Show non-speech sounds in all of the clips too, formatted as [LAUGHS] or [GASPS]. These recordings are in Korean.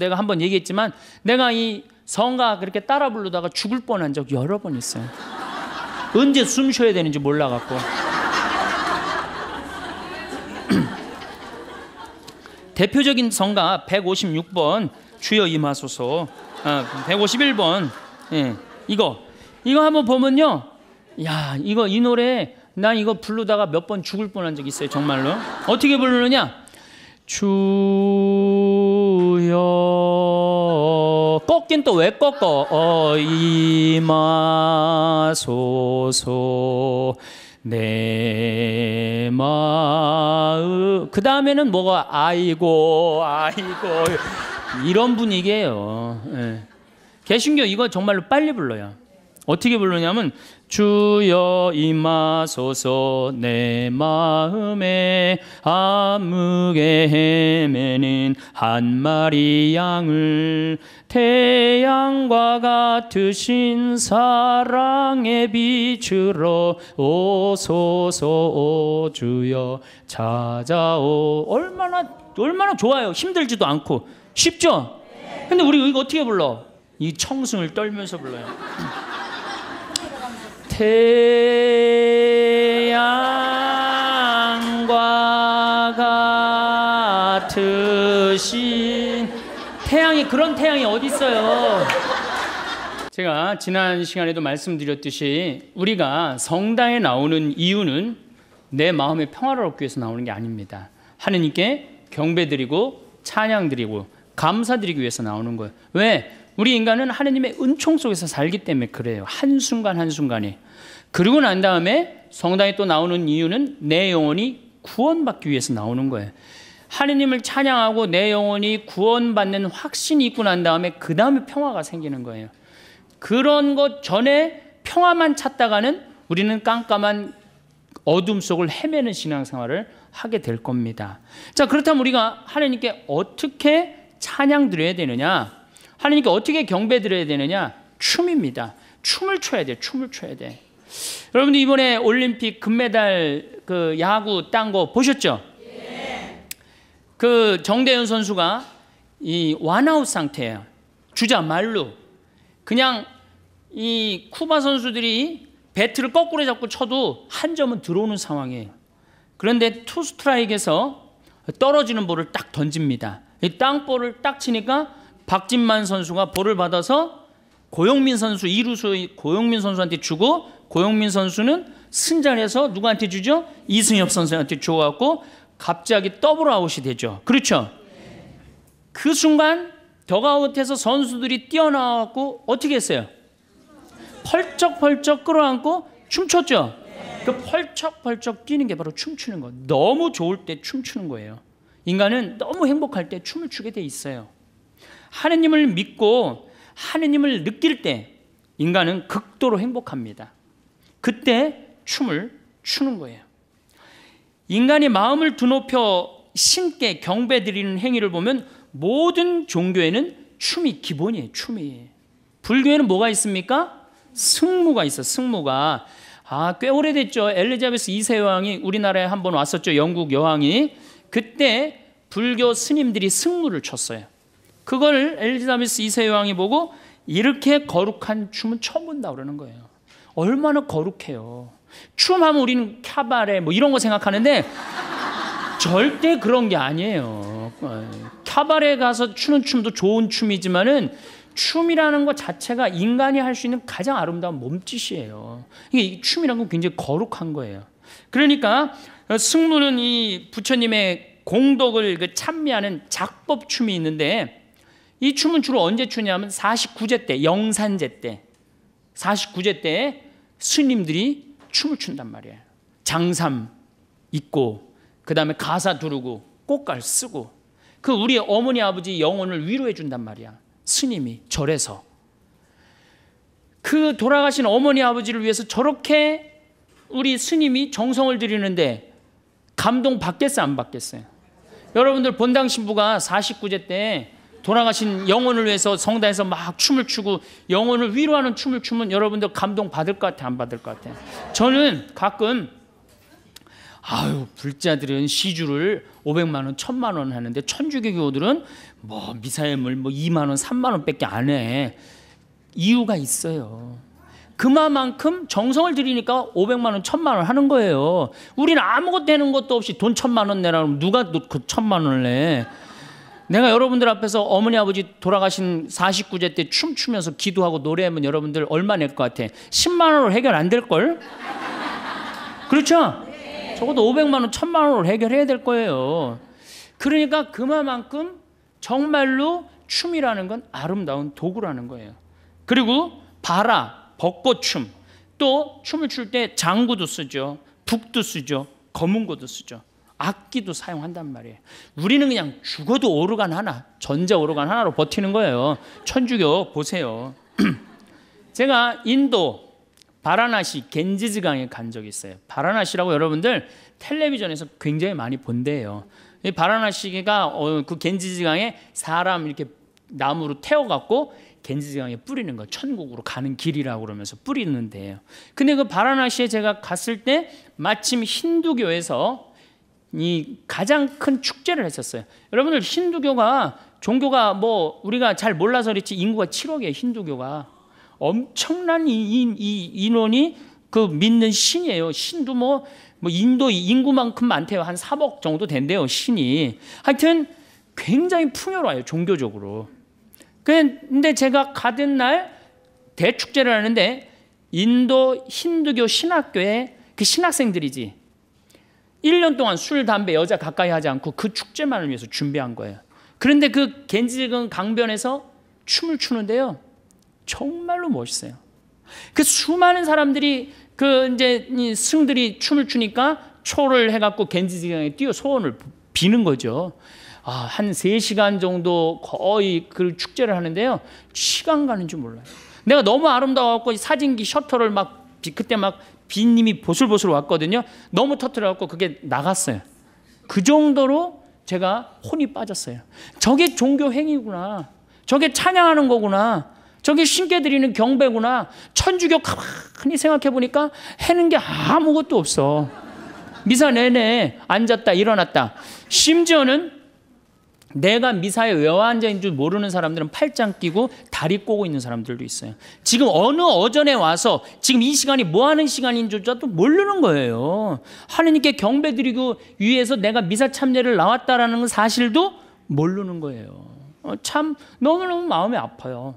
내가 한번 얘기했지만 내가 이 성가 그렇게 따라 부르다가 죽을 뻔한 적 여러 번 있어요. 언제 숨 쉬어야 되는지 몰라갖고. [CLEARS THROAT] 대표적인 성가 156번 주여 임하소서 어, 151번 예, 이거 이거 한번 보면요 야 이거 이 노래 난 이거 부르다가 몇 번 죽을 뻔한 적 있어요 정말로 어떻게 부르느냐 주 주꺾인또왜 꺾어 어, 임하소서 내 마음 그 다음에는 뭐가 아이고 아이고 이런 분위기예요 예. 개신교 이거 정말로 빨리 불러요 어떻게 부르냐면 주여 임하소서 내 마음에 아무개 헤매는 한 마리 양을 태양과 같으신 사랑의 빛으로 오소서 오 주여 찾아오 얼마나 얼마나 좋아요 힘들지도 않고 쉽죠? 근데 우리 이거 어떻게 불러? 이 청승을 떨면서 불러요. 태양과 같으신 태양이 그런 태양이 어디 있어요? 제가 지난 시간에도 말씀드렸듯이 우리가 성당에 나오는 이유는 내 마음의 평화를 얻기 위해서 나오는 게 아닙니다. 하느님께 경배드리고 찬양드리고 감사드리기 위해서 나오는 거예요. 왜? 우리 인간은 하느님의 은총 속에서 살기 때문에 그래요. 한순간 한순간이. 그리고 난 다음에 성당에 또 나오는 이유는 내 영혼이 구원받기 위해서 나오는 거예요. 하느님을 찬양하고 내 영혼이 구원받는 확신이 있고 난 다음에 그 다음에 평화가 생기는 거예요. 그런 것 전에 평화만 찾다가는 우리는 깜깜한 어둠 속을 헤매는 신앙생활을 하게 될 겁니다. 자, 그렇다면 우리가 하나님께 어떻게 찬양 드려야 되느냐? 하나님께 어떻게 경배 드려야 되느냐? 춤입니다. 춤을 춰야 돼. 춤을 춰야 돼. 여러분들 이번에 올림픽 금메달 그 야구 딴 거 보셨죠? 예. 그 정대현 선수가 이 완아웃 상태예요. 주자 말로 그냥 이 쿠바 선수들이 배트를 거꾸로 잡고 쳐도 한 점은 들어오는 상황이에요. 그런데 투 스트라이크에서 떨어지는 볼을 딱 던집니다. 이 땅볼을 딱 치니까 박진만 선수가 볼을 받아서 고용민 선수 이루수 고용민 선수한테 주고 고영민 선수는 승전에서 누구한테 주죠? 이승엽 선수한테 줘갖고 갑자기 더블 아웃이 되죠. 그렇죠? 그 순간 덕아웃에서 선수들이 뛰어나왔고 어떻게 했어요? 펄쩍펄쩍 끌어안고 춤췄죠. 그 펄쩍펄쩍 뛰는 게 바로 춤추는 거. 너무 좋을 때 춤추는 거예요. 인간은 너무 행복할 때 춤을 추게 돼 있어요. 하느님을 믿고 하느님을 느낄 때 인간은 극도로 행복합니다. 그때 춤을 추는 거예요. 인간이 마음을 드높여 신께 경배 드리는 행위를 보면 모든 종교에는 춤이 기본이에요. 춤이. 불교에는 뭐가 있습니까? 승무가 있어. 승무가. 아, 꽤 오래됐죠. 엘리자베스 2세 여왕이 우리나라에 한번 왔었죠. 영국 여왕이. 그때 불교 스님들이 승무를 췄어요. 그걸 엘리자베스 2세 여왕이 보고 이렇게 거룩한 춤은 처음 본다 그러는 거예요. 얼마나 거룩해요. 춤하면 우리는 캬바레 뭐 이런 거 생각하는데 절대 그런 게 아니에요. 캬바레 가서 추는 춤도 좋은 춤이지만은 춤이라는 것 자체가 인간이 할 수 있는 가장 아름다운 몸짓이에요. 이게 춤이라는 건 굉장히 거룩한 거예요. 그러니까 승무는 이 부처님의 공덕을 그 찬미하는 작법 춤이 있는데 이 춤은 주로 언제 추냐면 49제 때, 영산제 때. 49제 때 스님들이 춤을 춘단 말이에요. 장삼 입고 그 다음에 가사 두르고 꽃갈 쓰고 그 우리 어머니 아버지 영혼을 위로해 준단 말이야. 스님이 절에서 그 돌아가신 어머니 아버지를 위해서 저렇게 우리 스님이 정성을 들이는데 감동 받겠어안 받겠어요? 여러분들 본당 신부가 49제 때 돌아가신 영혼을 위해서 성당에서 막 춤을 추고 영혼을 위로하는 춤을 추면 여러분들 감동 받을 것 같아 요안 받을 것 같아? 저는 가끔 아유 불자들은 시주를 500만 원, 1000만 원 하는데 천주교 교들은뭐 미사일물 뭐 2만 원, 3만 원밖에 안 해. 이유가 있어요. 그만큼 정성을 들이니까 500만 원, 1000만 원 하는 거예요. 우리는 아무것도 되는 것도 없이 돈 1000만 원 내라면 누가 그 1000만 원을 내? 내가 여러분들 앞에서 어머니 아버지 돌아가신 49제 때 춤추면서 기도하고 노래하면 여러분들 얼마 낼 것 같아? 10만 원으로 해결 안 될 걸? 그렇죠? 적어도 500만 원, 1000만 원으로 해결해야 될 거예요. 그러니까 그만큼 정말로 춤이라는 건 아름다운 도구라는 거예요. 그리고 바라, 벚꽃춤. 또 춤을 출 때 장구도 쓰죠. 북도 쓰죠. 검은것도 쓰죠. 악기도 사용한단 말이에요. 우리는 그냥 죽어도 오르간 하나, 전자 오르간 하나로 버티는 거예요. 천주교 보세요. [CLEARS THROAT] 제가 인도 바라나시 겐지즈강에 간 적이 있어요. 바라나시라고 여러분들 텔레비전에서 굉장히 많이 본대요. 바라나시가 어, 그 겐지즈강에 사람 이렇게 나무로 태워갖고 겐지강에 뿌리는 거 천국으로 가는 길이라고 그러면서 뿌리는데요. 근데 그 바라나시에 제가 갔을 때 마침 힌두교에서 이 가장 큰 축제를 했었어요. 여러분들 힌두교가 종교가 뭐 우리가 잘 몰라서 그렇지 인구가 7억이에요. 힌두교가 엄청난 이, 이, 이 인원이 그 믿는 신이에요. 신도 뭐, 뭐 인도 인구만큼 많대요. 한 3억 정도 된대요. 신이 하여튼 굉장히 풍요로워요. 종교적으로. 그, 근데 제가 가던 날 대축제를 하는데 인도 힌두교 신학교에 그 신학생들이지 1년 동안 술, 담배, 여자 가까이 하지 않고 그 축제만을 위해서 준비한 거예요. 그런데 그 겐지근 강변에서 춤을 추는데요. 정말로 멋있어요. 그 수많은 사람들이 그 이제 승들이 춤을 추니까 초를 해갖고 겐지지강에 뛰어 소원을 비는 거죠. 아, 한 3시간 정도 거의 그 축제를 하는데요. 시간 가는 줄 몰라요. 내가 너무 아름다워갖고 사진기 셔터를 막 그때 막 비님이 보슬보슬 왔거든요. 너무 터트려갖고 그게 나갔어요. 그 정도로 제가 혼이 빠졌어요. 저게 종교 행위구나. 저게 찬양하는 거구나. 저게 신께 드리는 경배구나. 천주교 가만히 생각해 보니까 해는 게 아무것도 없어. 미사 내내 앉았다 일어났다. 심지어는 내가 미사에 외환자인 줄 모르는 사람들은 팔짱 끼고 다리 꼬고 있는 사람들도 있어요. 지금 어느 어전에 와서 지금 이 시간이 뭐 하는 시간인 줄도 모르는 거예요. 하느님께 경배드리고 위해서 내가 미사 참례를 나왔다라는 사실도 모르는 거예요. 어, 참 너무너무 마음이 아파요.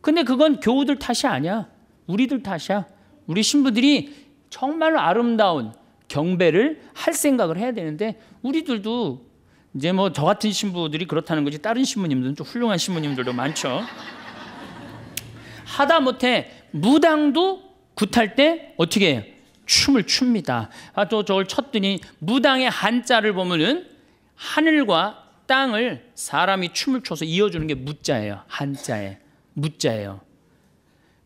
근데 그건 교우들 탓이 아니야. 우리들 탓이야. 우리 신부들이 정말 아름다운 경배를 할 생각을 해야 되는데 우리들도 이제 뭐 저 같은 신부들이 그렇다는 거지 다른 신부님들은 좀 훌륭한 신부님들도 많죠. 하다 못해 무당도 굿할 때 어떻게 해요? 춤을 춥니다. 아, 또 저걸 쳤더니 무당의 한자를 보면은 하늘과 땅을 사람이 춤을 춰서 이어주는 게 무자예요. 한자에 무자예요.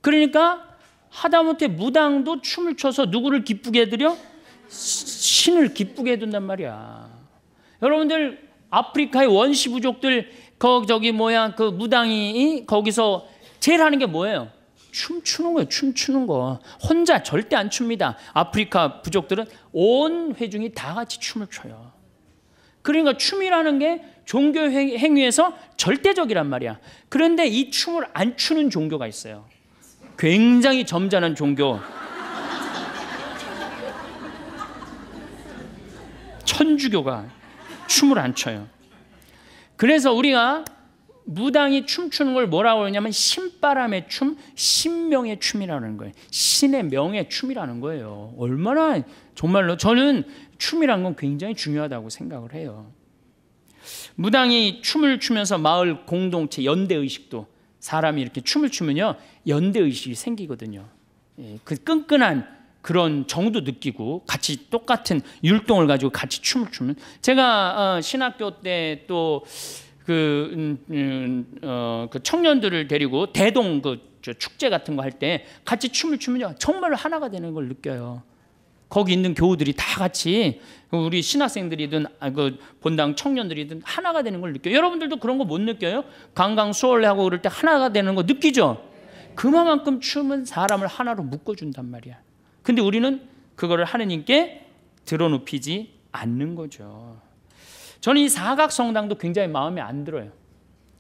그러니까 하다못해 무당도 춤을 춰서 누구를 기쁘게 해드려? 신을 기쁘게 해둔단 말이야. 여러분들 아프리카의 원시 부족들 거 저기 뭐야 그 무당이 거기서 제일 하는 게 뭐예요? 춤추는 거예요. 춤추는 거. 혼자 절대 안 춥니다. 아프리카 부족들은 온 회중이 다 같이 춤을 춰요. 그러니까 춤이라는 게 종교 행위에서 절대적이란 말이야. 그런데 이 춤을 안 추는 종교가 있어요. 굉장히 점잖은 종교. 천주교가 춤을 안 춰요. 그래서 우리가 무당이 춤추는 걸 뭐라고 그냐면 신바람의 춤, 신명의 춤이라는 거예요. 신의 명의 춤이라는 거예요. 얼마나 정말로 저는 춤이란 건 굉장히 중요하다고 생각을 해요. 무당이 춤을 추면서 마을 공동체 연대 의식도 사람이 이렇게 춤을 추면요 연대 의식이 생기거든요. 예, 그 끈끈한 그런 정도 느끼고 같이 똑같은 율동을 가지고 같이 춤을 추면 제가 어, 신학교 때또 그, 음, 음, 어, 그 청년들을 데리고 대동 그 축제 같은 거 할 때 같이 춤을 추면요 정말 하나가 되는 걸 느껴요. 거기 있는 교우들이 다 같이 우리 신학생들이든 아, 그 본당 청년들이든 하나가 되는 걸 느껴요. 여러분들도 그런 거 못 느껴요? 강강 수월하고 그럴 때 하나가 되는 거 느끼죠? 그만큼 춤은 사람을 하나로 묶어준단 말이야. 근데 우리는 그거를 하느님께 드러눕히지 않는 거죠. 저는 이 사각성당도 굉장히 마음에 안 들어요.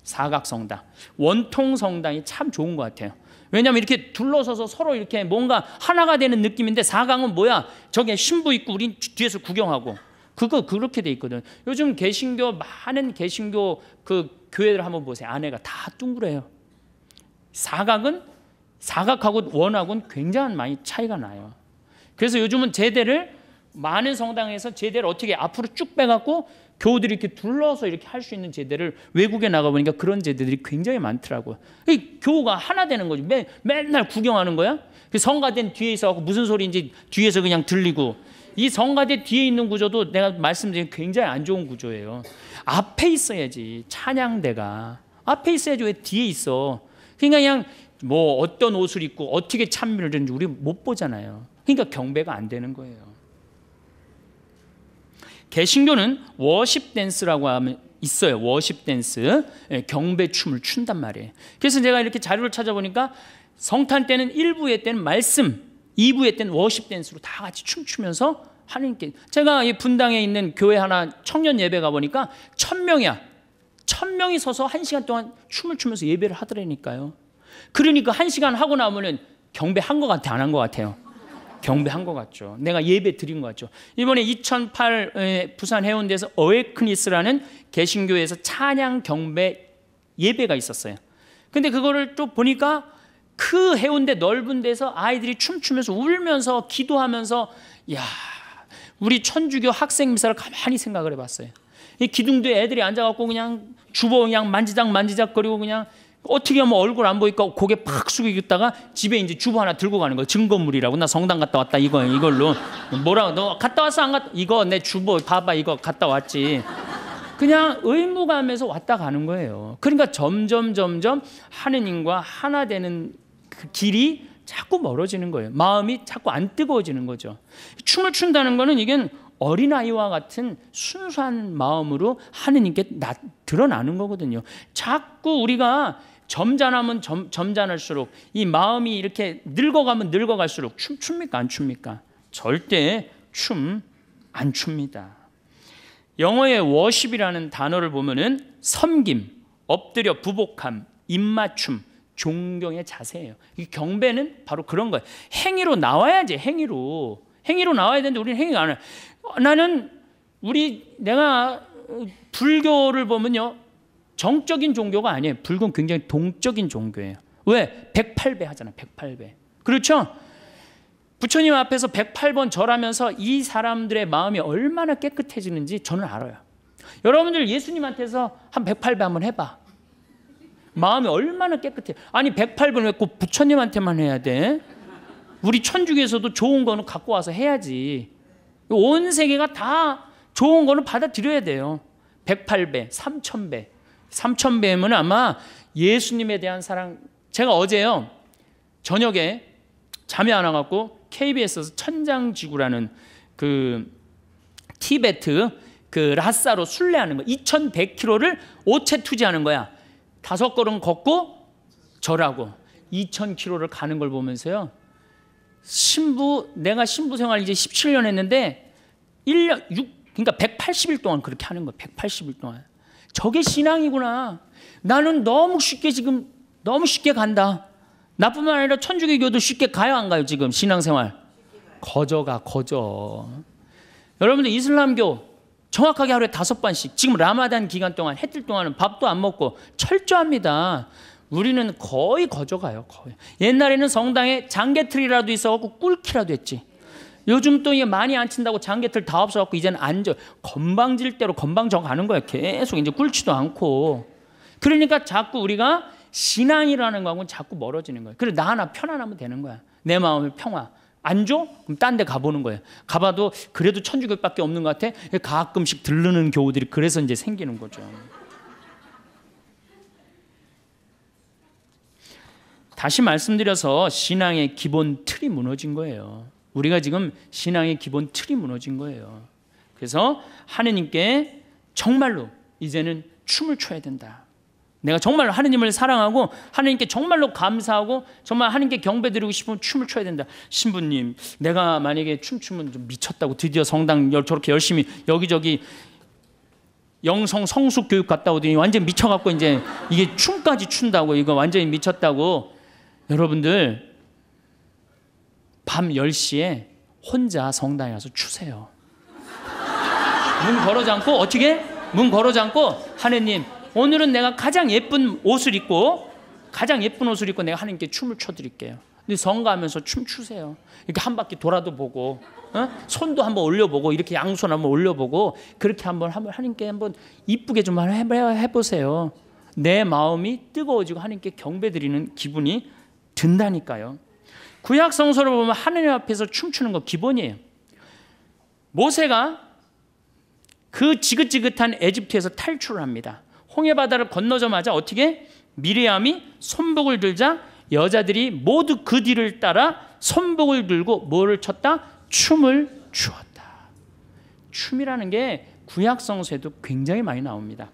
사각성당. 원통성당이 참 좋은 것 같아요. 왜냐하면 이렇게 둘러서서 서로 이렇게 뭔가 하나가 되는 느낌인데 사강은 뭐야? 저게 신부 있고 우린 뒤에서 구경하고 그거 그렇게 돼 있거든. 요즘 개신교 많은 개신교 그 교회들 한번 보세요. 안에가 다 둥그래요. 사각은 사각하고 원하고는 굉장히 많이 차이가 나요. 그래서 요즘은 제대를 많은 성당에서 제대를 어떻게 앞으로 쭉 빼갖고 교우들이 이렇게 둘러서 이렇게 할 수 있는 제대를 외국에 나가 보니까 그런 제대들이 굉장히 많더라고요. 교우가 하나 되는 거지. 매, 맨날 구경하는 거야. 그 성가대 뒤에 있어 갖고 무슨 소리인지 뒤에서 그냥 들리고 이 성가대 뒤에 있는 구조도 내가 말씀드린 굉장히 안 좋은 구조예요. 앞에 있어야지 찬양대가 앞에 있어야지 왜 뒤에 있어? 그러니까 그냥 뭐 어떤 옷을 입고 어떻게 찬미를 드는지 우리 못 보잖아요. 그러니까 경배가 안 되는 거예요. 개신교는 워십 댄스라고 하면 있어요. 워십 댄스. 예, 경배 춤을 춘단 말이에요. 그래서 제가 이렇게 자료를 찾아보니까 성탄 때는 1부의 때는 말씀, 2부의 때는 워십 댄스로 다 같이 춤추면서 하나님께 제가 이 분당에 있는 교회 하나 청년 예배 가보니까 천명이야천명이 서서 한시간 동안 춤을 추면서 예배를 하더라니까요. 그러니까 한 시간 하고 나면은 경배한 것 같아, 안한 것 같아요? 경배한 것 같죠. 내가 예배 드린 것 같죠. 이번에 2008 부산 해운대에서 어웨크니스라는 개신교에서 찬양 경배 예배가 있었어요. 근데 그거를 또 보니까 그 해운대 넓은 데서 아이들이 춤추면서 울면서 기도하면서 야 우리 천주교 학생 미사를 가만히 생각을 해봤어요. 이 기둥도에 애들이 앉아갖고 그냥 주보 그냥 만지작 만지작거리고 그냥 어떻게 하면 얼굴 안 보니까 고개 팍 숙이고 있다가 집에 이제 주부 하나 들고 가는 거야. 증거물이라고. 나 성당 갔다 왔다. 이거 이걸로. 뭐라고. 너 갔다 왔어? 안 갔다? 이거 내 주부 봐봐. 이거 갔다 왔지. 그냥 의무감에서 왔다 가는 거예요. 그러니까 점점 점점 하느님과 하나 되는 그 길이 자꾸 멀어지는 거예요. 마음이 자꾸 안 뜨거워지는 거죠. 춤을 춘다는 거는 이게 어린아이와 같은 순수한 마음으로 하느님께 나, 드러나는 거거든요. 자꾸 우리가 점잖하면 점, 점잖을수록 이 마음이 이렇게 늙어가면 늙어갈수록 춤 춥니까 안 춥니까? 절대 춤 안 춥니다. 영어의 워십이라는 단어를 보면은 섬김, 엎드려 부복함, 입맞춤, 존경의 자세예요. 이 경배는 바로 그런 거예요. 행위로 나와야지 행위로 행위로 나와야 되는데 우리는 행위가 안 해. 나는 우리 내가 불교를 보면요 정적인 종교가 아니에요. 불교는 굉장히 동적인 종교예요. 왜? 108배 하잖아요. 108배. 그렇죠? 부처님 앞에서 108번 절하면서 이 사람들의 마음이 얼마나 깨끗해지는지 저는 알아요. 여러분들 예수님한테서 한 108배 한번 해봐. 마음이 얼마나 깨끗해. 아니 108번 왜 꼭 부처님한테만 해야 돼? 우리 천주교에서도 좋은 거는 갖고 와서 해야지. 온 세계가 다 좋은 거는 받아들여야 돼요. 108배, 3000배. 삼천 뱀은 아마 예수님에 대한 사랑. 제가 어제요 저녁에 잠이 안 와갖고 KBS에서 천장지구라는 그 티베트 그 라싸로 순례하는 거 2,100km를 오체 투지하는 거야. 다섯 걸음 걷고 절하고 2,000km를 가는 걸 보면서요. 신부 내가 신부 생활 이제 17년 했는데 1년 6 그러니까 180일 동안 그렇게 하는 거야. 180일 동안. 저게 신앙이구나. 나는 너무 쉽게 지금 너무 쉽게 간다. 나뿐만 아니라 천주교도 쉽게 가요 안 가요 지금 신앙생활? 거저가 거저. 여러분들 이슬람교 정확하게 하루에 다섯 번씩 지금 라마단 기간 동안 해뜰 동안은 밥도 안 먹고 철저합니다. 우리는 거의 거저가요. 거의. 옛날에는 성당에 장개틀이라도 있어갖고 꿀키라도 했지. 요즘 또 이게 많이 안 친다고 장개틀 다 없어갖고 이제는 앉아 건방질대로 건방져 가는 거야. 계속 이제 꿀지도 않고. 그러니까 자꾸 우리가 신앙이라는 거하고는 자꾸 멀어지는 거야. 그래 나 하나 편안하면 되는 거야. 내 마음의 평화. 안 줘? 그럼 딴 데 가보는 거예요. 가봐도 그래도 천주교밖에 없는 것 같아. 가끔씩 들르는 교우들이 그래서 이제 생기는 거죠. 다시 말씀드려서 신앙의 기본 틀이 무너진 거예요. 우리가 지금 신앙의 기본 틀이 무너진 거예요. 그래서 하느님께 정말로 이제는 춤을 춰야 된다. 내가 정말로 하느님을 사랑하고 하느님께 정말로 감사하고 정말 하느님께 경배드리고 싶으면 춤을 춰야 된다. 신부님, 내가 만약에 춤추면 좀 미쳤다고 드디어 성당 저렇게 열심히 여기저기 영성 성숙 교육 갔다 오더니 완전 미쳐갖고 이제 이게 춤까지 춘다고 이거 완전히 미쳤다고 여러분들 밤 10시에 혼자 성당에 가서 추세요. 문 걸어 잠고 어떻게? 문 걸어 잠고 하느님 오늘은 내가 가장 예쁜 옷을 입고 가장 예쁜 옷을 입고 내가 하나님께 춤을 춰드릴게요. 근데 성가하면서 춤 추세요. 이렇게 한 바퀴 돌아도 보고 어? 손도 한번 올려보고 이렇게 양손 한번 올려보고 그렇게 한번 한번 하나님께 한번 이쁘게 좀 한번 해보세요. 내 마음이 뜨거워지고 하나님께 경배드리는 기분이 든다니까요. 구약 성서를 보면 하느님 앞에서 춤추는 거 기본이에요. 모세가 그 지긋지긋한 에집트에서 탈출을 합니다. 홍해 바다를 건너자마자 어떻게 미리암이 손복을 들자 여자들이 모두 그 뒤를 따라 손복을 들고 뭐를 쳤다? 춤을 추었다. 춤이라는 게 구약 성서에도 굉장히 많이 나옵니다.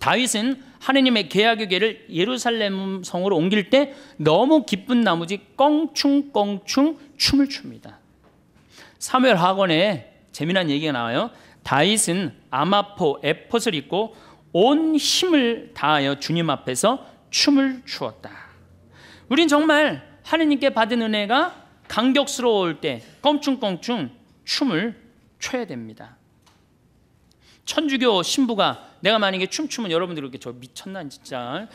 다윗은 하느님의 계약의 궤를 예루살렘 성으로 옮길 때 너무 기쁜 나머지 껑충껑충 춤을 춥니다. 사무엘 학원에 재미난 얘기가 나와요. 다윗은 아마포 에폿을 입고 온 힘을 다하여 주님 앞에서 춤을 추었다. 우린 정말 하느님께 받은 은혜가 강격스러울 때 껑충껑충 춤을 춰야 됩니다. 천주교 신부가 내가 만약에 춤추면 여러분들이 이렇게 저 미쳤나 진짜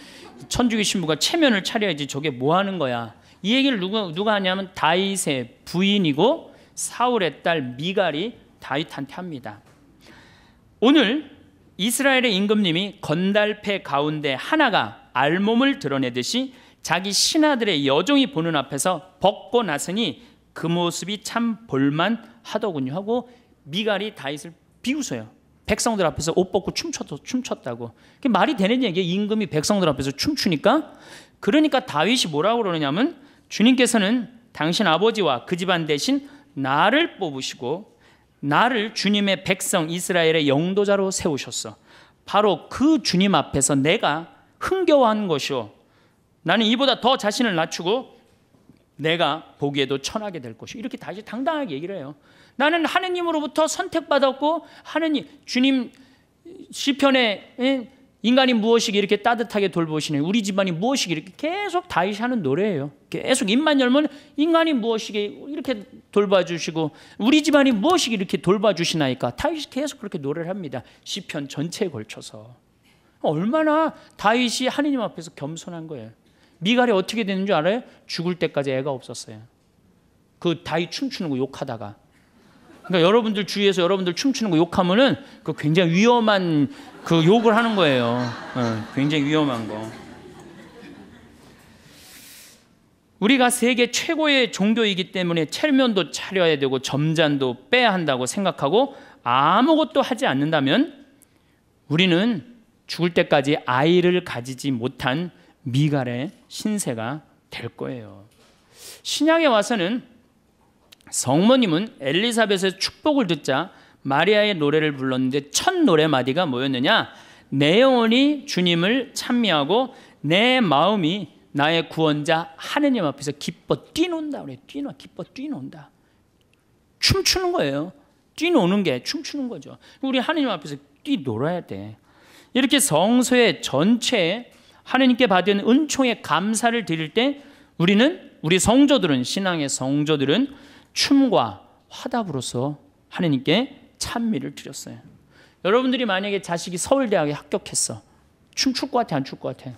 천주교 신부가 체면을 차려야지 저게 뭐 하는 거야 이 얘기를 누가 누가 하냐면 다윗의 부인이고 사울의 딸 미갈이 다윗한테 합니다. 오늘 이스라엘의 임금님이 건달패 가운데 하나가 알몸을 드러내듯이 자기 신하들의 여종이 보는 앞에서 벗고 나서니 그 모습이 참 볼만 하더군요 하고 미갈이 다윗을 비웃어요. 백성들 앞에서 옷 벗고 춤춰 춤췄다고. 그게 말이 되는 얘기예요. 임금이 백성들 앞에서 춤추니까. 그러니까 다윗이 뭐라고 그러냐면 주님께서는 당신 아버지와 그 집안 대신 나를 뽑으시고 나를 주님의 백성 이스라엘의 영도자로 세우셨어. 바로 그 주님 앞에서 내가 흥겨워한 것이오. 나는 이보다 더 자신을 낮추고 내가 보기에도 천하게 될 것이오. 이렇게 다시 당당하게 얘기를 해요. 나는 하느님으로부터 선택받았고 하느님 주님 시편에 예, 인간이 무엇이기 이렇게 따뜻하게 돌보시네 우리 집안이 무엇이기 이렇게 계속 다윗이 하는 노래예요. 계속 입만 열면 인간이 무엇이기 이렇게 돌봐주시고 우리 집안이 무엇이기 이렇게 돌봐주시나이까 다윗이 계속 그렇게 노래를 합니다. 시편 전체에 걸쳐서 얼마나 다윗이 하느님 앞에서 겸손한 거예요. 미갈이 어떻게 되는 줄 알아요? 죽을 때까지 애가 없었어요. 그 다윗 춤추는 거 욕하다가 그러니까 여러분들 주위에서 여러분들 춤추는 거 욕하면은 그 굉장히 위험한 그 욕을 하는 거예요. 어, 굉장히 위험한 거. 우리가 세계 최고의 종교이기 때문에 체면도 차려야 되고 점잔도 빼야 한다고 생각하고 아무것도 하지 않는다면 우리는 죽을 때까지 아이를 가지지 못한 미갈의 신세가 될 거예요. 신약에 와서는 성모님은 엘리사벳의 축복을 듣자 마리아의 노래를 불렀는데 첫 노래마디가 뭐였느냐? 내 영혼이 주님을 찬미하고 내 마음이 나의 구원자 하느님 앞에서 기뻐 뛰는다 그래. 뛰노 기뻐 뛰는다. 춤추는 거예요. 뛰노는 게 춤추는 거죠. 우리 하느님 앞에서 뛰놀아야 돼. 이렇게 성소의 전체 하느님께 받은 은총의 감사를 드릴 때 우리는 우리 성조들은 신앙의 성조들은 춤과 화답으로서 하느님께 찬미를 드렸어요. 여러분들이 만약에 자식이 서울대학에 합격했어. 춤출 것 같아, 안 출 것 같아?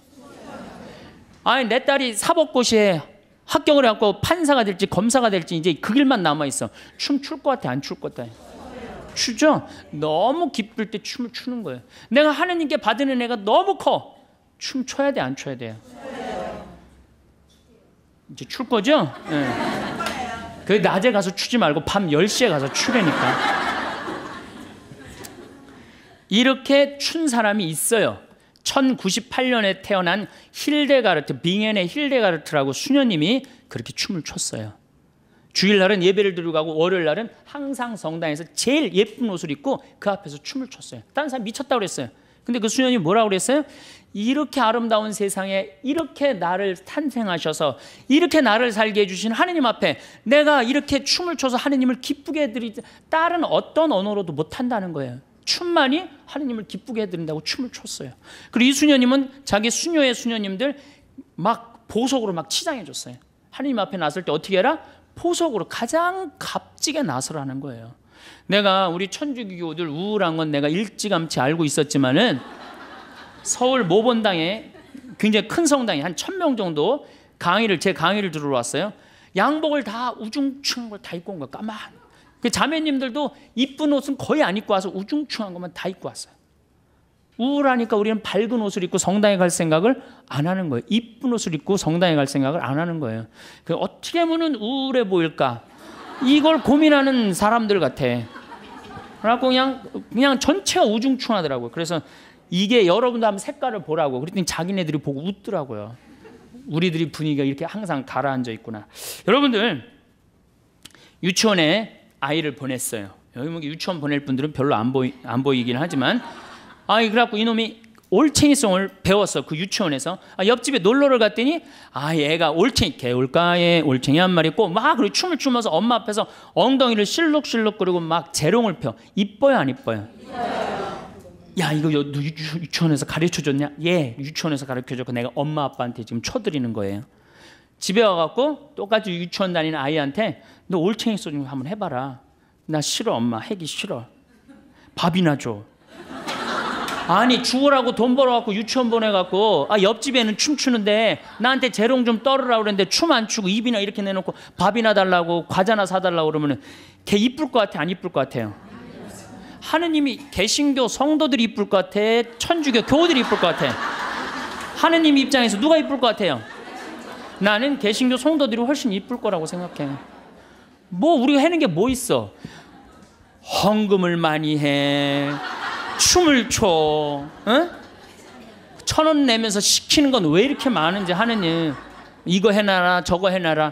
아니, 내 딸이 사법고시에 합격을 해갖고 판사가 될지 검사가 될지 이제 그 길만 남아있어. 춤출 것 같아, 안 출 것 같아? 추죠? 너무 기쁠 때 춤을 추는 거예요. 내가 하느님께 받은 은가 너무 커. 춤 춰야 돼, 안 춰야 돼요? 이제 출 거죠? 네. 그 낮에 가서 추지 말고 밤 10시에 가서 추래니까. 이렇게 춘 사람이 있어요. 1098년에 태어난 힐데가르트, 빙헨의 힐데가르트라고 수녀님이 그렇게 춤을 췄어요. 주일날은 예배를 드리고 가고 월요일날은 항상 성당에서 제일 예쁜 옷을 입고 그 앞에서 춤을 췄어요. 다른 사람 미쳤다고 그랬어요. 근데 그 수녀님이 뭐라고 그랬어요? 이렇게 아름다운 세상에 이렇게 나를 탄생하셔서 이렇게 나를 살게 해주신 하느님 앞에 내가 이렇게 춤을 춰서 하느님을 기쁘게 해드리지 다른 어떤 언어로도 못한다는 거예요. 춤만이 하느님을 기쁘게 해드린다고 춤을 췄어요. 그리고 이수녀님은 자기 수녀의 수녀님들 막 보석으로 막 치장해줬어요. 하느님 앞에 나설 때 어떻게 해라? 보석으로 가장 값지게 나서라는 거예요. 내가 우리 천주교들 우울한 건 내가 일찌감치 알고 있었지만은 서울 모본당에 굉장히 큰 성당에 한 천명 정도 강의를 제 강의를 들으러 왔어요. 양복을 다 우중충한 걸 다 입고 온 거야. 까만. 그 자매님들도 이쁜 옷은 거의 안 입고 와서 우중충한 것만 다 입고 왔어요. 우울하니까 우리는 밝은 옷을 입고 성당에 갈 생각을 안 하는 거예요. 이쁜 옷을 입고 성당에 갈 생각을 안 하는 거예요. 그 어떻게 하면 우울해 보일까? 이걸 고민하는 사람들 같아. 그래갖고 그냥 그냥 전체가 우중충하더라고요. 그래서 이게 여러분도 한번 색깔을 보라고 그랬더니 자기네들이 보고 웃더라고요. 우리들이 분위기가 이렇게 항상 가라앉아 있구나. 여러분들 유치원에 아이를 보냈어요. 여기 뭐 유치원 보낼 분들은 별로 안, 보이, 안 보이긴 하지만 아이 그래갖고 이놈이 올챙이송을 배웠어 그 유치원에서 아, 옆집에 놀러를 갔더니 아 얘가 올챙이 개울가에 올챙이 한 마리 있막 그리고 춤을 추면서 엄마 앞에서 엉덩이를 실룩실룩 그리고 막 재롱을 펴 이뻐요 안 이뻐요? 야 이거 유, 유, 치원에서 가르쳐줬냐? 예 유치원에서 가르쳐줬고 내가 엄마 아빠한테 지금 쳐드리는 거예요. 집에 와갖고 똑같이 유치원 다니는 아이한테 너 올챙이 소주 한번 해봐라. 나 싫어 엄마 하기 싫어. 밥이나 줘. 아니 죽으라고 돈 벌어갖고 유치원 보내갖고 아 옆집에는 춤추는데 나한테 재롱 좀 떨으라 그랬는데 춤 안 추고 입이나 이렇게 내놓고 밥이나 달라고 과자나 사달라고 그러면은 걔 이쁠 것 같아 안 이쁠 것 같아요. 하느님이 개신교 성도들이 이쁠 것 같아? 천주교 교우들이 이쁠 것 같아? 하느님 입장에서 누가 이쁠 것 같아요? 나는 개신교 성도들이 훨씬 이쁠 거라고 생각해. 뭐 우리가 하는 게 뭐 있어? 헌금을 많이 해. 춤을 춰. 응? 천원 내면서 시키는 건 왜 이렇게 많은지 하느님. 이거 해놔라 저거 해놔라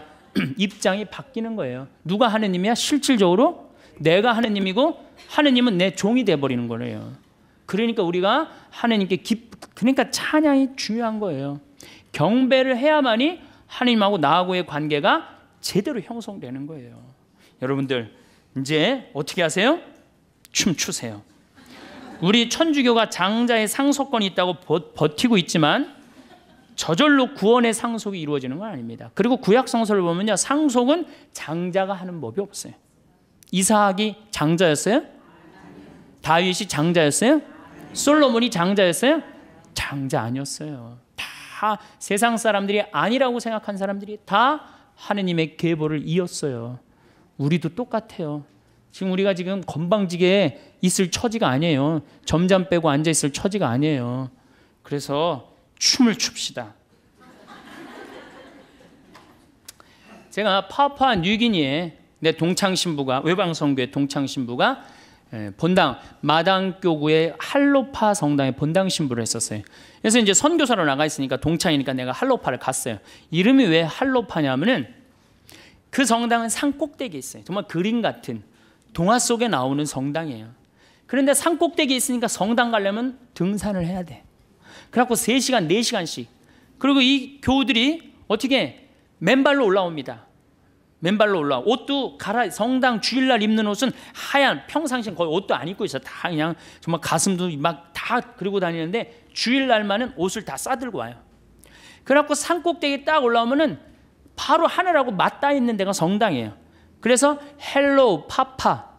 [CLEARS THROAT] 입장이 바뀌는 거예요. 누가 하느님이야? 실질적으로 내가 하느님이고 하느님은 내 종이 돼 버리는 거예요. 그러니까 우리가 하느님께 기, 그러니까 찬양이 중요한 거예요. 경배를 해야만이 하느님하고 나하고의 관계가 제대로 형성되는 거예요. 여러분들 이제 어떻게 하세요? 춤 추세요. 우리 천주교가 장자의 상속권이 있다고 버, 티고 있지만 저절로 구원의 상속이 이루어지는 건 아닙니다. 그리고 구약 성서를 보면요. 상속은 장자가 하는 법이 없어요. 이삭이 장자였어요? 다윗이 장자였어요? 솔로몬이 장자였어요? 장자 아니었어요. 다 세상 사람들이 아니라고 생각한 사람들이 다 하느님의 계보를 이었어요. 우리도 똑같아요. 지금 우리가 지금 건방지게 있을 처지가 아니에요. 점잠 빼고 앉아 있을 처지가 아니에요. 그래서 춤을 춥시다. 제가 파푸 뉴기니에 내 동창 신부가 외방 선교의 동창 신부가 예, 본당 마당교구의 할로파 성당에 본당 신부를 했었어요. 그래서 이제 선교사로 나가 있으니까 동창이니까 내가 할로파를 갔어요. 이름이 왜 할로파냐면은 그 성당은 산 꼭대기에 있어요. 정말 그림 같은 동화 속에 나오는 성당이에요. 그런데 산 꼭대기에 있으니까 성당 가려면 등산을 해야 돼. 그래갖고 3시간, 4시간씩. 그리고 이 교우들이 어떻게 맨발로 올라옵니다. 맨발로 올라 와 옷도 갈아 성당 주일날 입는 옷은 하얀 평상시 거의 옷도 안 입고 있어 다 그냥 정말 가슴도 막 다 그리고 다니는데 주일날만은 옷을 다 싸들고 와요. 그래갖고 산 꼭대기 딱 올라오면은 바로 하늘하고 맞닿아 있는 데가 성당이에요. 그래서 헬로우 파파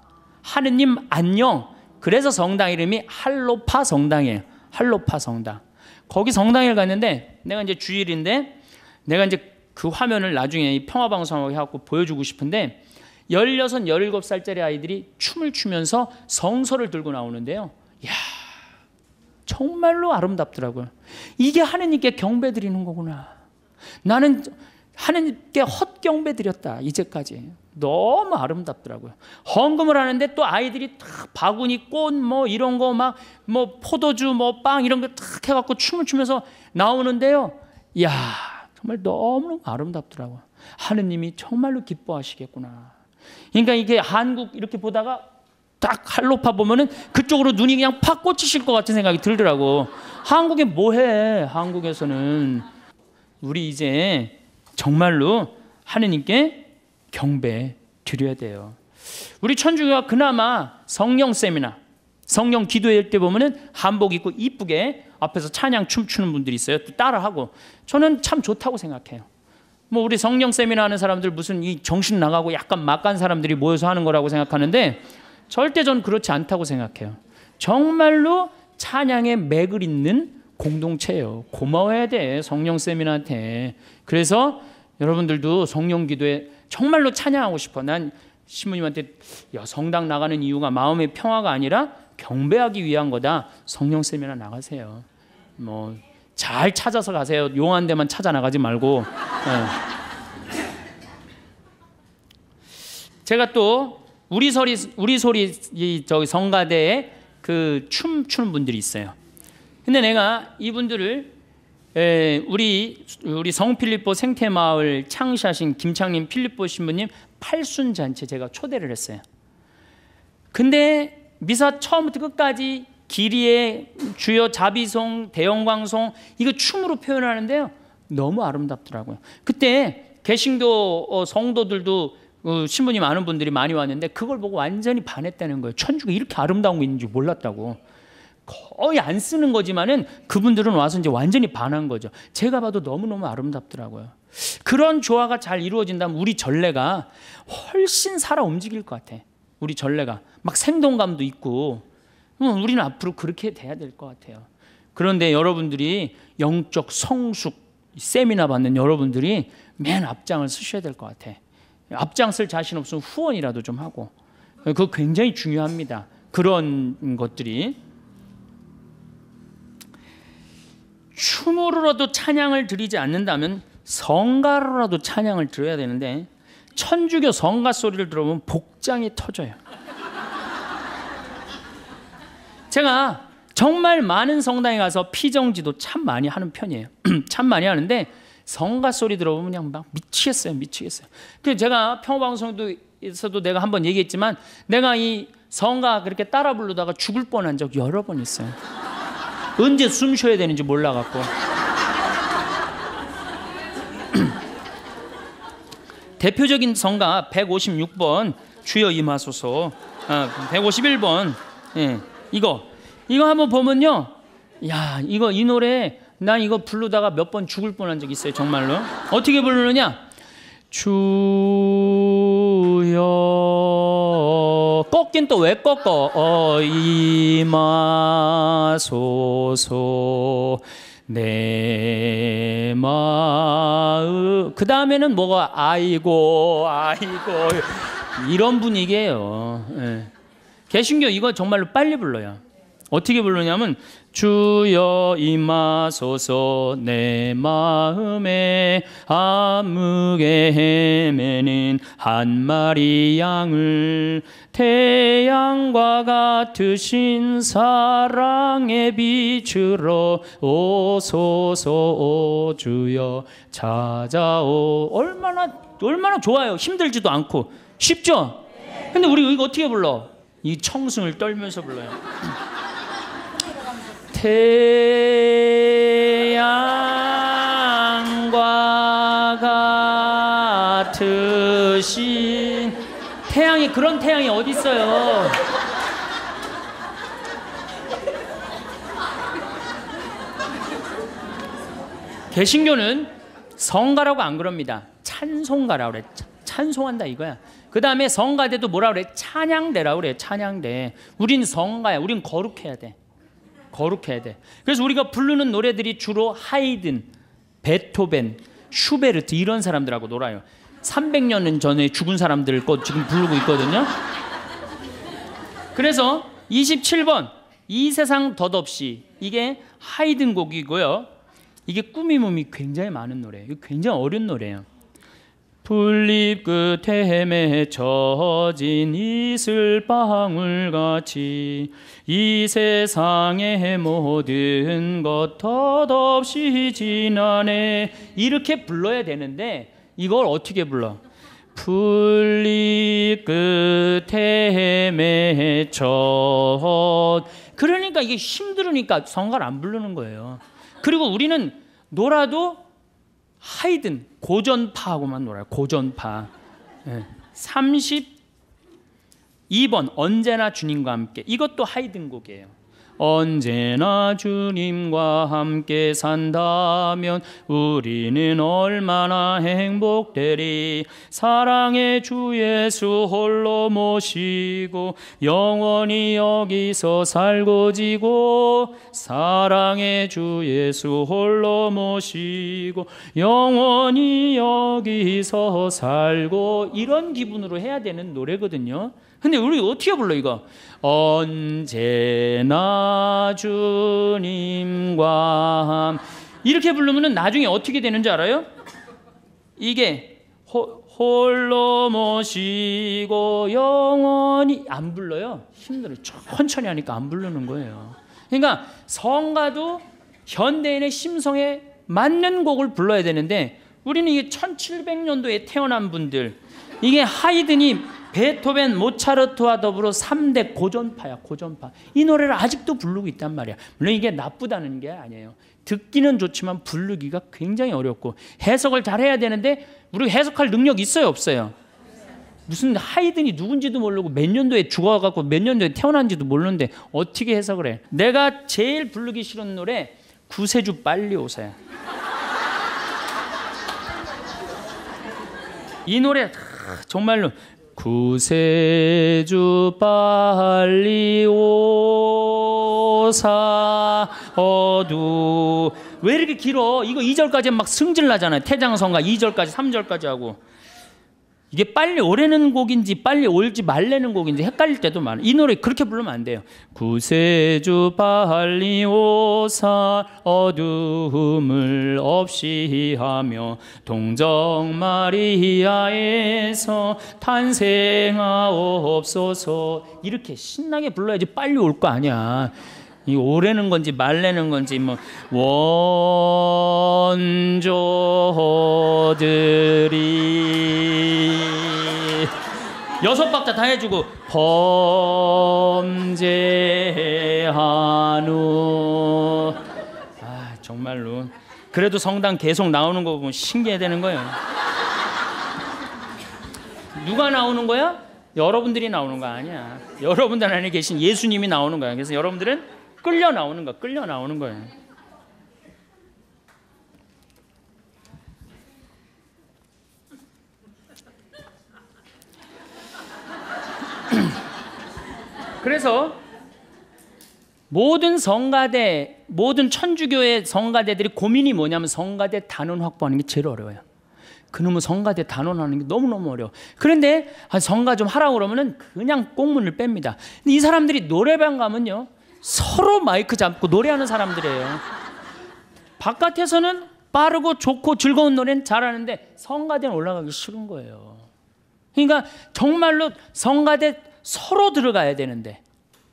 하느님 안녕. 그래서 성당 이름이 할로파 성당이에요. 할로파 성당. 거기 성당에 갔는데 내가 이제 주일인데 내가 이제 그 화면을 나중에 평화방송하게 하고 보여주고 싶은데 16, 17살짜리 아이들이 춤을 추면서 성서를 들고 나오는데요. 이야 정말로 아름답더라고요. 이게 하느님께 경배 드리는 거구나. 나는 하느님께 헛경배 드렸다. 이제까지. 너무 아름답더라고요. 헌금을 하는데 또 아이들이 탁 바구니 꽃 뭐 이런 거 막 뭐 포도주 뭐 빵 이런 거 탁 해갖고 춤을 추면서 나오는데요. 야 정말 너무너무 아름답더라고요. 하느님이 정말로 기뻐하시겠구나. 그러니까 이게 한국 이렇게 보다가 딱 할로파 보면은 그쪽으로 눈이 그냥 팍 꽂히실 것 같은 생각이 들더라고. 한국에 뭐해? 한국에서는 우리 이제 정말로 하느님께 경배 드려야 돼요. 우리 천주교가 그나마 성령 세미나, 성령 기도회 때 보면은 한복 입고 이쁘게 앞에서 찬양 춤추는 분들이 있어요. 따라하고 저는 참 좋다고 생각해요. 뭐 우리 성령 세미나 하는 사람들 무슨 이 정신 나가고 약간 막간 사람들이 모여서 하는 거라고 생각하는데 절대 전 그렇지 않다고 생각해요. 정말로 찬양의 맥을 잇는 공동체예요. 고마워야 돼 성령 세미나한테. 그래서 여러분들도 성령 기도에 정말로 찬양하고 싶어. 난 신부님한테 야, 성당 나가는 이유가 마음의 평화가 아니라 경배하기 위한 거다. 성령 세미나 나가세요. 뭐잘 찾아서 가세요. 용한 데만 찾아 나가지 말고. 예. 제가 또 우리 소리 우리 소리 저기 성가대에 그춤 추는 분들이 있어요. 근데 내가 이분들을 에, 예, 우리 우리 성필리포 생태마을 창시하신 김창림 필리포 신부님 팔순 잔치 제가 초대를 했어요. 근데 미사 처음부터 끝까지 길이의 주요 자비송, 대영광송 이거 춤으로 표현하는데요. 너무 아름답더라고요. 그때 개신교 어, 성도들도 어, 신부님 아는 분들이 많이 왔는데 그걸 보고 완전히 반했다는 거예요. 천주가 이렇게 아름다운 게 있는지 몰랐다고. 거의 안 쓰는 거지만은 그분들은 와서 이제 완전히 반한 거죠. 제가 봐도 너무너무 아름답더라고요. 그런 조화가 잘 이루어진다면 우리 전례가 훨씬 살아 움직일 것 같아. 우리 전례가 막 생동감도 있고 우리는 앞으로 그렇게 돼야 될 것 같아요. 그런데 여러분들이 영적 성숙 세미나 받는 여러분들이 맨 앞장을 쓰셔야 될 것 같아. 앞장 쓸 자신 없으면 후원이라도 좀 하고. 그거 굉장히 중요합니다. 그런 것들이. 춤으로라도 찬양을 드리지 않는다면 성가로라도 찬양을 드려야 되는데 천주교 성가 소리를 들어보면 복장이 터져요. 제가 정말 많은 성당에 가서 피정지도 참 많이 하는 편이에요. [CLEARS THROAT] 참 많이 하는데 성가 소리 들어보면 그냥 막 미치겠어요, 미치겠어요. 그 제가 평방송에서도 내가 한번 얘기했지만 내가 이 성가 그렇게 따라 부르다가 죽을 뻔한 적 여러 번 있어요. 언제 숨 쉬어야 되는지 몰라갖고. [CLEARS THROAT] 대표적인 성가 156번 주여 임하소서, 아, 151번. 예. 이거 이거 한번 보면요. 야 이거 이 노래 난 이거 부르다가 몇 번 죽을 뻔한 적 있어요 정말로. 어떻게 부르느냐? 주여 꺾긴 또 왜 꺾어? 어, 이마소소 내 마음 그 다음에는 뭐가 아이고 아이고 이런 분위기예요. 네. 개신교 이거 정말로 빨리 불러요. 어떻게 부르냐면 주여 임하소서 내 마음에 아무개 헤매는 한 마리 양을 태양과 같으신 사랑의 빛으로 오소서 오 주여 찾아오 얼마나 얼마나 좋아요 힘들지도 않고 쉽죠? 근데 우리 이거 어떻게 불러? 이 청승을 떨면서 불러요. [LAUGHS] 태양과 같으신 태양이 그런 태양이 어디 있어요? 개신교는 성가라고 안 그럽니다. 찬송가라고 그래. 찬송한다 이거야. 그 다음에 성가대도 뭐라 그래? 찬양대라 그래. 찬양대. 우린 성가야. 우린 거룩해야 돼. 거룩해야 돼. 그래서 우리가 부르는 노래들이 주로 하이든, 베토벤, 슈베르트 이런 사람들하고 놀아요. 300년 전에 죽은 사람들 거 지금 부르고 있거든요. 그래서 27번 이 세상 덧없이 이게 하이든 곡이고요. 이게 꾸밈음이 굉장히 많은 노래예요. 굉장히 어려운 노래예요. 풀잎 끝에 헤매 젖은 이슬 방울같이 이 세상의 모든 것 덧없이 지나네 이렇게 불러야 되는데 이걸 어떻게 불러? 풀잎 끝에 헤매 젖 그러니까 이게 힘들으니까 성가를 안 부르는 거예요 그리고 우리는 놀아도 하이든 고전파하고만 놀아요. 고전파. 네. 예. 32번 언제나 주님과 함께 이것도 하이든 곡이에요. 언제나 주님과 함께 산다면 우리는 얼마나 행복되리 사랑의 주 예수 홀로 모시고 영원히 여기서 살고 지고 사랑의 주 예수 홀로 모시고 영원히 여기서 살고 이런 기분으로 해야 되는 노래거든요. 근데 우리 어떻게 불러 이거? 언제나 주님과 함 이렇게 부르면 나중에 어떻게 되는지 알아요? 이게 호, 홀로 모시고 영원히 안 불러요. 힘들어. 천천히 하니까 안 부르는 거예요. 그러니까 성가도 현대인의 심성에 맞는 곡을 불러야 되는데 우리는 이게 1700년도에 태어난 분들 이게 하이드님 베토벤, 모차르트와 더불어 3대 고전파야, 고전파. 이 노래를 아직도 부르고 있단 말이야. 물론 이게 나쁘다는 게 아니에요. 듣기는 좋지만 부르기가 굉장히 어렵고 해석을 잘해야 되는데 우리 해석할 능력 있어요, 없어요? 무슨 하이든이 누군지도 모르고 몇 년도에 죽어갖고 몇 년도에 태어난지도 모르는데 어떻게 해석을 해? 내가 제일 부르기 싫은 노래 구세주 빨리 오세요. 이 노래 정말로 구세주 빨리 오사 어두 왜 이렇게 길어? 이거 2절까지 막 승질 나잖아요. 태장성가 2절까지 3절까지 하고 이게 빨리 오래는 곡인지 빨리 올지 말래는 곡인지 헷갈릴 때도 많아. 이 노래 그렇게 부르면 안 돼요. 구세주 빨리 오사 어두을 없이 하며 동정 마리아에서 탄생하옵소서 이렇게 신나게 불러야지 빨리 올 거 아니야. 이 오래는 건지 말래는 건지 뭐 원조들이 여섯 박자 다 해주고 범죄하누 아 정말로 그래도 성당 계속 나오는 거 보면 신기해 되는 거예요 누가 나오는 거야? 여러분들이 나오는 거 아니야 여러분들 안에 계신 예수님이 나오는 거야 그래서 여러분들은 끌려 나오는 거, 끌려 나오는 거예요. [CLEARS THROAT] 그래서 모든 성가대, 모든 천주교의 성가대들이 고민이 뭐냐면 성가대 단원 확보하는 게 제일 어려워요. 그놈의 성가대 단원하는 게 너무너무 어려워. 그런데 성가 좀 하라고 그러면 그냥 꽁문을 뺍니다. 근데 이 사람들이 노래방 가면요. 서로 마이크 잡고 노래하는 사람들이에요. 바깥에서는 빠르고 좋고 즐거운 노래는 잘하는데 성가대는 올라가기 싫은 거예요. 그러니까 정말로 성가대 서로 들어가야 되는데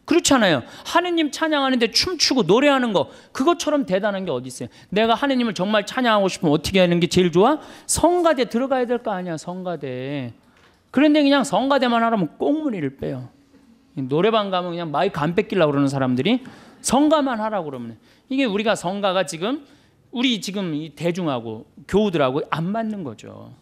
그렇잖아요. 하느님 찬양하는데 춤추고 노래하는 거 그것처럼 대단한 게 어디 있어요? 내가 하느님을 정말 찬양하고 싶으면 어떻게 하는 게 제일 좋아? 성가대 들어가야 될 거 아니야 성가대. 그런데 그냥 성가대만 하라면 꽁무니를 빼요. 노래방 가면 그냥 마이크 안 뺏기려고 그러는 사람들이 성가만 하라고 그러면 이게 우리가 성가가 지금 우리 지금 이 대중하고 교우들하고 안 맞는 거죠.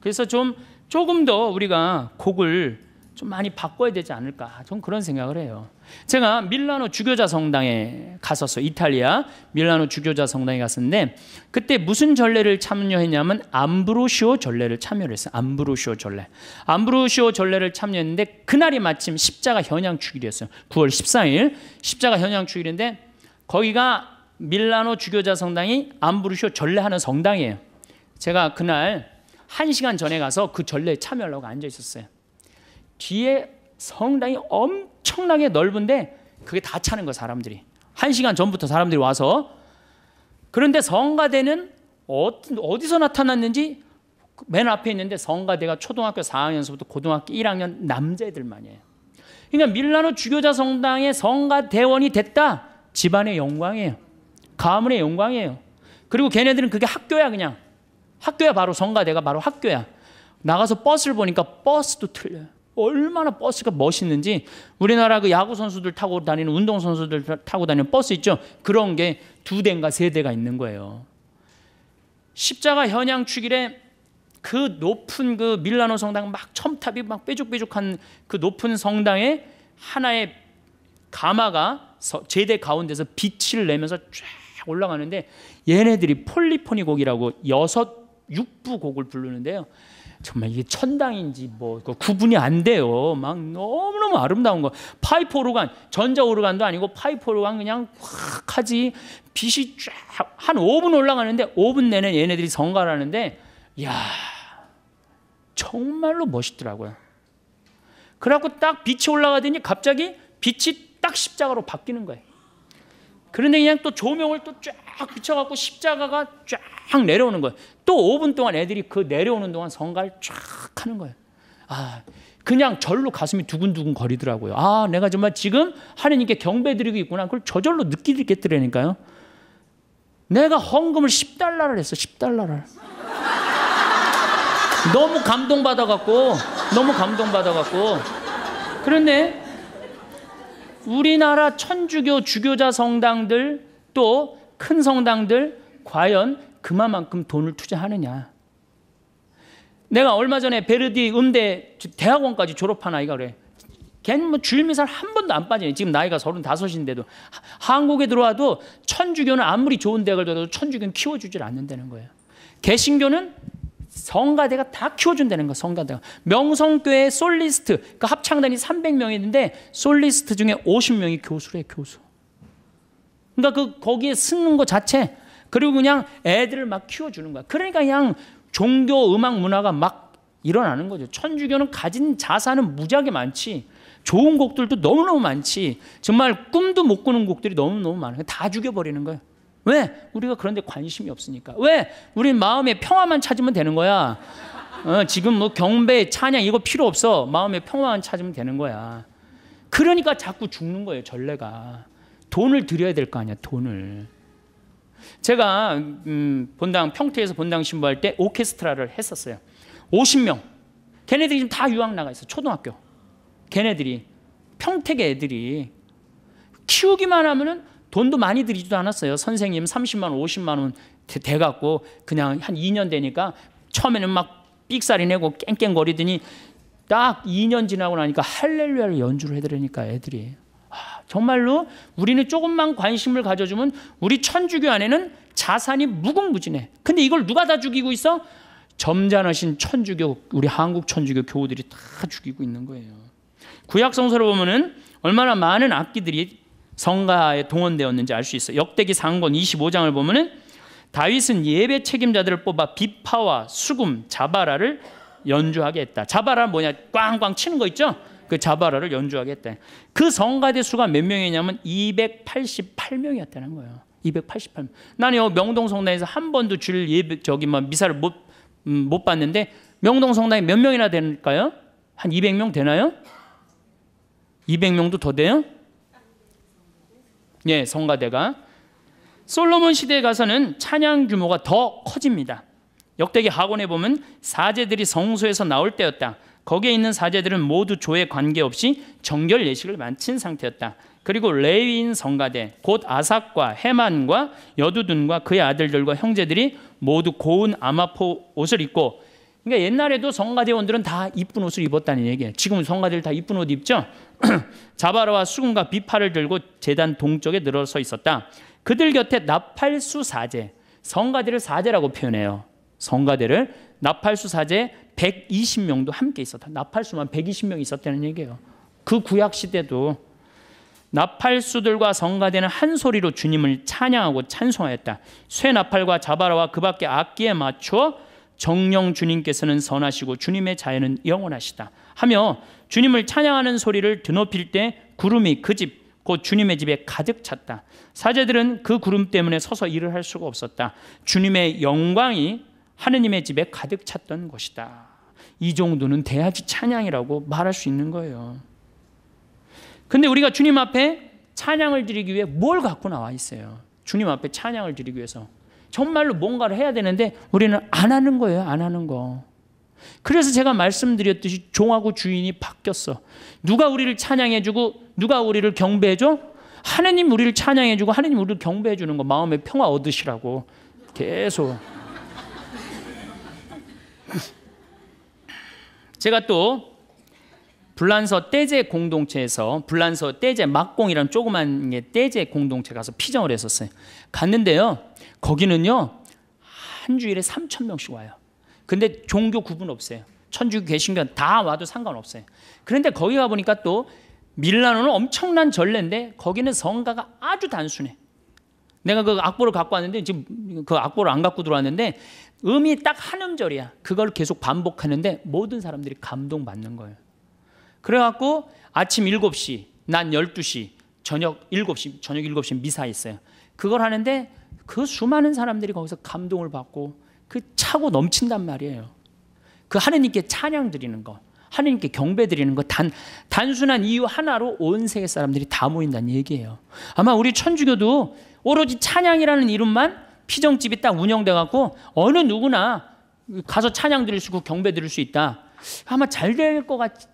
그래서 좀 조금 더 우리가 곡을 좀 많이 바꿔야 되지 않을까. 좀 그런 생각을 해요. 제가 밀라노 주교자 성당에 갔었어요. 이탈리아 밀라노 주교자 성당에 갔었는데 그때 무슨 전례를 참여했냐면 암브로시오 전례를 참여를 했어요. 암브로시오 전례. 암브로시오 전례를 참여했는데 그날이 마침 십자가 현양 축일이었어요. 9월 14일 십자가 현양 축일인데 거기가 밀라노 주교자 성당이 암브로시오 전례하는 성당이에요. 제가 그날 1시간 전에 가서 그 전례에 참여하려고 앉아 있었어요. 뒤에 성당이 엄청 엄청나게 넓은데 그게 다 차는 거 사람들이. 한 시간 전부터 사람들이 와서 그런데 성가대는 어, 어디서 나타났는지 맨 앞에 있는데 성가대가 초등학교 4학년서부터 고등학교 1학년 남자애들만이에요. 그러니까 밀라노 주교자 성당의 성가대원이 됐다. 집안의 영광이에요. 가문의 영광이에요. 그리고 걔네들은 그게 학교야 그냥. 학교야 바로 성가대가 바로 학교야. 나가서 버스를 보니까 버스도 틀려요. 얼마나 버스가 멋있는지 우리나라 그 야구 선수들 타고 다니는 운동 선수들 타고 다니는 버스 있죠. 그런 게 두 대인가 세 대가 있는 거예요. 십자가 현양 축일에 그 높은 그 밀라노 성당 막 첨탑이 막 뾰족뾰족한 그 높은 성당에 하나의 가마가 제대 가운데서 빛을 내면서 쫙 올라가는데 얘네들이 폴리포니곡이라고 여섯 육부 곡을 부르는데요. 정말 이게 천당인지 뭐 그 구분이 안 돼요. 막 너무너무 아름다운 거. 파이프 오르간, 전자 오르간도 아니고 파이프 오르간 그냥 확 하지 빛이 쫙 한 5분 올라가는데 5분 내내 얘네들이 성가하는데 야 정말로 멋있더라고요. 그래갖고 딱 빛이 올라가더니 갑자기 빛이 딱 십자가로 바뀌는 거예요. 그런데 그냥 또 조명을 또쫙 비춰갖고 십자가가 쫙 내려오는 거예요. 또 5분 동안 애들이 그 내려오는 동안 성가를 쫙 하는 거예요. 아, 그냥 절로 가슴이 두근두근 거리더라고요. 아, 내가 정말 지금 하느님께 경배드리고 있구나. 그걸 저절로 느끼겠더라니까요. 내가 헌금을 10달러를 했어, 10달러를. 너무 감동받아갖고, 너무 감동받아갖고. 그런데 우리나라 천주교 주교자 성당들 또 큰 성당들 과연 그만큼 돈을 투자하느냐. 내가 얼마 전에 베르디 음대 대학원까지 졸업한 아이가 그래. 걔는 뭐 주일미사를 한 번도 안 빠지네. 지금 나이가 서른다섯인데도 한국에 들어와도 천주교는 아무리 좋은 대학을 들어도 천주교는 키워주질 않는다는 거예요. 개신교는 성가대가 다 키워준다는 거 성가대가 명성교회 솔리스트 그 합창단이 300명이 있는데 솔리스트 중에 50명이 교수래 교수 그러니까 그 거기에 쓰는 거 자체 그리고 그냥 애들을 막 키워주는 거야 그러니까 그냥 종교 음악 문화가 막 일어나는 거죠 천주교는 가진 자산은 무지하게 많지 좋은 곡들도 너무너무 많지 정말 꿈도 못 꾸는 곡들이 너무너무 많아요 다 죽여버리는 거예요 왜? 우리가 그런데 관심이 없으니까. 왜? 우리 마음의 평화만 찾으면 되는 거야. 어, 지금 뭐 경배, 찬양 이거 필요 없어. 마음의 평화만 찾으면 되는 거야. 그러니까 자꾸 죽는 거예요, 전례가. 돈을 드려야 될 거 아니야, 돈을. 제가 음, 본당 평택에서 본당 신부할 때 오케스트라를 했었어요. 50명. 걔네들이 지금 다 유학 나가 있어. 초등학교. 걔네들이 평택의 애들이 키우기만 하면은 돈도 많이 들이지도 않았어요. 선생님 30만 원, 50만 원돼 갖고 그냥 한 2년 되니까 처음에는 막 삑사리 내고 깽깽거리더니 딱 2년 지나고 나니까 할렐루야를 연주를 해드리니까 애들이 아, 정말로 우리는 조금만 관심을 가져주면 우리 천주교 안에는 자산이 무궁무진해. 근데 이걸 누가 다 죽이고 있어? 점잖으신 천주교 우리 한국 천주교 교우들이 다 죽이고 있는 거예요. 구약 성서를 보면은 얼마나 많은 악기들이 성가에 동원되었는지 알 수 있어요. 역대기 상권 25장을 보면은 다윗은 예배 책임자들을 뽑아 비파와 수금, 자바라를 연주하게 했다. 자바라 뭐냐? 꽝꽝 치는 거 있죠? 그 자바라를 연주하게 했다. 그 성가대 수가 몇 명이냐면 288명이었다는 거예요. 288명. 나는 요 명동 성당에서 한 번도 줄 예배 저기만 뭐 미사를 못, 음, 못 봤는데 명동 성당이몇 명이나 될까요? 한 200명 되나요? 200명도 더 돼요? 예, 성가대가 솔로몬 시대에 가서는 찬양 규모가 더 커집니다. 역대기 학원에 보면 사제들이 성소에서 나올 때였다. 거기에 있는 사제들은 모두 조에 관계없이 정결 예식을 마친 상태였다. 그리고 레위인 성가대 곧 아삭과 헤만과 여두둔과 그의 아들들과 형제들이 모두 고운 아마포 옷을 입고 그러니까 옛날에도 성가대원들은 다 이쁜 옷을 입었다는 얘기예요. 지금 성가대들 다 이쁜 옷 입죠? [CLEARS THROAT] 자바라와 수금과 비파를 들고 제단 동쪽에 늘어서 있었다. 그들 곁에 나팔수 사제, 성가대를 사제라고 표현해요. 성가대를 나팔수 사제 120명도 함께 있었다. 나팔수만 1 2 0명 있었다는 얘기예요. 그 구약 시대도 나팔수들과 성가대는 한 소리로 주님을 찬양하고 찬송하였다. 쇠 나팔과 자바라와 그 밖에 악기에 맞춰 정령 주님께서는 선하시고 주님의 자유는 영원하시다 하며 주님을 찬양하는 소리를 드높일 때 구름이 그 집 곧 주님의 집에 가득 찼다. 사제들은 그 구름 때문에 서서 일을 할 수가 없었다. 주님의 영광이 하느님의 집에 가득 찼던 것이다. 이 정도는 대야지 찬양이라고 말할 수 있는 거예요. 근데 우리가 주님 앞에 찬양을 드리기 위해 뭘 갖고 나와 있어요? 주님 앞에 찬양을 드리기 위해서 정말로 뭔가를 해야 되는데 우리는 안 하는 거예요. 안 하는 거. 그래서 제가 말씀드렸듯이 종하고 주인이 바뀌었어. 누가 우리를 찬양해주고 누가 우리를 경배해줘? 하느님 우리를 찬양해주고 하느님 우리를 경배해주는 거 마음의 평화 얻으시라고 계속. 제가 또 불란서 떼제 공동체에서 불란서 떼제 막공이라는 조그만 떼제 공동체 가서 피정을 했었어요. 갔는데요. 거기는요 한 주일에 3천 명씩 와요. 근데 종교 구분 없어요. 천주교 개신교 다 와도 상관없어요. 그런데 거기 가 보니까 또 밀라노는 엄청난 전례인데 거기는 성가가 아주 단순해. 내가 그 악보를 갖고 왔는데 지금 그 악보를 안 갖고 들어왔는데 음이 딱한 음절이야. 그걸 계속 반복하는데 모든 사람들이 감동받는 거예요. 그래갖고 아침 7시, 난 12시, 저녁 7시, 저녁 7시 미사 있어요. 그걸 하는데 그 수많은 사람들이 거기서 감동을 받고 그 차고 넘친단 말이에요. 그 하느님께 찬양 드리는 거, 하느님께 경배 드리는 거단 단순한 이유 하나로 온 세계 사람들이 다 모인다는 얘기예요. 아마 우리 천주교도 오로지 찬양이라는 이름만 피정집이 딱 운영돼 갖고 어느 누구나 가서 찬양 드릴 수 있고 경배 드릴 수 있다. 아마 잘 될 것 같지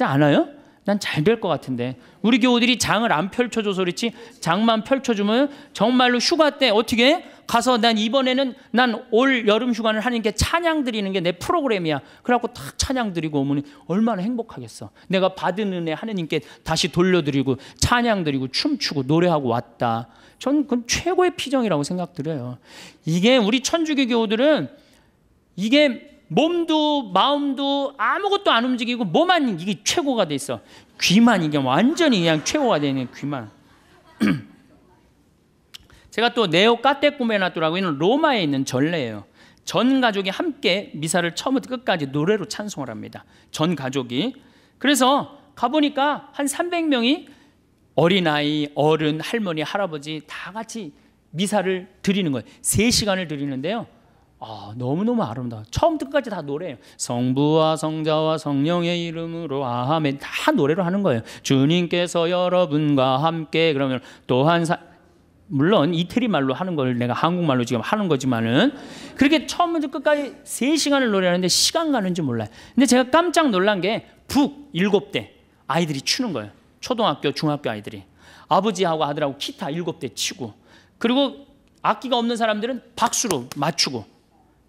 않아요? 난잘될것 같은데 우리 교우들이 장을 안 펼쳐줘서 그렇지 장만 펼쳐주면 정말로 휴가 때 어떻게 해? 가서 난 이번에는 난 올 여름 휴가를 하는 게 찬양 드리는 게 내 프로그램이야 그래갖고 탁 찬양 드리고 오면 얼마나 행복하겠어 내가 받은 은혜 하느님께 다시 돌려드리고 찬양 드리고 춤추고 노래하고 왔다 전 그건 최고의 피정이라고 생각드려요 이게 우리 천주교 교우들은 이게 몸도 마음도 아무것도 안 움직이고 뭐만 이게 최고가 돼 있어. 귀만 이게 완전히 그냥 최고가 되는 귀만. [CLEARS THROAT] 제가 또 네오 까떼꿈에 놨더라고 이는 로마에 있는 전례예요. 전 가족이 함께 미사를 처음부터 끝까지 노래로 찬송을 합니다. 전 가족이. 그래서 가보니까 한 300명이 어린아이, 어른, 할머니, 할아버지 다 같이 미사를 드리는 거예요. 3시간을 드리는데요. 아, 너무너무 아름다워. 처음부터 끝까지 다 노래예요. 성부와 성자와 성령의 이름으로 아멘. 다 노래로 하는 거예요. 주님께서 여러분과 함께 그러면 또한 사, 물론 이태리 말로 하는 걸 내가 한국말로 지금 하는 거지만은 그렇게 처음부터 끝까지 3시간을 노래하는데 시간 가는 줄 몰라요. 근데 제가 깜짝 놀란 게 북 일곱 대 아이들이 추는 거예요. 초등학교, 중학교 아이들이. 아버지하고 아들하고 기타 일곱 대 치고 그리고 악기가 없는 사람들은 박수로 맞추고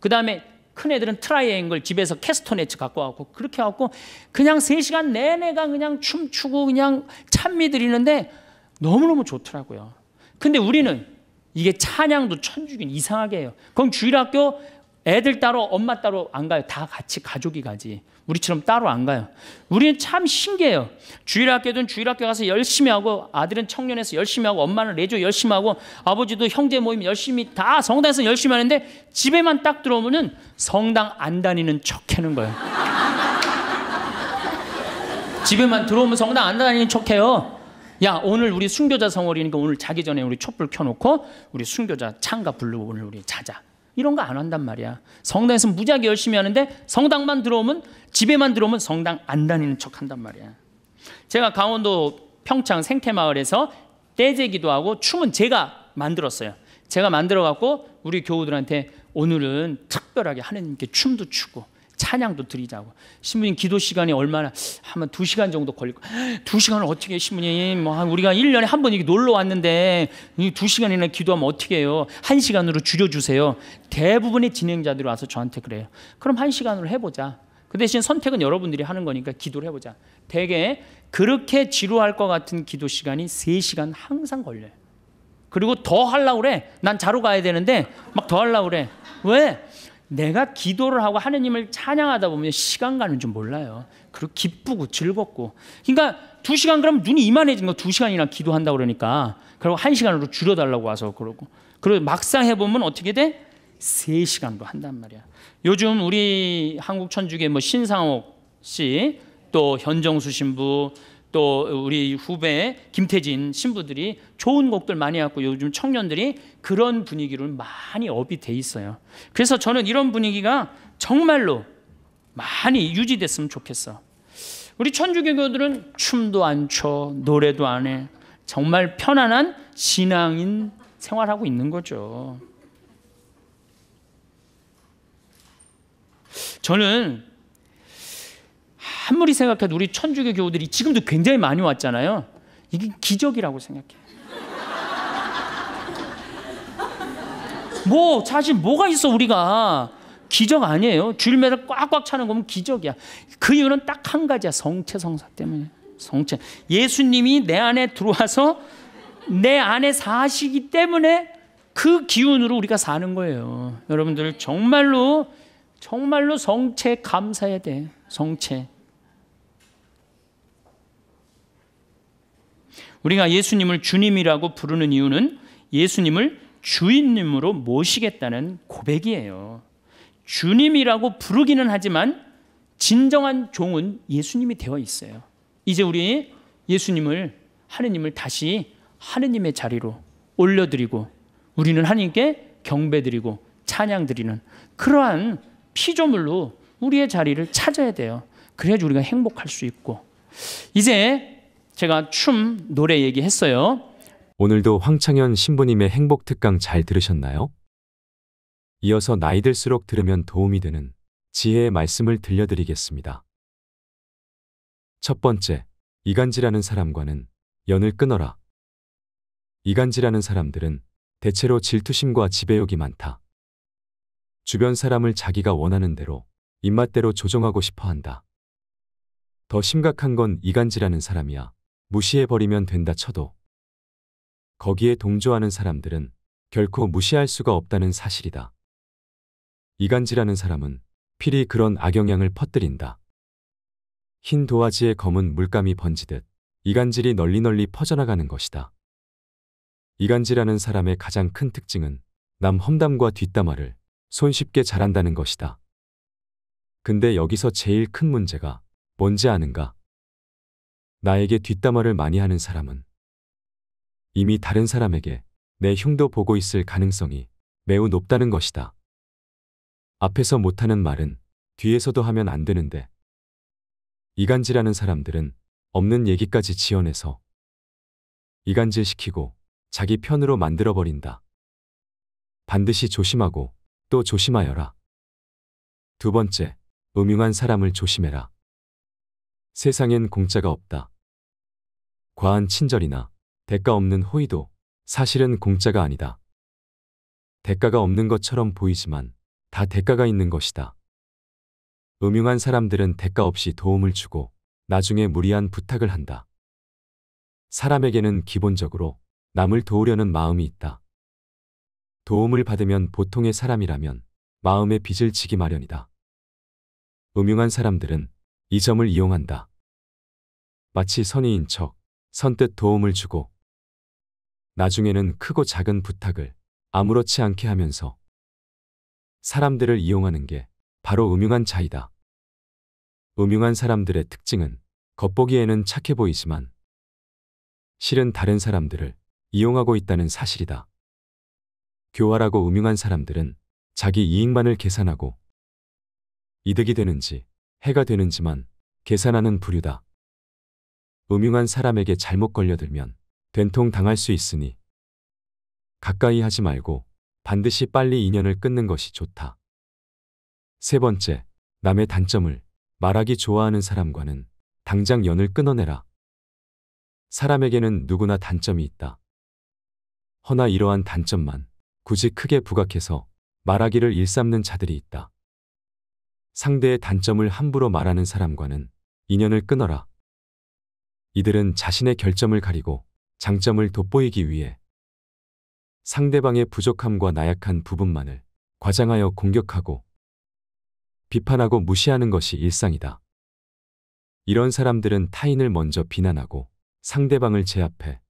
그 다음에 큰 애들은 트라이앵글 집에서 캐스터 네츠 갖고 왔고 그렇게 왔고 그냥 3시간 내내가 그냥 춤추고 그냥 찬미 드리는데 너무너무 좋더라고요. 근데 우리는 이게 찬양도 천주교 이상하게 해요. 그럼 주일학교 애들 따로 엄마 따로 안 가요. 다 같이 가족이 가지. 우리처럼 따로 안 가요. 우리는 참 신기해요. 주일 학교든 주일 학교 가서 열심히 하고 아들은 청년에서 열심히 하고 엄마는 레조 열심히 하고 아버지도 형제 모임 열심히 다 성당에서 열심히 하는데 집에만 딱 들어오면은 성당 안 다니는 척하는 거예요. [LAUGHS] 집에만 들어오면 성당 안 다니는 척해요. 야 오늘 우리 순교자 성월이니까 오늘 자기 전에 우리 촛불 켜놓고 우리 순교자 창가 불르고 오늘 우리 자자. 이런 거 안 한단 말이야. 성당에서 무지하게 열심히 하는데 성당만 들어오면 집에만 들어오면 성당 안 다니는 척 한단 말이야. 제가 강원도 평창 생태마을에서 떼제기도 하고 춤은 제가 만들었어요. 제가 만들어 갖고 우리 교우들한테 오늘은 특별하게 하나님께 춤도 추고 찬양도 드리자고. 신부님 기도 시간이 얼마나 한번두 시간 정도 걸리고 [GASPS] 두 시간을 어떻게 해, 신부님 뭐 우리가 1년에 한 번 이렇게 놀러 왔는데 이 두 시간이나 기도하면 어떻게 해요? 한 시간으로 줄여주세요. 대부분의 진행자들이 와서 저한테 그래요. 그럼 한 시간으로 해보자. 그 대신 선택은 여러분들이 하는 거니까 기도를 해보자. 대개 그렇게 지루할 것 같은 기도 시간이 3시간 항상 걸려요. 그리고 더 하려고 그래. 난 자러 가야 되는데 막 더 하려고 그래. 왜? 내가 기도를 하고 하느님을 찬양하다 보면 시간 가는 줄 몰라요. 그리고 기쁘고 즐겁고. 그러니까 두 시간 그러면 눈이 이만해진 거 두 시간이나 기도한다 그러니까. 그리고 한 시간으로 줄여달라고 와서 그러고. 그리고 막상 해보면 어떻게 돼? 세 시간도 한단 말이야. 요즘 우리 한국 천주교 뭐 신상옥 씨, 또 현정수 신부, 또 우리 후배 김태진 신부들이 좋은 곡들 많이 하고 요즘 청년들이 그런 분위기로 많이 업이 돼 있어요. 그래서 저는 이런 분위기가 정말로 많이 유지됐으면 좋겠어. 우리 천주교교들은 춤도 안 춰, 노래도 안 해. 정말 편안한 신앙인 생활하고 있는 거죠. 저는 아무리 생각해도 우리 천주교 교우들이 지금도 굉장히 많이 왔잖아요. 이게 기적이라고 생각해요. 뭐 사실 뭐가 있어 우리가 기적 아니에요. 줄매를 꽉꽉 차는 거면 기적이야. 그 이유는 딱 한 가지야. 성체 성사 때문에. 성체. 예수님이 내 안에 들어와서 내 안에 사시기 때문에 그 기운으로 우리가 사는 거예요. 여러분들 정말로 정말로 성체 감사해야 돼. 성체. 우리가 예수님을 주님이라고 부르는 이유는 예수님을 주인님으로 모시겠다는 고백이에요. 주님이라고 부르기는 하지만 진정한 종은 예수님이 되어 있어요. 이제 우리 예수님을 하느님을 다시 하느님의 자리로 올려드리고 우리는 하나님께 경배드리고 찬양드리는 그러한 피조물로 우리의 자리를 찾아야 돼요. 그래야지 우리가 행복할 수 있고 이제 제가 춤 노래 얘기했어요. 오늘도 황창현 신부님의 행복 특강 잘 들으셨나요? 이어서 나이 들수록 들으면 도움이 되는 지혜의 말씀을 들려드리겠습니다. 첫 번째, 이간질하는 사람과는 연을 끊어라. 이간질하는 사람들은 대체로 질투심과 지배욕이 많다. 주변 사람을 자기가 원하는 대로 입맛대로 조정하고 싶어 한다. 더 심각한 건 이간질하는 사람이야. 무시해버리면 된다 쳐도 거기에 동조하는 사람들은 결코 무시할 수가 없다는 사실이다. 이간지라는 사람은 필히 그런 악영향을 퍼뜨린다. 흰 도화지에 검은 물감이 번지듯 이간질이 널리 널리 퍼져나가는 것이다. 이간질하는 사람의 가장 큰 특징은 남 험담과 뒷담화를 손쉽게 잘한다는 것이다. 근데 여기서 제일 큰 문제가 뭔지 아는가? 나에게 뒷담화를 많이 하는 사람은 이미 다른 사람에게 내 흉도 보고 있을 가능성이 매우 높다는 것이다. 앞에서 못하는 말은 뒤에서도 하면 안 되는데 이간질하는 사람들은 없는 얘기까지 지어내서 이간질시키고 자기 편으로 만들어버린다. 반드시 조심하고 또 조심하여라. 두 번째, 음흉한 사람을 조심해라. 세상엔 공짜가 없다. 과한 친절이나 대가 없는 호의도 사실은 공짜가 아니다. 대가가 없는 것처럼 보이지만 다 대가가 있는 것이다. 음흉한 사람들은 대가 없이 도움을 주고 나중에 무리한 부탁을 한다. 사람에게는 기본적으로 남을 도우려는 마음이 있다. 도움을 받으면 보통의 사람이라면 마음에 빚을 지기 마련이다. 음흉한 사람들은 이 점을 이용한다. 마치 선의인 척 선뜻 도움을 주고 나중에는 크고 작은 부탁을 아무렇지 않게 하면서 사람들을 이용하는 게 바로 음흉한 자이다. 음흉한 사람들의 특징은 겉보기에는 착해 보이지만 실은 다른 사람들을 이용하고 있다는 사실이다. 교활하고 음흉한 사람들은 자기 이익만을 계산하고 이득이 되는지 해가 되는지만 계산하는 부류다. 음흉한 사람에게 잘못 걸려들면 된통 당할 수 있으니 가까이 하지 말고 반드시 빨리 인연을 끊는 것이 좋다. 세 번째, 남의 단점을 말하기 좋아하는 사람과는 당장 연을 끊어내라. 사람에게는 누구나 단점이 있다. 허나 이러한 단점만 굳이 크게 부각해서 말하기를 일삼는 자들이 있다. 상대의 단점을 함부로 말하는 사람과는 인연을 끊어라. 이들은 자신의 결점을 가리고 장점을 돋보이기 위해 상대방의 부족함과 나약한 부분만을 과장하여 공격하고 비판하고 무시하는 것이 일상이다. 이런 사람들은 타인을 먼저 비난하고 상대방을 제압해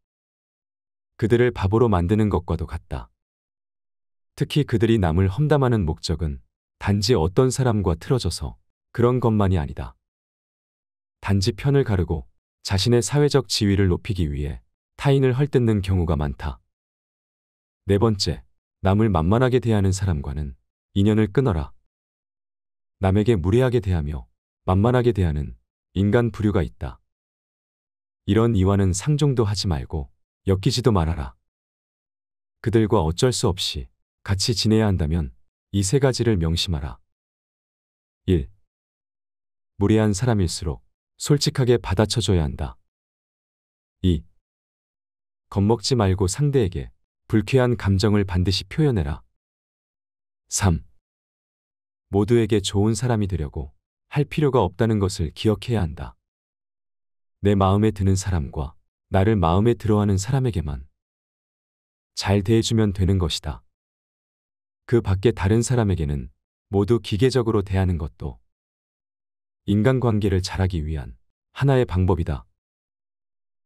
그들을 바보로 만드는 것과도 같다. 특히 그들이 남을 험담하는 목적은 단지 어떤 사람과 틀어져서 그런 것만이 아니다. 단지 편을 가르고 자신의 사회적 지위를 높이기 위해 타인을 헐뜯는 경우가 많다. 네 번째, 남을 만만하게 대하는 사람과는 인연을 끊어라. 남에게 무례하게 대하며 만만하게 대하는 인간 부류가 있다. 이런 이와는 상종도 하지 말고 엮이지도 말아라. 그들과 어쩔 수 없이 같이 지내야 한다면 이 세 가지를 명심하라. 1. 무례한 사람일수록 솔직하게 받아쳐줘야 한다. 2. 겁먹지 말고 상대에게 불쾌한 감정을 반드시 표현해라. 3. 모두에게 좋은 사람이 되려고 할 필요가 없다는 것을 기억해야 한다. 내 마음에 드는 사람과 나를 마음에 들어하는 사람에게만 잘 대해주면 되는 것이다. 그 밖에 다른 사람에게는 모두 기계적으로 대하는 것도 인간관계를 잘하기 위한 하나의 방법이다.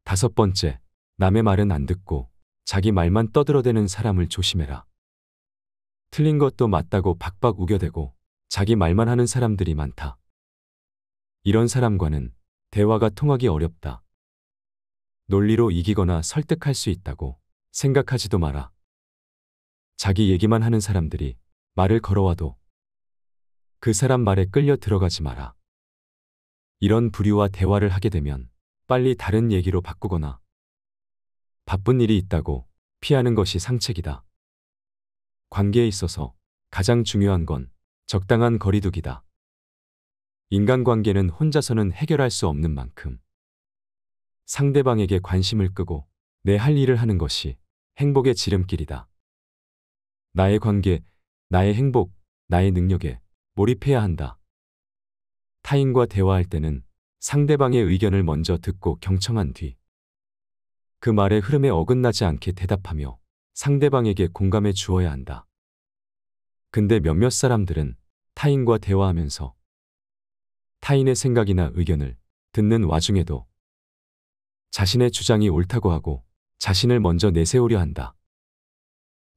다섯 번째, 남의 말은 안 듣고 자기 말만 떠들어대는 사람을 조심해라. 틀린 것도 맞다고 박박 우겨대고 자기 말만 하는 사람들이 많다. 이런 사람과는 대화가 통하기 어렵다. 논리로 이기거나 설득할 수 있다고 생각하지도 마라. 자기 얘기만 하는 사람들이 말을 걸어와도 그 사람 말에 끌려 들어가지 마라. 이런 부류와 대화를 하게 되면 빨리 다른 얘기로 바꾸거나 바쁜 일이 있다고 피하는 것이 상책이다. 관계에 있어서 가장 중요한 건 적당한 거리두기다. 인간관계는 혼자서는 해결할 수 없는 만큼 상대방에게 관심을 끄고 내 할 일을 하는 것이 행복의 지름길이다. 나의 관계, 나의 행복, 나의 능력에 몰입해야 한다. 타인과 대화할 때는 상대방의 의견을 먼저 듣고 경청한 뒤그 말의 흐름에 어긋나지 않게 대답하며 상대방에게 공감해 주어야 한다. 근데 몇몇 사람들은 타인과 대화하면서 타인의 생각이나 의견을 듣는 와중에도 자신의 주장이 옳다고 하고 자신을 먼저 내세우려 한다.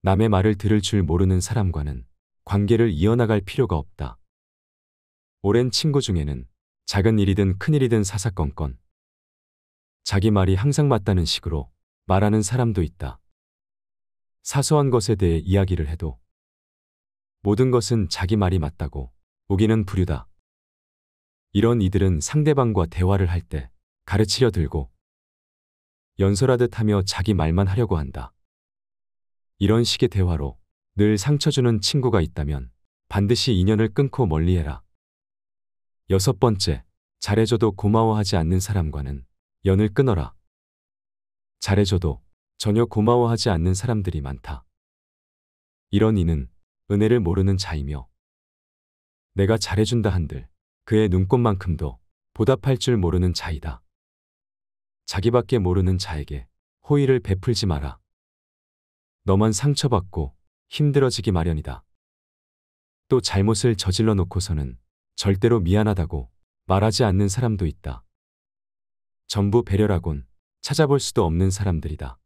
남의 말을 들을 줄 모르는 사람과는 관계를 이어나갈 필요가 없다. 오랜 친구 중에는 작은 일이든 큰 일이든 사사건건 자기 말이 항상 맞다는 식으로 말하는 사람도 있다. 사소한 것에 대해 이야기를 해도 모든 것은 자기 말이 맞다고 우기는 부류다. 이런 이들은 상대방과 대화를 할 때 가르치려 들고 연설하듯 하며 자기 말만 하려고 한다. 이런 식의 대화로 늘 상처주는 친구가 있다면 반드시 인연을 끊고 멀리해라. 여섯 번째, 잘해줘도 고마워하지 않는 사람과는 연을 끊어라. 잘해줘도 전혀 고마워하지 않는 사람들이 많다. 이런 이는 은혜를 모르는 자이며 내가 잘해준다 한들 그의 눈꽃만큼도 보답할 줄 모르는 자이다. 자기밖에 모르는 자에게 호의를 베풀지 마라. 너만 상처받고 힘들어지기 마련이다. 또 잘못을 저질러 놓고서는 절대로 미안하다고 말하지 않는 사람도 있다. 전부 배려라곤 찾아볼 수도 없는 사람들이다.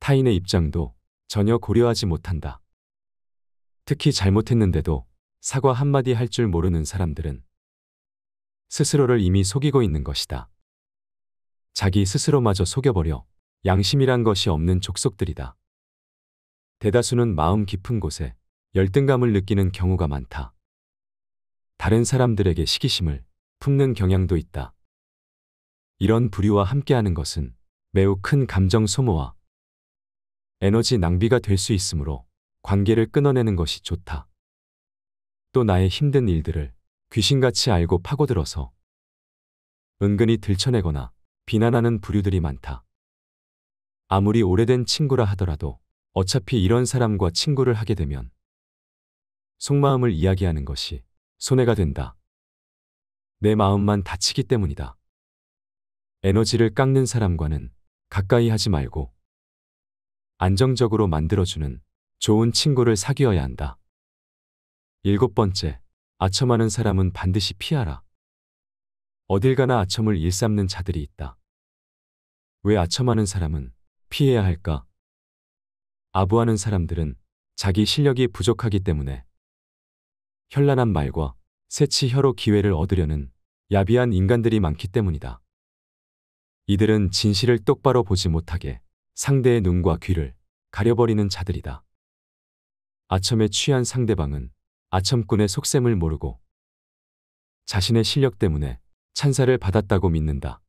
타인의 입장도 전혀 고려하지 못한다. 특히 잘못했는데도 사과 한마디 할 줄 모르는 사람들은 스스로를 이미 속이고 있는 것이다. 자기 스스로마저 속여버려 양심이란 것이 없는 족속들이다. 대다수는 마음 깊은 곳에 열등감을 느끼는 경우가 많다. 다른 사람들에게 시기심을 품는 경향도 있다. 이런 부류와 함께하는 것은 매우 큰 감정 소모와 에너지 낭비가 될 수 있으므로 관계를 끊어내는 것이 좋다. 또 나의 힘든 일들을 귀신같이 알고 파고들어서 은근히 들쳐내거나 비난하는 부류들이 많다. 아무리 오래된 친구라 하더라도 어차피 이런 사람과 친구를 하게 되면 속마음을 이야기하는 것이 손해가 된다. 내 마음만 다치기 때문이다. 에너지를 깎는 사람과는 가까이 하지 말고 안정적으로 만들어주는 좋은 친구를 사귀어야 한다. 일곱 번째, 아첨하는 사람은 반드시 피하라. 어딜 가나 아첨을 일삼는 자들이 있다. 왜 아첨하는 사람은 피해야 할까? 아부하는 사람들은 자기 실력이 부족하기 때문에 현란한 말과 새치 혀로 기회를 얻으려는 야비한 인간들이 많기 때문이다. 이들은 진실을 똑바로 보지 못하게 상대의 눈과 귀를 가려버리는 자들이다. 아첨에 취한 상대방은 아첨꾼의 속셈을 모르고 자신의 실력 때문에 찬사를 받았다고 믿는다.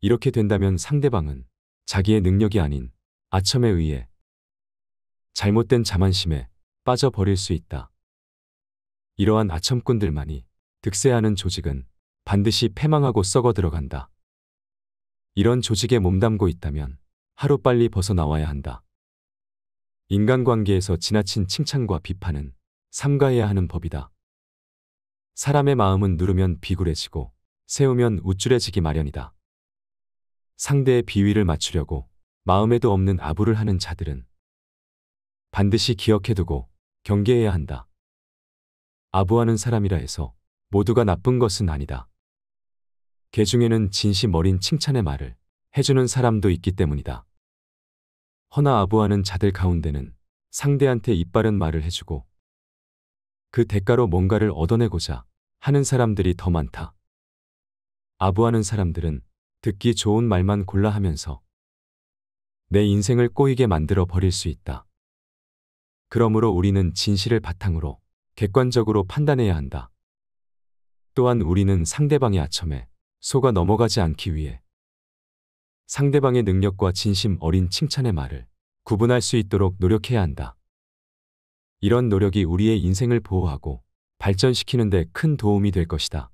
이렇게 된다면 상대방은 자기의 능력이 아닌 아첨에 의해 잘못된 자만심에 빠져버릴 수 있다. 이러한 아첨꾼들만이 득세하는 조직은 반드시 패망하고 썩어 들어간다. 이런 조직에 몸담고 있다면 하루빨리 벗어나와야 한다. 인간관계에서 지나친 칭찬과 비판은 삼가해야 하는 법이다. 사람의 마음은 누르면 비굴해지고 세우면 우쭐해지기 마련이다. 상대의 비위를 맞추려고 마음에도 없는 아부를 하는 자들은 반드시 기억해두고 경계해야 한다. 아부하는 사람이라 해서 모두가 나쁜 것은 아니다. 개 중에는 진심 어린 칭찬의 말을 해주는 사람도 있기 때문이다. 허나 아부하는 자들 가운데는 상대한테 이빨은 말을 해주고 그 대가로 뭔가를 얻어내고자 하는 사람들이 더 많다. 아부하는 사람들은 듣기 좋은 말만 골라 하면서 내 인생을 꼬이게 만들어 버릴 수 있다. 그러므로 우리는 진실을 바탕으로 객관적으로 판단해야 한다. 또한 우리는 상대방의 아첨에 속아 넘어가지 않기 위해 상대방의 능력과 진심 어린 칭찬의 말을 구분할 수 있도록 노력해야 한다. 이런 노력이 우리의 인생을 보호하고 발전시키는 데 큰 도움이 될 것이다.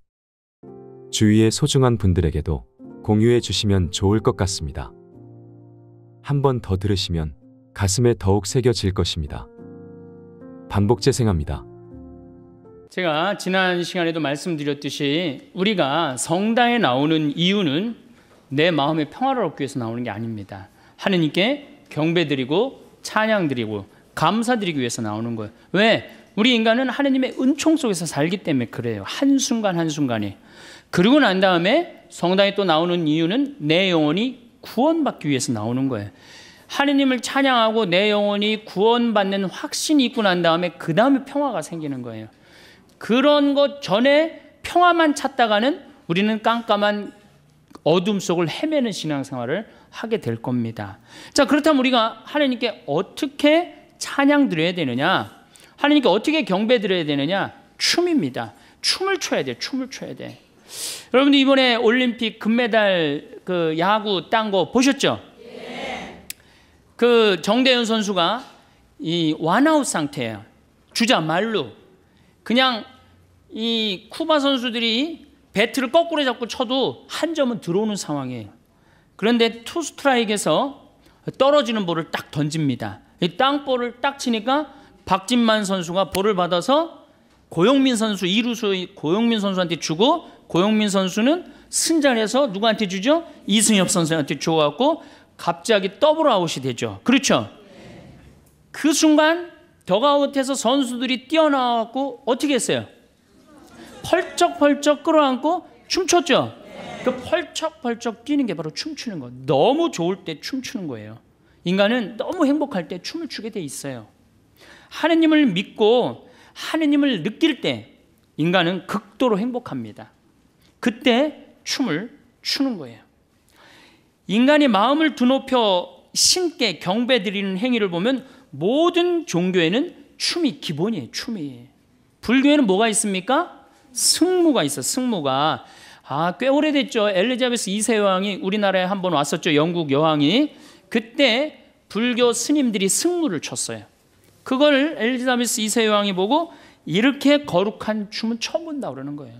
주위의 소중한 분들에게도 공유해 주시면 좋을 것 같습니다. 한 번 더 들으시면 가슴에 더욱 새겨질 것입니다. 반복 재생합니다. 제가 지난 시간에도 말씀드렸듯이 우리가 성당에 나오는 이유는 내 마음의 평화를 얻기 위해서 나오는 게 아닙니다. 하느님께 경배드리고 찬양드리고 감사드리기 위해서 나오는 거예요. 왜? 우리 인간은 하느님의 은총 속에서 살기 때문에 그래요. 한순간 한순간에. 그리고 난 다음에 성당에 또 나오는 이유는 내 영혼이 구원받기 위해서 나오는 거예요. 하느님을 찬양하고 내 영혼이 구원받는 확신이 있고 난 다음에 그 다음에 평화가 생기는 거예요. 그런 것 전에 평화만 찾다가는 우리는 깜깜한 어둠 속을 헤매는 신앙생활을 하게 될 겁니다. 자, 그렇다면 우리가 하나님께 어떻게 찬양 드려야 되느냐? 하나님께 어떻게 경배 드려야 되느냐? 춤입니다. 춤을 춰야 돼. 춤을 춰야 돼. 여러분들 이번에 올림픽 금메달 그 야구 딴 거 보셨죠? 예. 그 정대현 선수가 이 완아웃 상태예요. 주자 말루 그냥 이 쿠바 선수들이 배트를 거꾸로 잡고 쳐도 한 점은 들어오는 상황이에요. 그런데 투 스트라이크에서 떨어지는 볼을 딱 던집니다. 이 땅볼을 딱 치니까 박진만 선수가 볼을 받아서 고영민 선수 이루수 고영민 선수한테 주고 고영민 선수는 승자해서 누구한테 주죠? 이승엽 선수한테 줘갖고 갑자기 더블 아웃이 되죠. 그렇죠? 그 순간 더가웃에서 선수들이 뛰어나왔고 어떻게 했어요? 펄쩍펄쩍 끌어안고 춤췄죠. 그 펄쩍펄쩍 뛰는 게 바로 춤추는 거. 너무 좋을 때 춤추는 거예요. 인간은 너무 행복할 때 춤을 추게 돼 있어요. 하느님을 믿고 하느님을 느낄 때 인간은 극도로 행복합니다. 그때 춤을 추는 거예요. 인간이 마음을 드높여 신께 경배드리는 행위를 보면 모든 종교에는 춤이 기본이에요. 춤이. 불교에는 뭐가 있습니까? 승무가 있어. 승무가. 아, 꽤 오래됐죠. 엘리자베스 2세 여왕이 우리나라에 한번 왔었죠. 영국 여왕이. 그때 불교 스님들이 승무를 췄어요. 그걸 엘리자베스 2세 여왕이 보고 이렇게 거룩한 춤은 처음 본다 그러는 거예요.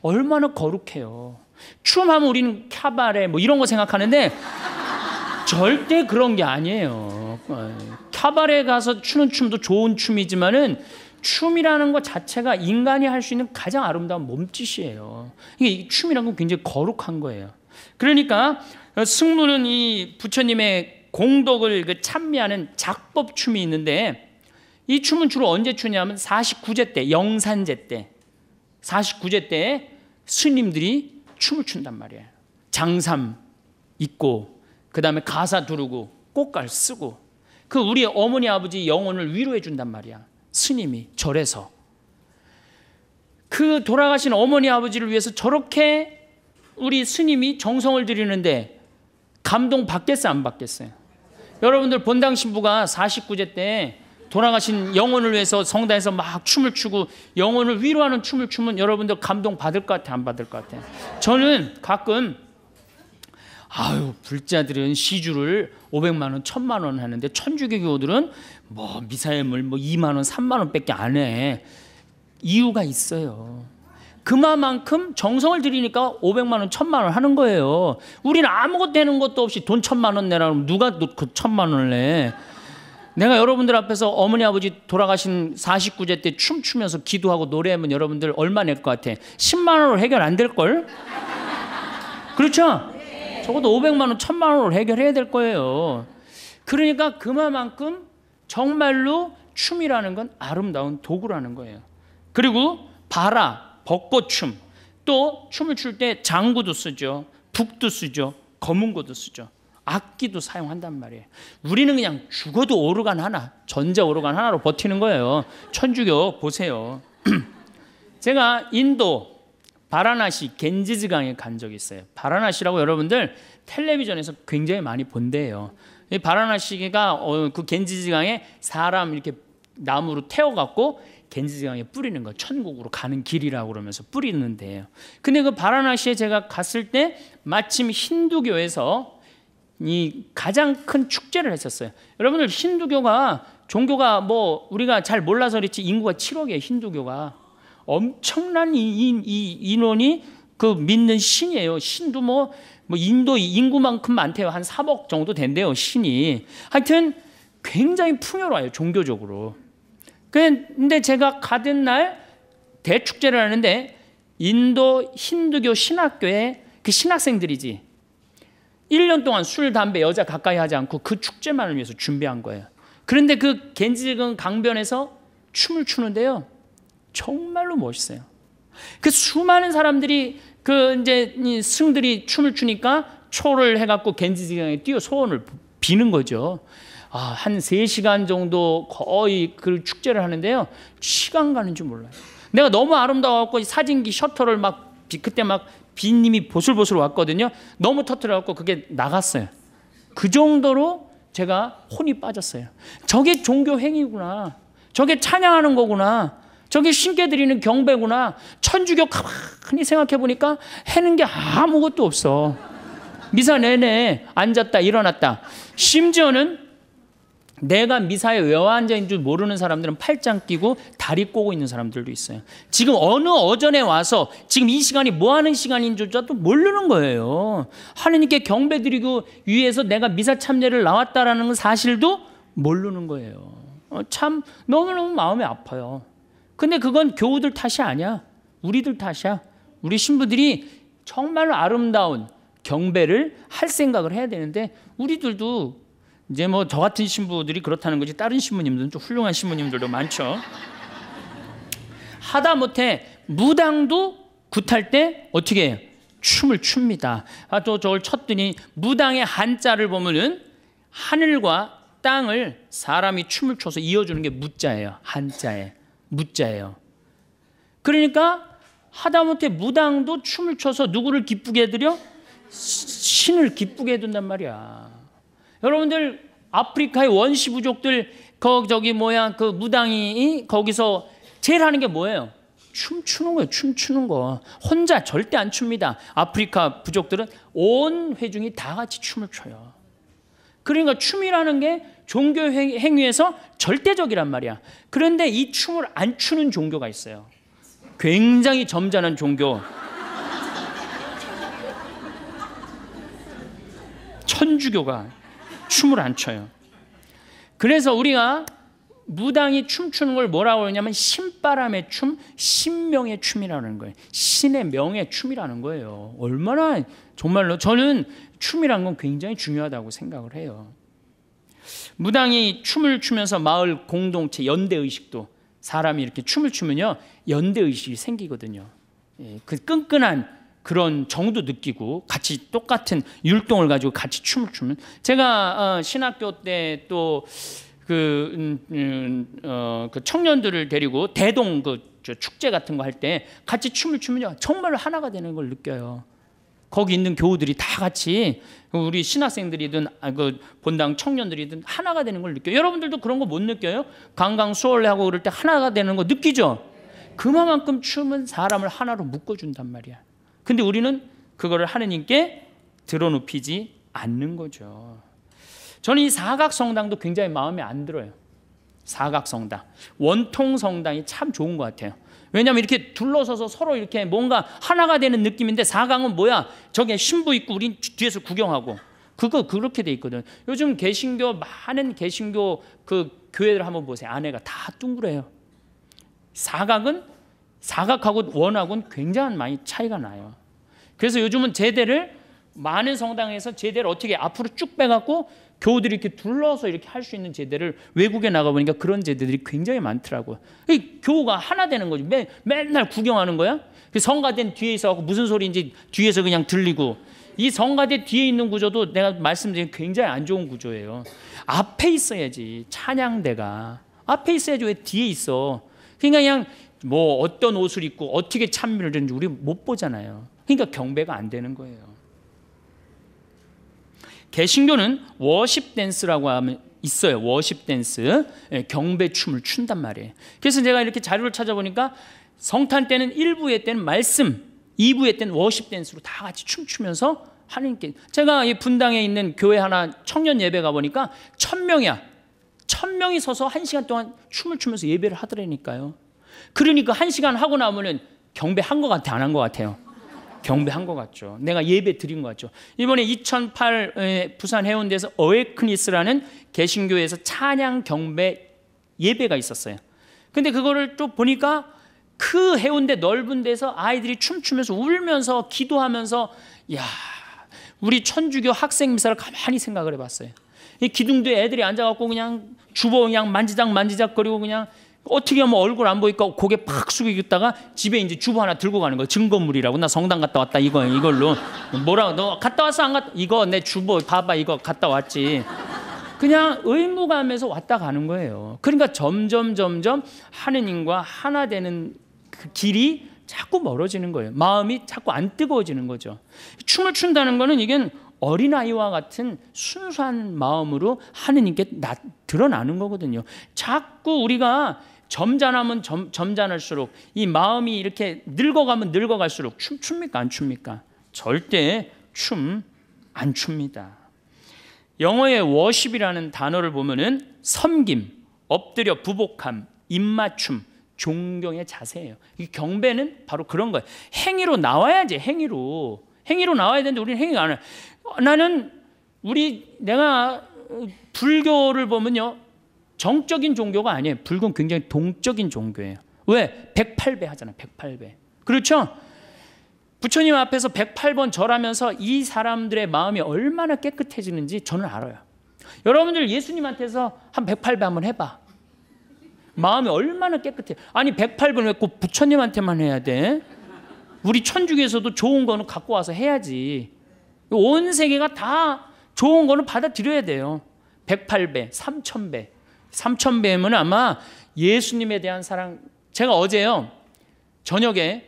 얼마나 거룩해요. 춤하면 우리는 캬바레 뭐 이런 거 생각하는데 절대 그런 게 아니에요. 카발에 가서 추는 춤도 좋은 춤이지만은 춤이라는 것 자체가 인간이 할 수 있는 가장 아름다운 몸짓이에요. 이게 춤이라는 건 굉장히 거룩한 거예요. 그러니까 승무는 이 부처님의 공덕을 그 찬미하는 작법 춤이 있는데 이 춤은 주로 언제 추냐면 49제 때, 영산제 때, 49제 때 스님들이 춤을 춘단 말이에요. 장삼 입고 그 다음에 가사 두르고 꽃갈 쓰고 그 우리 어머니 아버지 영혼을 위로해 준단 말이야. 스님이 절에서 그 돌아가신 어머니 아버지를 위해서 저렇게 우리 스님이 정성을 들이는데 감동 받겠어요, 안 받겠어요? 여러분들 본당 신부가 49제 때 돌아가신 영혼을 위해서 성당에서 막 춤을 추고 영혼을 위로하는 춤을 추면 여러분들 감동 받을 것 같아, 요안 받을 것 같아? 요 저는 가끔 아유 불자들은 시주를 500만 원, 1000만 원 하는데 천주교교들은 뭐 미사일물 뭐 2만 원, 3만 원밖에 안 해. 이유가 있어요. 그만큼 정성을 들이니까 500만 원, 1000만 원 하는 거예요. 우리는 아무것도 되는 것도 없이 돈 1000만 원 내라 그러면 누가 그 1000만 원을 내? 내가 여러분들 앞에서 어머니 아버지 돌아가신 49제 때 춤추면서 기도하고 노래하면 여러분들 얼마 낼 것 같아? 10만 원으로 해결 안 될 걸? 그렇죠? 적어도 500만 원, 1000만 원으로 해결해야 될 거예요. 그러니까 그만큼 정말로 춤이라는 건 아름다운 도구라는 거예요. 그리고 바라, 벚꽃춤. 또 춤을 출 때 장구도 쓰죠. 북도 쓰죠. 검은것도 쓰죠. 악기도 사용한단 말이에요. 우리는 그냥 죽어도 오르간 하나, 전자 오르간 하나로 버티는 거예요. 천주교 보세요. [CLEARS THROAT] 제가 인도 바라나시 겐지즈강에 간 적이 있어요. 바라나시라고 여러분들 텔레비전에서 굉장히 많이 본대요. 이 바라나시가 어, 그 겐지즈강에 사람 이렇게 나무로 태워갖고 겐지강에 뿌리는 거 천국으로 가는 길이라고 그러면서 뿌리는데요. 근데 그 바라나시에 제가 갔을 때 마침 힌두교에서 이 가장 큰 축제를 했었어요. 여러분들 힌두교가 종교가 뭐 우리가 잘 몰라서 그렇지 인구가 7억이에요. 힌두교가 엄청난 이, 이 인원이 그 믿는 신이에요. 신도 뭐, 뭐 인도 인구만큼 많대요. 한 3억 정도 된대요. 신이. 하여튼 굉장히 풍요로워요. 종교적으로. 근데 제가 가던 날 대축제를 하는데 인도 힌두교 신학교에 그 신학생들이지 1년 동안 술, 담배, 여자 가까이 하지 않고 그 축제만을 위해서 준비한 거예요. 그런데 그 겐지강 강변에서 춤을 추는데요. 정말로 멋있어요. 그 수많은 사람들이 그 이제 승들이 춤을 추니까 초를 해갖고 겐지지강에 뛰어 소원을 비는 거죠. 아, 한 3시간 정도 거의 그 축제를 하는데요. 시간 가는 줄 몰라요. 내가 너무 아름다워갖고 사진기 셔터를 막 그때 막 빈님이 보슬보슬 왔거든요. 너무 터트려갖고 그게 나갔어요. 그 정도로 제가 혼이 빠졌어요. 저게 종교 행위구나. 저게 찬양하는 거구나. 저게 신께 드리는 경배구나. 천주교 가만히 생각해 보니까 해는 게 아무것도 없어. 미사 내내 앉았다 일어났다. 심지어는 내가 미사에 왜 앉아있는 줄 모르는 사람들은 팔짱 끼고 다리 꼬고 있는 사람들도 있어요. 지금 어느 어전에 와서 지금 이 시간이 뭐 하는 시간인 줄도 모르는 거예요. 하느님께 경배 드리고 위에서 내가 미사 참례를 나왔다라는 사실도 모르는 거예요. 어, 참 너무너무 마음이 아파요. 근데 그건 교우들 탓이 아니야. 우리들 탓이야. 우리 신부들이 정말로 아름다운 경배를 할 생각을 해야 되는데 우리들도 이제 뭐 저 같은 신부들이 그렇다는 거지 다른 신부님들은 좀 훌륭한 신부님들도 많죠. 하다 못해 무당도 굿할 때 어떻게 해요? 춤을 춥니다. 아, 또 저걸 쳤더니 무당의 한자를 보면은 하늘과 땅을 사람이 춤을 춰서 이어주는 게 무자예요. 한자예요 무자예요. 그러니까 하다못해 무당도 춤을 춰서 누구를 기쁘게 해드려? 신을 기쁘게 해둔단 말이야. 여러분들 아프리카의 원시 부족들 거 저기 뭐야 그 무당이 거기서 제일 하는 게 뭐예요? 춤추는 거예요. 춤추는 거. 혼자 절대 안 춥니다. 아프리카 부족들은 온 회중이 다 같이 춤을 춰요. 그러니까 춤이라는 게 종교 행위에서 절대적이란 말이야. 그런데 이 춤을 안 추는 종교가 있어요. 굉장히 점잖은 종교. 천주교가 춤을 안 춰요. 그래서 우리가 무당이 춤추는 걸 뭐라고 그냐면 신바람의 춤, 신명의 춤이라는 거예요. 신의 명의 춤이라는 거예요. 얼마나 정말로 저는 춤이란 건 굉장히 중요하다고 생각을 해요. 무당이 춤을 추면서 마을 공동체 연대 의식도 사람이 이렇게 춤을 추면요 연대 의식이 생기거든요. 예, 그 끈끈한 그런 정도 느끼고 같이 똑같은 율동을 가지고 같이 춤을 추면 제가 어, 신학교 때또 그, 음, 음, 어, 그 청년들을 데리고 대동 그 축제 같은 거 할 때 같이 춤을 추면요 정말 하나가 되는 걸 느껴요. 거기 있는 교우들이 다 같이 그 우리 신학생들이든 아, 그 본당 청년들이든 하나가 되는 걸 느껴요. 여러분들도 그런 거 못 느껴요? 강강 수월래하고 그럴 때 하나가 되는 거 느끼죠? 그만큼 춤은 사람을 하나로 묶어준단 말이야. 근데 우리는 그거를 하느님께 드러눕히지 않는 거죠. 저는 이 사각성당도 굉장히 마음에 안 들어요. 사각성당. 원통성당이 참 좋은 것 같아요. 왜냐하면 이렇게 둘러서서 서로 이렇게 뭔가 하나가 되는 느낌인데 4강은 뭐야? 저게 신부 있고 우린 뒤에서 구경하고 그거 그렇게 돼 있거든. 요즘 개신교 많은 개신교 그 교회를 한번 보세요. 안에가 다 둥그래요. 사각은 사각하고 원하고는 굉장히 많이 차이가 나요. 그래서 요즘은 제대를 많은 성당에서 제대를 어떻게 앞으로 쭉 빼갖고 교우들이 이렇게 둘러서 이렇게 할 수 있는 제대를 외국에 나가보니까 그런 제대들이 굉장히 많더라고요. 교우가 하나 되는 거지. 매, 맨날 구경하는 거야. 그 성가된 뒤에 있어갖고 무슨 소리인지 뒤에서 그냥 들리고 이 성가대 뒤에 있는 구조도 내가 말씀드린 굉장히 안 좋은 구조예요. 앞에 있어야지 찬양대가 앞에 있어야지 왜 뒤에 있어? 그러니까 그냥 뭐 어떤 옷을 입고 어떻게 찬미를 드는지 우리 못 보잖아요. 그러니까 경배가 안 되는 거예요. 개신교는 워십 댄스라고 하면 있어요. 워십 댄스. 예, 경배 춤을 춘단 말이에요. 그래서 제가 이렇게 자료를 찾아보니까 성탄 때는 1부의 때는 말씀, 2부의 때는 워십 댄스로 다 같이 춤추면서 하나님께 제가 이 분당에 있는 교회 하나 청년 예배 가 보니까 1명이야1명이 서서 1시간 동안 춤을 추면서 예배를 하더라니까요. 그러니까 1시간 하고 나면은 경배한 것 같아 안 한 것 같아요. 경배한 것 같죠. 내가 예배 드린 것 같죠. 이번에 2008 부산 해운대에서 어웨크니스라는 개신교에서 찬양 경배 예배가 있었어요. 근데 그거를 또 보니까 그 해운대 넓은 데서 아이들이 춤추면서 울면서 기도하면서 야 우리 천주교 학생 미사를 가만히 생각을 해봤어요. 이기둥도 애들이 앉아갖고 그냥 주보 그냥 만지작 만지작거리고 그냥 어떻게 하면 얼굴 안 보니까 고개 팍 숙이고 있다가 집에 이제 주부 하나 들고 가는 거 증거물이라고. 나 성당 갔다 왔다. 이거, 이걸로. 뭐라고. 너 갔다 왔어? 안 갔다? 이거 내 주부. 봐봐. 이거 갔다 왔지. 그냥 의무감에서 왔다 가는 거예요. 그러니까 점점, 점점 하느님과 하나 되는 그 길이 자꾸 멀어지는 거예요. 마음이 자꾸 안 뜨거워지는 거죠. 춤을 춘다는 거는 이게 어린아이와 같은 순수한 마음으로 하느님께 나, 드러나는 거거든요. 자꾸 우리가 점잖하면 점, 점잖을수록 이 마음이 이렇게 늙어가면 늙어갈수록 춤춥니까 안 춥니까? 절대 춤 안 춥니다. 영어의 워십이라는 단어를 보면은 섬김, 엎드려 부복함, 입맞춤, 존경의 자세예요. 이 경배는 바로 그런 거예요. 행위로 나와야지 행위로 행위로 나와야 되는데 우리는 행위가 안 해. 나는 우리 내가 불교를 보면요 정적인 종교가 아니에요. 불교는 굉장히 동적인 종교예요. 왜? 108배 하잖아요. 108배. 그렇죠? 부처님 앞에서 108번 절하면서 이 사람들의 마음이 얼마나 깨끗해지는지 저는 알아요. 여러분들 예수님한테서 한 108배 한번 해봐. 마음이 얼마나 깨끗해. 아니 108번 왜 꼭 부처님한테만 해야 돼? 우리 천주교에서도 좋은 거는 갖고 와서 해야지. 온 세계가 다 좋은 거는 받아들여야 돼요. 108배, 3000배. 삼천 뱀은 아마 예수님에 대한 사랑. 제가 어제요 저녁에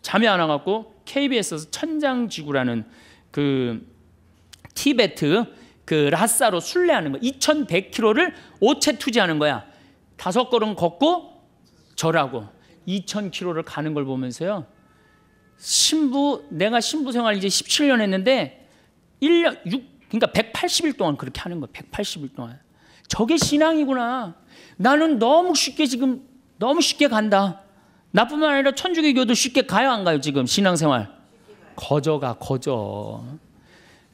잠이 안 와갖고 KBS에서 천장지구라는 그 티베트 그 라싸로 순례하는 거 2,100km를 오체 투지하는 거야. 다섯 걸음 걷고 절하고 2,000km를 가는 걸 보면서요. 신부 내가 신부 생활 이제 17년 했는데 1년 6 그러니까 180일 동안 그렇게 하는 거야. 180일 동안. 저게 신앙이구나. 나는 너무 쉽게 지금 너무 쉽게 간다. 나뿐만 아니라 천주교도 쉽게 가요 안 가요 지금 신앙생활? 거저가 거저.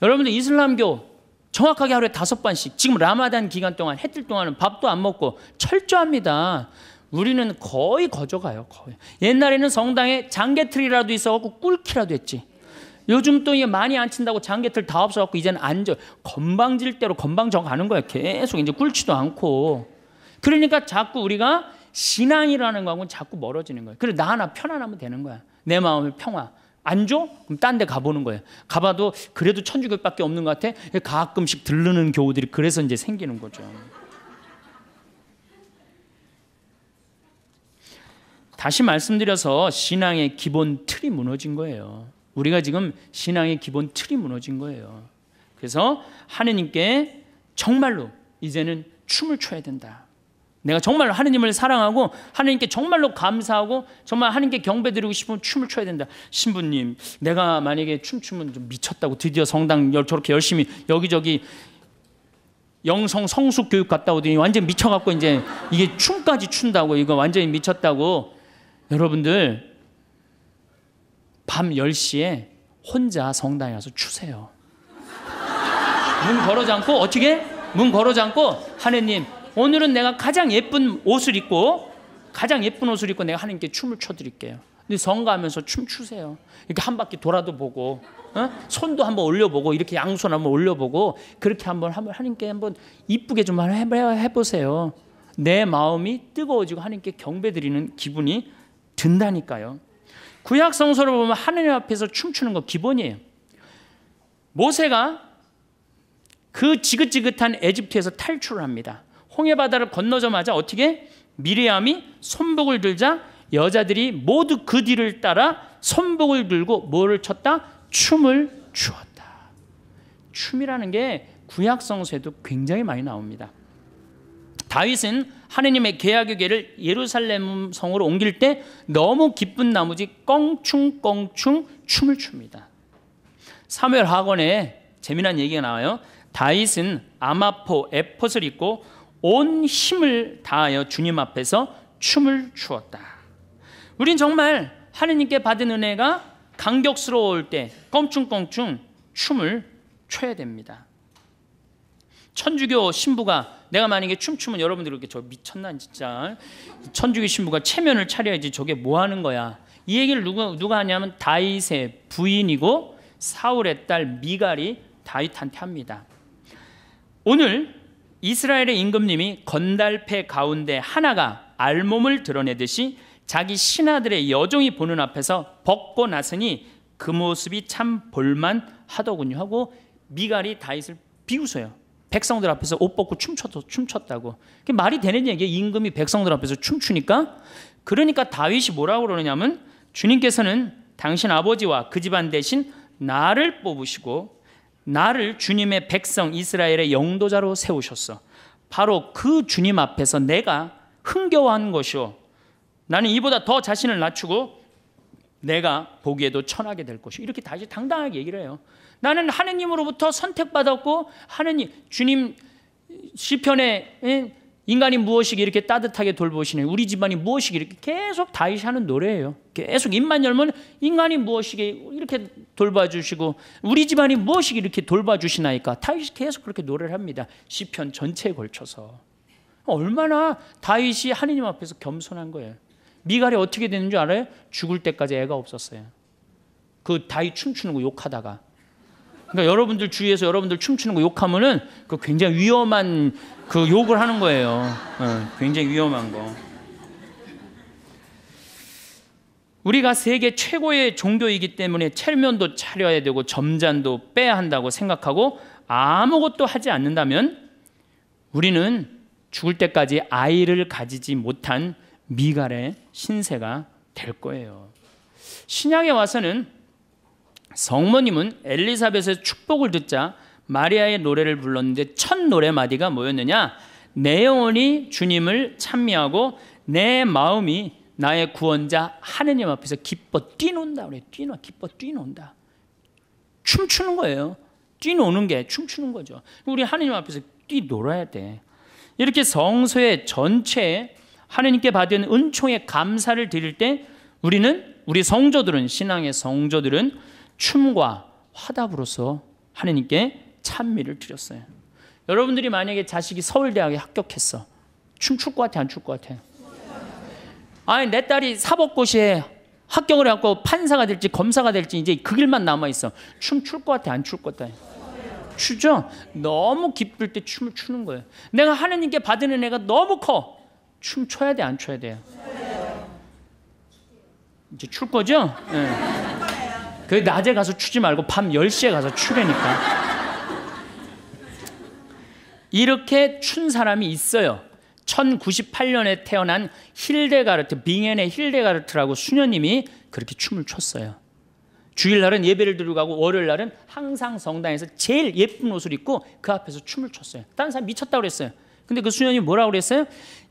여러분들 이슬람교 정확하게 하루에 다섯 번씩 지금 라마단 기간 동안 해뜰 동안은 밥도 안 먹고 철저합니다. 우리는 거의 거저가요 거의. 옛날에는 성당에 장개틀이라도 있어갖고 꿀키라도 했지. 요즘 또 이게 많이 안 친다고 장개틀 다 없어갖고 이제는 앉아 건방질대로 건방져 가는 거예요. 계속 이제 꿀지도 않고. 그러니까 자꾸 우리가 신앙이라는 거하고 자꾸 멀어지는 거예요. 그래 나 하나 편안하면 되는 거야. 내 마음의 평화. 안 줘? 그럼 딴 데 가보는 거예요. 가봐도 그래도 천주교밖에 없는 것 같아. 가끔씩 들르는 교우들이 그래서 이제 생기는 거죠. 다시 말씀드려서 신앙의 기본 틀이 무너진 거예요. 우리가 지금 신앙의 기본 틀이 무너진 거예요. 그래서 하느님께 정말로 이제는 춤을 춰야 된다. 내가 정말 하느님을 사랑하고 하느님께 정말로 감사하고 정말 하느님께 경배드리고 싶으면 춤을 춰야 된다. 신부님, 내가 만약에 춤추면 좀 미쳤다고 드디어 성당 저렇게 열심히 여기저기 영성 성숙 교육 갔다 오더니 완전 미쳐갖고 이제 이게 춤까지 춘다고 이거 완전히 미쳤다고 여러분들 밤 10시에 혼자 성당에 가서 추세요. 문 걸어 잠고 어떻게? 문 걸어 잠고 하느님 오늘은 내가 가장 예쁜 옷을 입고 가장 예쁜 옷을 입고 내가 하나님께 춤을 춰드릴게요. 근데 성가하면서 춤 추세요. 이렇게 한 바퀴 돌아도 보고 어? 손도 한번 올려보고 이렇게 양손 한번 올려보고 그렇게 한번 한번 하나님께 한번 이쁘게 좀 한번 해보세요. 내 마음이 뜨거워지고 하나님께 경배드리는 기분이 든다니까요. 구약 성서를 보면 하느님 앞에서 춤추는 거 기본이에요. 모세가 그 지긋지긋한 에집트에서 탈출 합니다. 홍해 바다를 건너자마자 어떻게 미리암이 손복을 들자 여자들이 모두 그 뒤를 따라 손복을 들고 뭐를 쳤다? 춤을 추었다. 춤이라는 게 구약 성서에도 굉장히 많이 나옵니다. 다윗은 하느님의 계약의 궤를 예루살렘 성으로 옮길 때 너무 기쁜 나머지 껑충껑충 춤을 춥니다. 사무엘 학원에 재미난 얘기가 나와요. 다윗은 아마포 에폿을 입고 온 힘을 다하여 주님 앞에서 춤을 추었다. 우린 정말 하느님께 받은 은혜가 강격스러울 때 껑충껑충 춤을 춰야 됩니다. 천주교 신부가 내가 만약에 춤추면 여러분들이 이렇게 저 미쳤나 진짜 천주교 신부가 체면을 차려야지 저게 뭐 하는 거야 이 얘기를 누가 누가 하냐면 다윗의 부인이고 사울의 딸 미갈이 다윗한테 합니다. 오늘 이스라엘의 임금님이 건달패 가운데 하나가 알몸을 드러내듯이 자기 신하들의 여종이 보는 앞에서 벗고 나서니 그 모습이 참 볼만 하더군요 하고 미갈이 다윗을 비웃어요. 백성들 앞에서 옷 벗고 춤췄, 춤췄다고. 그게 말이 되는 얘기예요. 임금이 백성들 앞에서 춤추니까. 그러니까 다윗이 뭐라고 그러냐면 주님께서는 당신 아버지와 그 집안 대신 나를 뽑으시고 나를 주님의 백성 이스라엘의 영도자로 세우셨어. 바로 그 주님 앞에서 내가 흥겨워한 것이오. 나는 이보다 더 자신을 낮추고 내가 보기에도 천하게 될 것이오. 이렇게 다시 당당하게 얘기를 해요. 나는 하느님으로부터 선택받았고 하느님 주님 시편에 예, 인간이 무엇이 이렇게 따뜻하게 돌보시는 우리 집안이 무엇이 이렇게 계속 다윗이 하는 노래예요. 계속 입만 열면 인간이 무엇이 이렇게 돌봐주시고 우리 집안이 무엇이 이렇게 돌봐주시나이까 다윗이 계속 그렇게 노래를 합니다. 시편 전체에 걸쳐서 얼마나 다윗이 하느님 앞에서 겸손한 거예요. 미갈이 어떻게 되는 줄 알아요? 죽을 때까지 애가 없었어요. 그 다윗 춤추는 거 욕하다가 그러니까 여러분들 주위에서 여러분들 춤추는 거 욕하면은 그 굉장히 위험한 그 욕을 하는 거예요. 어, 굉장히 위험한 거. 우리가 세계 최고의 종교이기 때문에 체면도 차려야 되고 점잔도 빼야 한다고 생각하고 아무것도 하지 않는다면 우리는 죽을 때까지 아이를 가지지 못한 미갈의 신세가 될 거예요. 신약에 와서는 성모님은 엘리사벳의 축복을 듣자 마리아의 노래를 불렀는데 첫 노래 마디가 뭐였느냐? 내 영혼이 주님을 찬미하고 내 마음이 나의 구원자 하느님 앞에서 기뻐 뛰는다 그래. 뛰노 기뻐 뛰는다. 춤추는 거예요. 뛰노는 게 춤추는 거죠. 우리 하느님 앞에서 뛰놀아야 돼. 이렇게 성소의 전체 하느님께 받은 은총의 감사를 드릴 때 우리는 우리 성조들은 신앙의 성조들은 춤과 화답으로서 하나님께 찬미를 드렸어요. 여러분들이 만약에 자식이 서울대학에 합격했어. 춤출 것 같아, 안 출 것 같아? 아니, 내 딸이 사법고시에 합격을 해갖고 판사가 될지 검사가 될지 이제 그 길만 남아있어. 춤출것 같아, 안 출 것 같아? 추죠? 너무 기쁠 때 춤을 추는 거예요. 내가 하느님께 받은 은가 너무 커. 춤 춰야 돼, 안 춰야 돼요? 이제 출 거죠? 네. 그 낮에 가서 추지 말고 밤 10시에 가서 추래니까. 이렇게 춘 사람이 있어요. 1098년에 태어난 힐데가르트, 빙엔의 힐데가르트라고 수녀님이 그렇게 춤을 췄어요. 주일날은 예배를 드리고 가고 월요일날은 항상 성당에서 제일 예쁜 옷을 입고 그 앞에서 춤을 췄어요. 다른 사람 미쳤다고 그랬어요. 근데 그 수녀님이 뭐라고 그랬어요?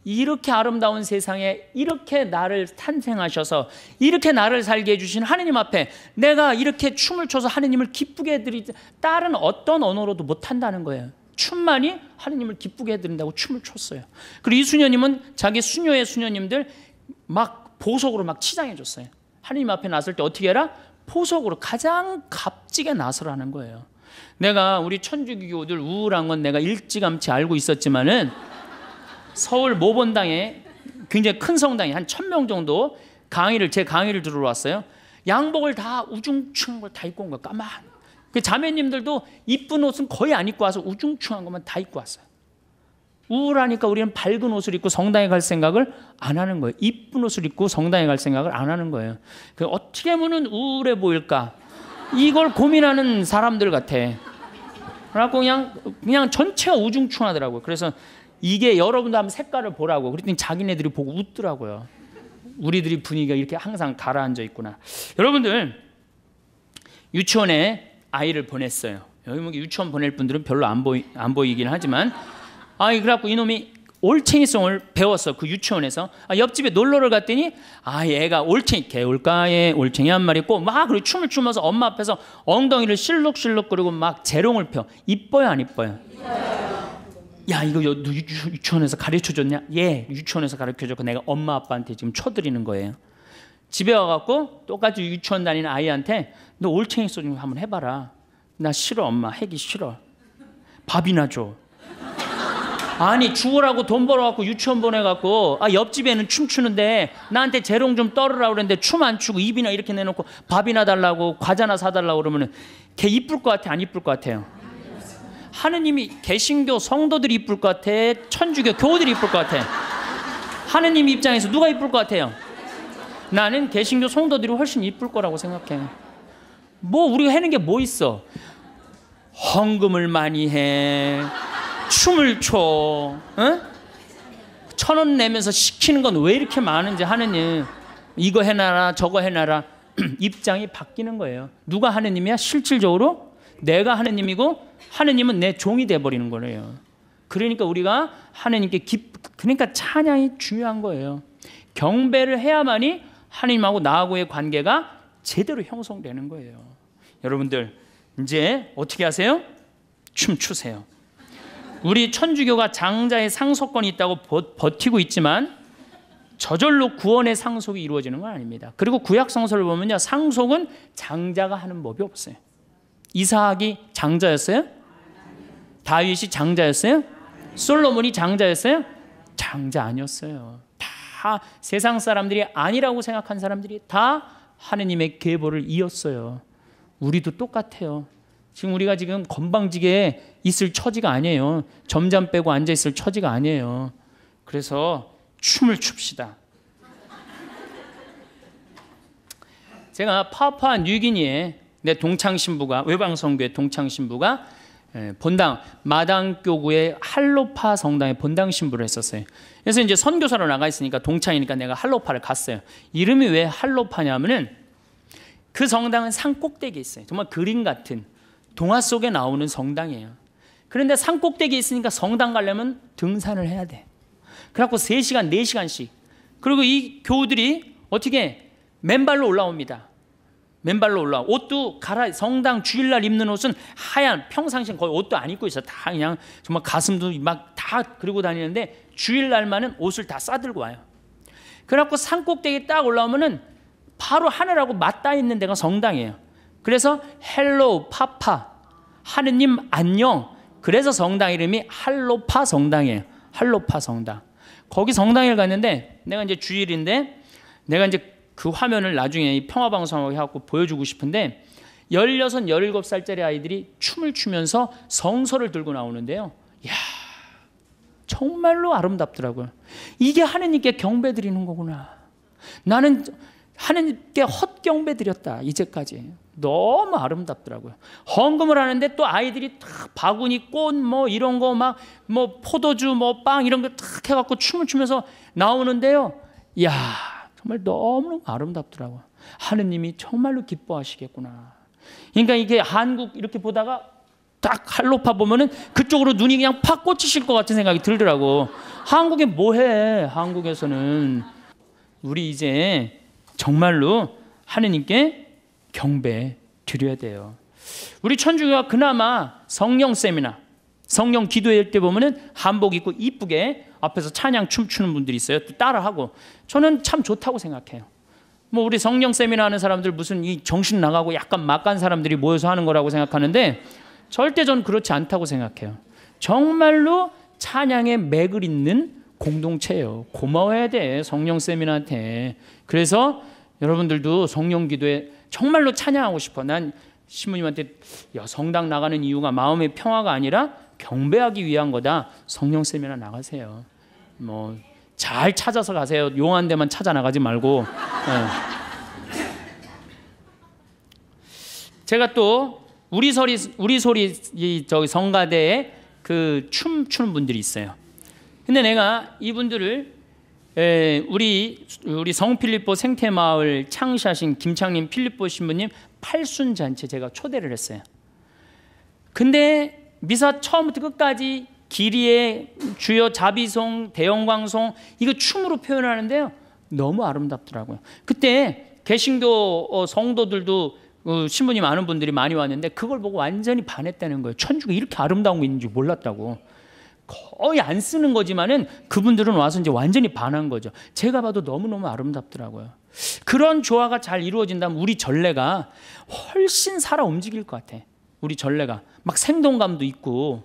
이렇게 아름다운 세상에 이렇게 나를 탄생하셔서 이렇게 나를 살게 해주신 하느님 앞에 내가 이렇게 춤을 춰서 하느님을 기쁘게 해드리지 다른 어떤 언어로도 못한다는 거예요. 춤만이 하느님을 기쁘게 해드린다고 춤을 췄어요. 그리고 이수녀님은 자기 수녀의 수녀님들 막 보석으로 막 치장해줬어요. 하느님 앞에 나설 때 어떻게 해라? 보석으로 가장 값지게 나서라는 거예요. 내가 우리 천주교들 우울한 건 내가 일찌감치 알고 있었지만은 서울 모본당에 굉장히 큰 성당에 한천 명 정도 강의를 제 강의를 들으러 왔어요. 양복을 다 우중충한 걸다 입고 온거 까만. 그 자매님들도 이쁜 옷은 거의 안 입고 와서 우중충한 것만 다 입고 왔어요. 우울하니까 우리는 밝은 옷을 입고 성당에 갈 생각을 안 하는 거예요. 이쁜 옷을 입고 성당에 갈 생각을 안 하는 거예요. 그 어떻게 하면 우울해 보일까? 이걸 고민하는 사람들 같아. 그래갖고 그냥 그냥 전체가 우중충하더라고요. 그래서 이게 여러분도 한번 색깔을 보라고 그랬더니 자기네들이 보고 웃더라고요. 우리들이 분위기가 이렇게 항상 가라앉아 있구나. 여러분들 유치원에 아이를 보냈어요. 여기 뭐 유치원 보낼 분들은 별로 안, 보이, 안 보이긴 하지만 아이 그래갖고 이놈이 올챙이송을 배웠어 그 유치원에서 아, 옆집에 놀러를 갔더니 아 얘가 올챙이 개울가에 올챙이 한 마리 있막 그리고 춤을 추면서 엄마 앞에서 엉덩이를 실룩실룩 그리고 막 재롱을 펴 이뻐요 안 이뻐요. 야 이거 너 유치원에서 가르쳐줬냐? 예 유치원에서 가르쳐줬고 내가 엄마 아빠한테 지금 쳐드리는 거예요. 집에 와갖고 똑같이 유치원 다니는 아이한테 너 올챙이 소좀 한번 해봐라. 나 싫어 엄마 해기 싫어. 밥이나 줘. 아니 죽으라고 돈 벌어갖고 유치원 보내갖고 아 옆집에는 춤추는데 나한테 재롱 좀 떨으라 그랬는데 춤 안 추고 입이나 이렇게 내놓고 밥이나 달라고 과자나 사달라고 그러면은 걔 이쁠 것 같아 안 이쁠 것 같아요. 하느님이 개신교 성도들이 이쁠 것 같아? 천주교 교우들이 이쁠 것 같아? 하느님 입장에서 누가 이쁠 것 같아요? 나는 개신교 성도들이 훨씬 이쁠 거라고 생각해. 뭐 우리가 하는 게 뭐 있어? 헌금을 많이 해. 춤을 춰. 응? 천원 내면서 시키는 건 왜 이렇게 많은지 하느님. 이거 해놔라 저거 해놔라 [CLEARS THROAT] 입장이 바뀌는 거예요. 누가 하느님이야? 실질적으로 내가 하느님이고 하느님은 내 종이 돼 버리는 거예요. 그러니까 우리가 하느님께 기, 그러니까 찬양이 중요한 거예요. 경배를 해야만이 하느님하고 나하고의 관계가 제대로 형성되는 거예요. 여러분들 이제 어떻게 하세요? 춤추세요. 우리 천주교가 장자의 상속권이 있다고 버, 티고 있지만 저절로 구원의 상속이 이루어지는 건 아닙니다. 그리고 구약 성서를 보면요. 상속은 장자가 하는 법이 없어요. 이삭이 장자였어요? 다윗이 장자였어요? 솔로몬이 장자였어요? 장자 아니었어요. 다 세상 사람들이 아니라고 생각한 사람들이 다 하느님의 계보를 이었어요. 우리도 똑같아요. 지금 우리가 지금 건방지게 있을 처지가 아니에요. 점잠 빼고 앉아 있을 처지가 아니에요. 그래서 춤을 춥시다. 제가 파파 뉴기니에 내 동창 신부가 외방선교의 동창 신부가 예, 본당 마당 교구의 할로파 성당에 본당 신부를 했었어요. 그래서 이제 선교사로 나가 있으니까 동창이니까 내가 할로파를 갔어요. 이름이 왜 할로파냐면은 그 성당은 산 꼭대기에 있어요. 정말 그림 같은 동화 속에 나오는 성당이에요. 그런데 산 꼭대기에 있으니까 성당 가려면 등산을 해야 돼. 그래갖고 3시간, 4시간씩. 그리고 이 교우들이 어떻게 맨발로 올라옵니다. 맨발로 올라와 옷도 갈아 성당 주일날 입는 옷은 하얀 평상시 엔 거의 옷도 안 입고 있어 다 그냥 정말 가슴도 막 다 그리고 다니는데 주일날만은 옷을 다 싸들고 와요 그래갖고 산 꼭대기 딱 올라오면은 바로 하늘하고 맞닿아 있는 데가 성당이에요 그래서 헬로우 파파 하느님 안녕 그래서 성당 이름이 할로파 성당이에요 할로파 성당 거기 성당에 갔는데 내가 이제 주일인데 내가 이제 그 화면을 나중에 이 평화방송하고 해갖고 보여주고 싶은데 16, 17살짜리 아이들이 춤을 추면서 성서를 들고 나오는데요. 야 정말로 아름답더라고요. 이게 하느님께 경배 드리는 거구나. 나는 하느님께 헛경배 드렸다. 이제까지. 너무 아름답더라고요. 헌금을 하는데 또 아이들이 탁 바구니 꽃뭐 이런 거 막 뭐 포도주 뭐 빵 이런 거탁 해갖고 춤을 추면서 나오는데요. 야 정말 너무너무 아름답더라고요. 하느님이 정말로 기뻐하시겠구나. 그러니까 이게 한국 이렇게 보다가 딱 할로파 보면은 그쪽으로 눈이 그냥 팍 꽂히실 것 같은 생각이 들더라고. 한국에 뭐해? 한국에서는 우리 이제 정말로 하느님께 경배 드려야 돼요. 우리 천주교가 그나마 성령 세미나 성령 기도회때 보면은 한복 입고 이쁘게 앞에서 찬양 춤추는 분들이 있어요. 따라하고 저는 참 좋다고 생각해요. 뭐 우리 성령 세미나 하는 사람들 무슨 이 정신 나가고 약간 막간 사람들이 모여서 하는 거라고 생각하는데 절대 저는 그렇지 않다고 생각해요. 정말로 찬양의 맥을 잇는 공동체예요. 고마워야 돼 성령 세미나한테. 그래서 여러분들도 성령 기도에 정말로 찬양하고 싶어. 난 신부님한테 야 성당 나가는 이유가 마음의 평화가 아니라 경배하기 위한 거다. 성령 세미나 나가세요. 뭐 잘 찾아서 가세요. 용한 데만 찾아 나가지 말고. 예. 제가 또 우리 소리 우리 소리 저 성가대에 그 춤추는 분들이 있어요. 근데 내가 이분들을 에, 예, 우리 우리 성필립보 생태마을 창시하신 김창림 필립보 신부님 팔순 잔치 제가 초대를 했어요. 근데 미사 처음부터 끝까지 길이의 주요 자비송, 대형광송 이거 춤으로 표현하는데요. 너무 아름답더라고요. 그때 개신교 어, 성도들도 어, 신부님 아는 분들이 많이 왔는데 그걸 보고 완전히 반했다는 거예요. 천주가 이렇게 아름다운 게 있는지 몰랐다고. 거의 안 쓰는 거지만은 그분들은 와서 이제 완전히 반한 거죠. 제가 봐도 너무너무 아름답더라고요. 그런 조화가 잘 이루어진다면 우리 전례가 훨씬 살아 움직일 것 같아. 우리 전례가 막 생동감도 있고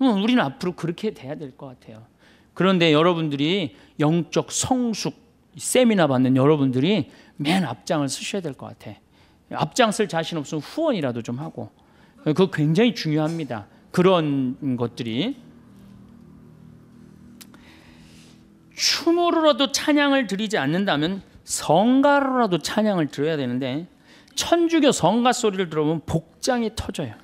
우리는 앞으로 그렇게 돼야 될 것 같아요. 그런데 여러분들이 영적 성숙 세미나 받는 여러분들이 맨 앞장을 쓰셔야 될 것 같아. 앞장 쓸 자신 없으면 후원이라도 좀 하고. 그거 굉장히 중요합니다. 그런 것들이 춤으로라도 찬양을 드리지 않는다면 성가로라도 찬양을 드려야 되는데 천주교 성가 소리를 들어보면 복장이 터져요.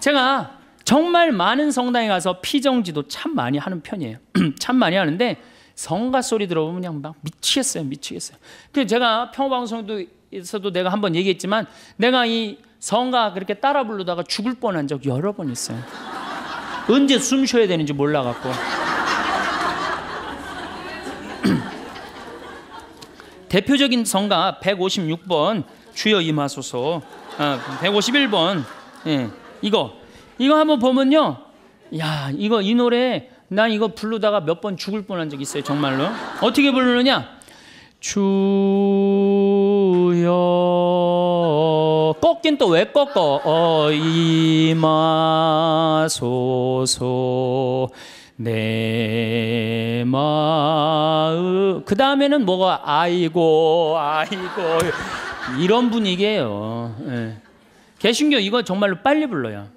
제가 정말 많은 성당에 가서 피정지도 참 많이 하는 편이에요. [CLEARS THROAT] 참 많이 하는데 성가 소리 들어보면 그냥 막 미치겠어요, 미치겠어요. 그 제가 평방송에서도 내가 한번 얘기했지만 내가 이 성가 그렇게 따라 부르다가 죽을 뻔한 적 여러 번 있어요. 언제 숨 쉬어야 되는지 몰라갖고. [CLEARS THROAT] 대표적인 성가 156번 주여 임하소서 어, 151번 예, 이거 이거 한번 보면요 야 이거 이 노래 난 이거 부르다가 몇 번 죽을 뻔한 적 있어요 정말로 어떻게 부르느냐 주여 꺾긴 또 왜 꺾어 어, 임하소서 내 마음 그 다음에는 뭐가 아이고 아이고 이런 분위기예요. 예. 개신교 이거 정말로 빨리 불러요.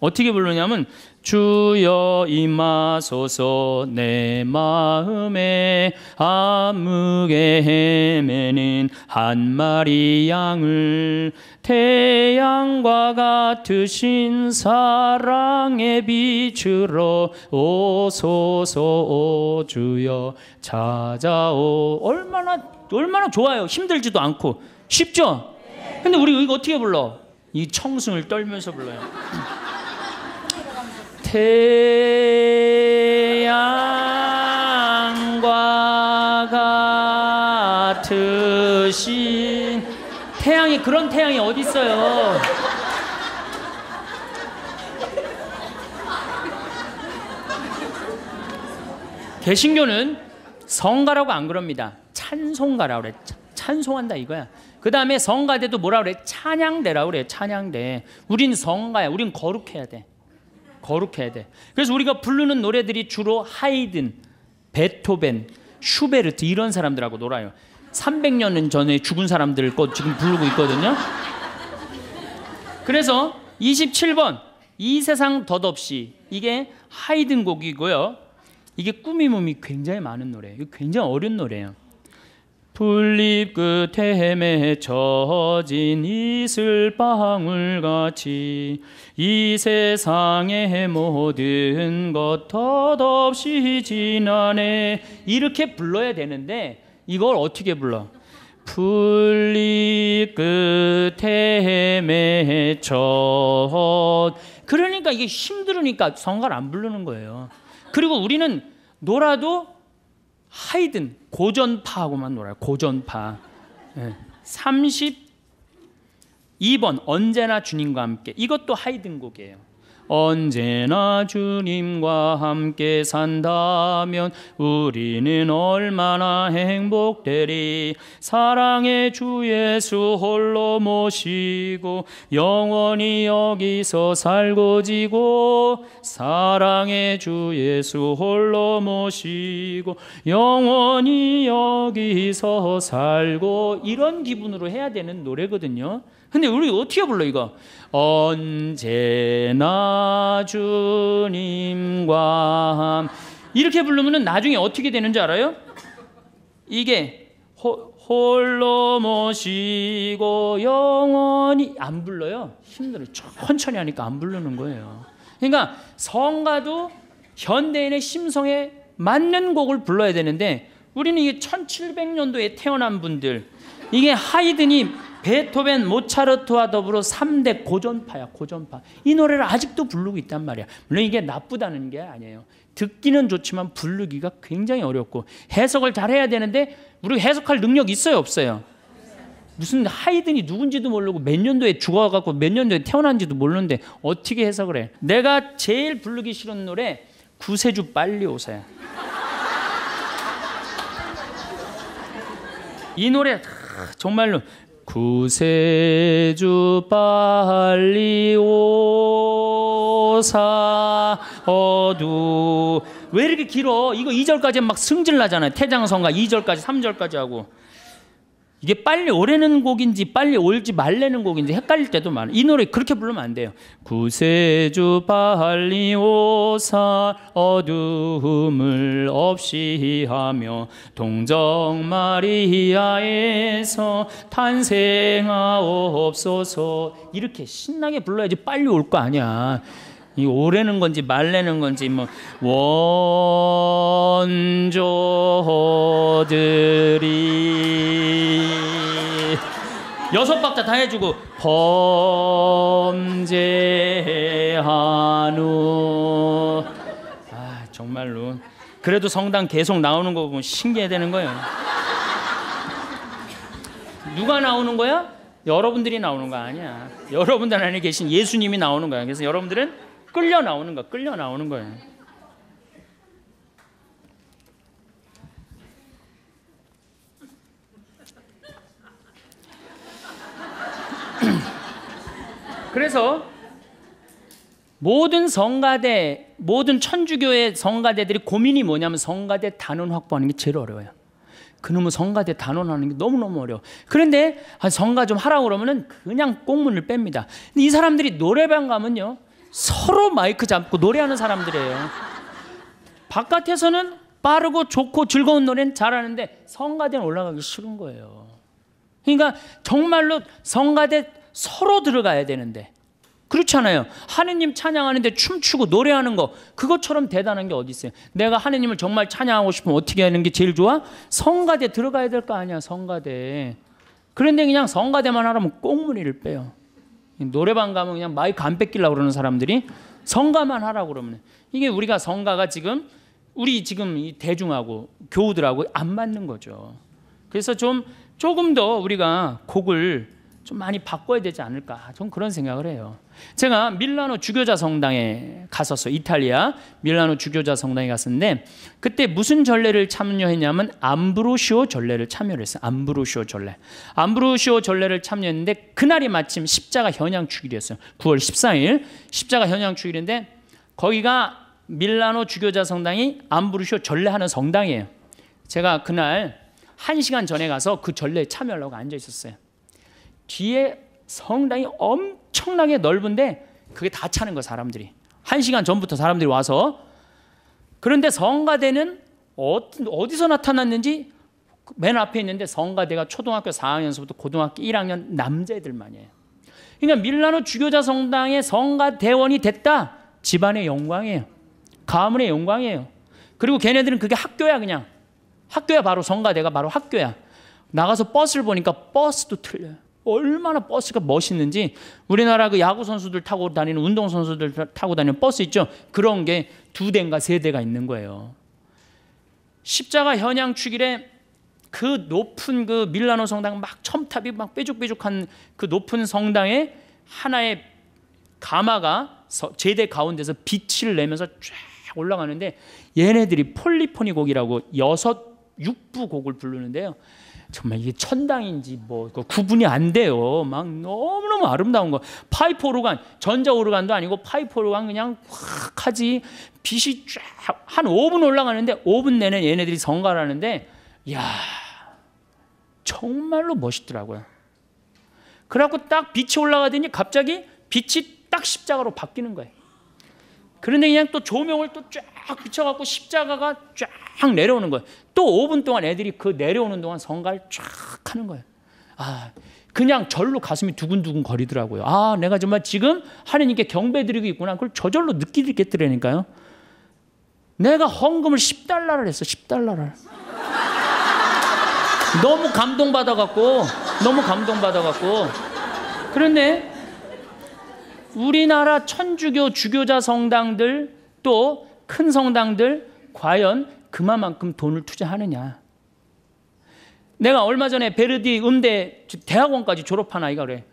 어떻게 부르냐면 주여 임하소서 내 마음에 암흑에 헤매는 한 마리 양을 태양과 같으신 사랑의 빛으로 오소서 오 주여 찾아오 얼마나 얼마나 좋아요 힘들지도 않고 쉽죠? 근데 우리 이거 어떻게 불러? 이 청승을 떨면서 불러요 태양과 같으신 태양이 그런 태양이 어디 있어요? 개신교는 성가라고 안 그럽니다. 찬송가라 그래. 찬송한다 이거야. 그 다음에 성가대도 뭐라 그래? 찬양대라 그래. 찬양대. 우린 성가야. 우린 거룩해야 돼. 거룩해야 돼. 그래서 우리가 부르는 노래들이 주로 하이든, 베토벤, 슈베르트 이런 사람들하고 놀아요. 300년 전에 죽은 사람들 거 지금 부르고 있거든요. 그래서 27번 이 세상 덧없이 이게 하이든 곡이고요. 이게 꾸미몸이 굉장히 많은 노래예요. 굉장히 어려운 노래예요. 풀잎 끝에 헤매쳐진 이슬 방울같이 이 세상의 모든 것 덧없이 지나네 이렇게 불러야 되는데 이걸 어떻게 불러? 풀잎 끝에 헤매쳐 그러니까 이게 힘들으니까 성가를 안 부르는 거예요. 그리고 우리는 놀아도 하이든 고전파하고만 놀아요. 고전파. 32번 예. 언제나 주님과 함께 이것도 하이든 곡이에요. 언제나 주님과 함께 산다면 우리는 얼마나 행복되리 사랑의 주 예수 홀로 모시고 영원히 여기서 살고 지고 사랑의 주 예수 홀로 모시고 영원히 여기서 살고 이런 기분으로 해야 되는 노래거든요. 근데 우리 어떻게 불러 이거? 언제나 주님과 함 이렇게 부르면 나중에 어떻게 되는지 알아요? 이게 호, 홀로 모시고 영원히 안 불러요. 힘들어. 천천히 하니까 안 부르는 거예요. 그러니까 성가도 현대인의 심성에 맞는 곡을 불러야 되는데 우리는 이게 1700년도에 태어난 분들 이게 하이든이 베토벤, 모차르트와 더불어 3대 고전파야, 고전파. 이 노래를 아직도 부르고 있단 말이야. 물론 이게 나쁘다는 게 아니에요. 듣기는 좋지만 부르기가 굉장히 어렵고 해석을 잘해야 되는데 우리 해석할 능력 있어요, 없어요? 무슨 하이든이 누군지도 모르고 몇 년도에 죽어갖고 몇 년도에 태어난지도 모르는데 어떻게 해석을 해? 내가 제일 부르기 싫은 노래 구세주 빨리 오세요. 이 노래 정말로 구세주 빨리 오사 어두 왜 이렇게 길어? 이거 2절까지 막 승질 나잖아요. 태장성가 2절까지 3절까지 하고 이게 빨리 오래는 곡인지 빨리 올지 말래는 곡인지 헷갈릴 때도 많아요. 이 노래 그렇게 부르면 안 돼요. 구세주 빨리 오사 어둠을 없이 하며 동정 마리아에서 탄생하옵소서 이렇게 신나게 불러야지 빨리 올 거 아니야. 이 오래는 건지 말래는 건지 뭐 원조들이 여섯 박자 다 해주고 범죄하누 아 정말로 그래도 성당 계속 나오는 거 보면 신기해 되는 거예요 누가 나오는 거야? 여러분들이 나오는 거 아니야 여러분들 안에 계신 예수님이 나오는 거야 그래서 여러분들은 끌려 나오는 거, 끌려 나오는 거예요. [CLEARS THROAT] 그래서 모든 성가대, 모든 천주교의 성가대들이 고민이 뭐냐면 성가대 단원 확보하는 게 제일 어려워요. 그놈의 성가대 단원하는 게 너무너무 어려워. 그런데 성가 좀 하라고 그러면 그냥 꽁문을 뺍니다. 근데 이 사람들이 노래방 가면요. 서로 마이크 잡고 노래하는 사람들이에요. 바깥에서는 빠르고 좋고 즐거운 노래는 잘하는데 성가대는 올라가기 싫은 거예요. 그러니까 정말로 성가대 서로 들어가야 되는데 그렇잖아요. 하느님 찬양하는데 춤추고 노래하는 거 그것처럼 대단한 게 어디 있어요? 내가 하느님을 정말 찬양하고 싶으면 어떻게 하는 게 제일 좋아? 성가대 들어가야 될 거 아니야 성가대. 그런데 그냥 성가대만 하라면 꽁무니를 빼요. 노래방 가면 그냥 마이크 안 뺏기려고 그러는 사람들이 성가만 하라고 그러면 이게 우리가 성가가 지금 우리 지금 이 대중하고 교우들하고 안 맞는 거죠. 그래서 좀 조금 더 우리가 곡을 좀 많이 바꿔야 되지 않을까. 좀 그런 생각을 해요. 제가 밀라노 주교자 성당에 갔었어. 이탈리아 밀라노 주교자 성당에 갔었는데 그때 무슨 전례를 참여했냐면 암브로시오 전례를 참여했어 암브로시오 전례. 암브로시오 전례를 참여했는데 그날이 마침 십자가 현양 주일이었어요. 9월 14일 십자가 현양 주일인데 거기가 밀라노 주교자 성당이 암브로시오 전례하는 성당이에요. 제가 그날 1시간 전에 가서 그 전례에 참여하려고 앉아 있었어요. 뒤에 성당이 엄청나게 넓은데 그게 다 차는 거 사람들이. 한 시간 전부터 사람들이 와서 그런데 성가대는 어디서 나타났는지 맨 앞에 있는데 성가대가 초등학교 4학년서부터 고등학교 1학년 남자애들만이에요. 그러니까 밀라노 주교자 성당의 성가대원이 됐다. 집안의 영광이에요. 가문의 영광이에요. 그리고 걔네들은 그게 학교야 그냥. 학교야 바로 성가대가 바로 학교야. 나가서 버스를 보니까 버스도 틀려요. 얼마나 버스가 멋있는지 우리나라 그 야구 선수들 타고 다니는 운동 선수들 타고 다니는 버스 있죠. 그런 게 두 대인가 세 대가 있는 거예요. 십자가 현양 축일에 그 높은 그 밀라노 성당 막 첨탑이 막 빼죽빼죽한 그 높은 성당에 하나의 가마가 제대 가운데서 빛을 내면서 쫙 올라가는데 얘네들이 폴리포니 곡이라고 여섯 육부 곡을 부르는데요. 정말 이게 천당인지 뭐 구분이 안 돼요. 막 너무너무 아름다운 거. 파이프 오르간, 전자 오르간도 아니고 파이프 오르간 그냥 확 하지 빛이 쫙 한 5분 올라가는데 5분 내내 얘네들이 성가하는데 야 정말로 멋있더라고요. 그래갖고 딱 빛이 올라가더니 갑자기 빛이 딱 십자가로 바뀌는 거예요. 그런데 그냥 또 조명을 또쫙 비춰갖고 십자가가 쫙 내려오는 거예요. 또 5분 동안 애들이 그 내려오는 동안 성가를 쫙 하는 거예요. 아, 그냥 절로 가슴이 두근두근 거리더라고요. 아, 내가 정말 지금 하느님께 경배드리고 있구나. 그걸 저절로 느끼겠더라니까요. 내가 헌금을 10달러를 했어, 10달러를. 너무 감동받아갖고, 너무 감동받아갖고. 그런데 우리나라 천주교 주교자 성당들 또 큰 성당들 과연 그만큼 돈을 투자하느냐. 내가 얼마 전에 베르디 음대 대학원까지 졸업한 아이가 그래.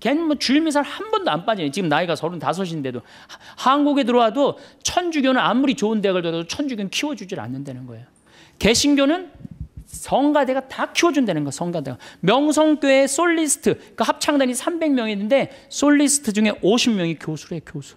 걔는 뭐 줄미살 한 번도 안 빠지네. 지금 나이가 서른다섯인데도 한국에 들어와도 천주교는 아무리 좋은 대학을 들어도 천주교는 키워주질 않는다는 거예요. 개신교는 성가대가 다 키워준다는 거 성가대가 명성교회 솔리스트 그 합창단이 300명이 있는데 솔리스트 중에 50명이 교수래 교수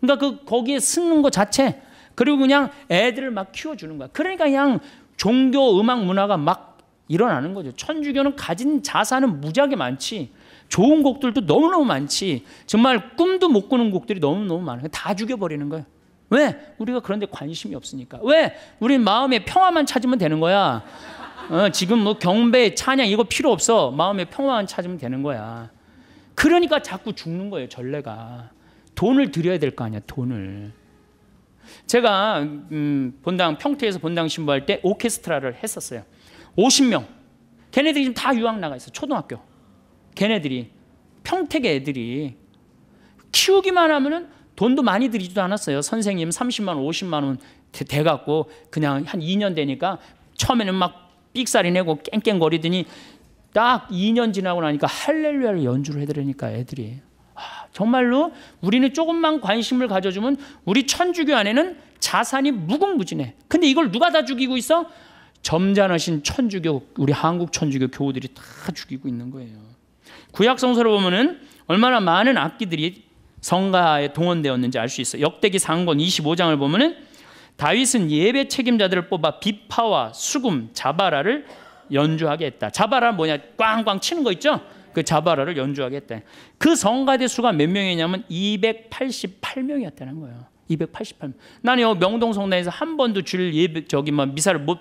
그러니까 그 거기에 쓰는 거 자체 그리고 그냥 애들을 막 키워주는 거야 그러니까 그냥 종교 음악 문화가 막 일어나는 거죠 천주교는 가진 자산은 무지하게 많지 좋은 곡들도 너무너무 많지 정말 꿈도 못 꾸는 곡들이 너무너무 많아요 다 죽여버리는 거예요 왜? 우리가 그런데 관심이 없으니까. 왜? 우리 마음의 평화만 찾으면 되는 거야. 어, 지금 뭐 경배, 찬양 이거 필요 없어. 마음의 평화만 찾으면 되는 거야. 그러니까 자꾸 죽는 거예요, 전례가. 돈을 드려야 될 거 아니야, 돈을. 제가 음, 본당 평택에서 본당 신부할 때 오케스트라를 했었어요. 50명. 걔네들이 지금 다 유학 나가 있어. 초등학교. 걔네들이 평택의 애들이 키우기만 하면은 돈도 많이 들이지도 않았어요. 선생님 30만 원, 50만 원돼 갖고 그냥 한 2년 되니까 처음에는 막 삑사리 내고 깽깽거리더니 딱 2년 지나고 나니까 할렐루야를 연주를 해드리니까 애들이 아, 정말로 우리는 조금만 관심을 가져주면 우리 천주교 안에는 자산이 무궁무진해. 근데 이걸 누가 다 죽이고 있어? 점잖으신 천주교 우리 한국 천주교 교우들이 다 죽이고 있는 거예요. 구약 성서를 보면은 얼마나 많은 악기들이 성가에 동원되었는지 알 수 있어요. 역대기 상권 25장을 보면은 다윗은 예배 책임자들을 뽑아 비파와 수금, 자바라를 연주하게 했다. 자바라 뭐냐? 꽝꽝 치는 거 있죠? 그 자바라를 연주하게 했다. 그 성가대 수가 몇 명이냐면 288명이었다는 거예요. 288명. 나는 명동 성당에서 한 번도 줄 예배 저기 뭐 미사를 못,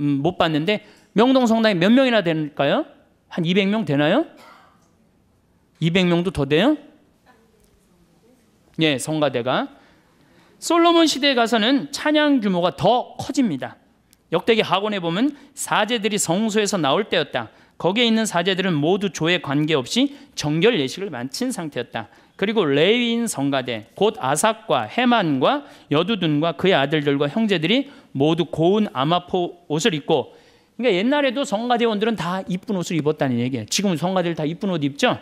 음, 못 봤는데 명동 성당이몇 명이나 될까요? 한 200명 되나요? 200명도 더 돼요? 예, 성가대가 솔로몬 시대에 가서는 찬양 규모가 더 커집니다. 역대기 하원에 보면 사제들이 성소에서 나올 때였다. 거기에 있는 사제들은 모두 조에 관계없이 정결 예식을 마친 상태였다. 그리고 레위인 성가대 곧 아삭과 헤만과 여두둔과 그의 아들들과 형제들이 모두 고운 아마포 옷을 입고 그러니까 옛날에도 성가대원들은 다 이쁜 옷을 입었다는 얘기예요. 지금은 성가대들 다 이쁜 옷 입죠?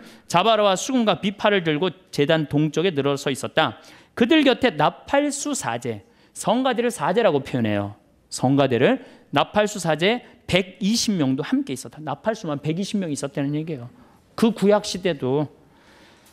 [CLEARS THROAT] 자바라와 수군과 비파를 들고 재단 동쪽에 늘어서 있었다. 그들 곁에 나팔수 사제, 성가대를 사제라고 표현해요. 성가대를 나팔수 사제 120명도 함께 있었다. 나팔수만 1 2 0명 있었다는 얘기예요. 그 구약 시대도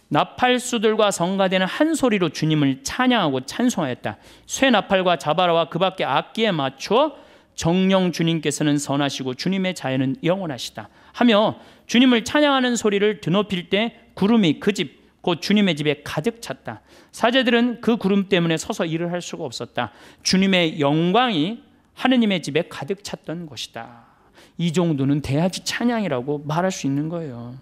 나팔수들과 성가대는 한 소리로 주님을 찬양하고 찬송하였다. 쇠 나팔과 자바라와 그 밖에 악기에 맞춰 정령 주님께서는 선하시고 주님의 자애는 영원하시다 하며 주님을 찬양하는 소리를 드높일 때 구름이 그 집, 곧 주님의 집에 가득 찼다. 사제들은 그 구름 때문에 서서 일을 할 수가 없었다. 주님의 영광이 하느님의 집에 가득 찼던 것이다. 이 정도는 대야지 찬양이라고 말할 수 있는 거예요.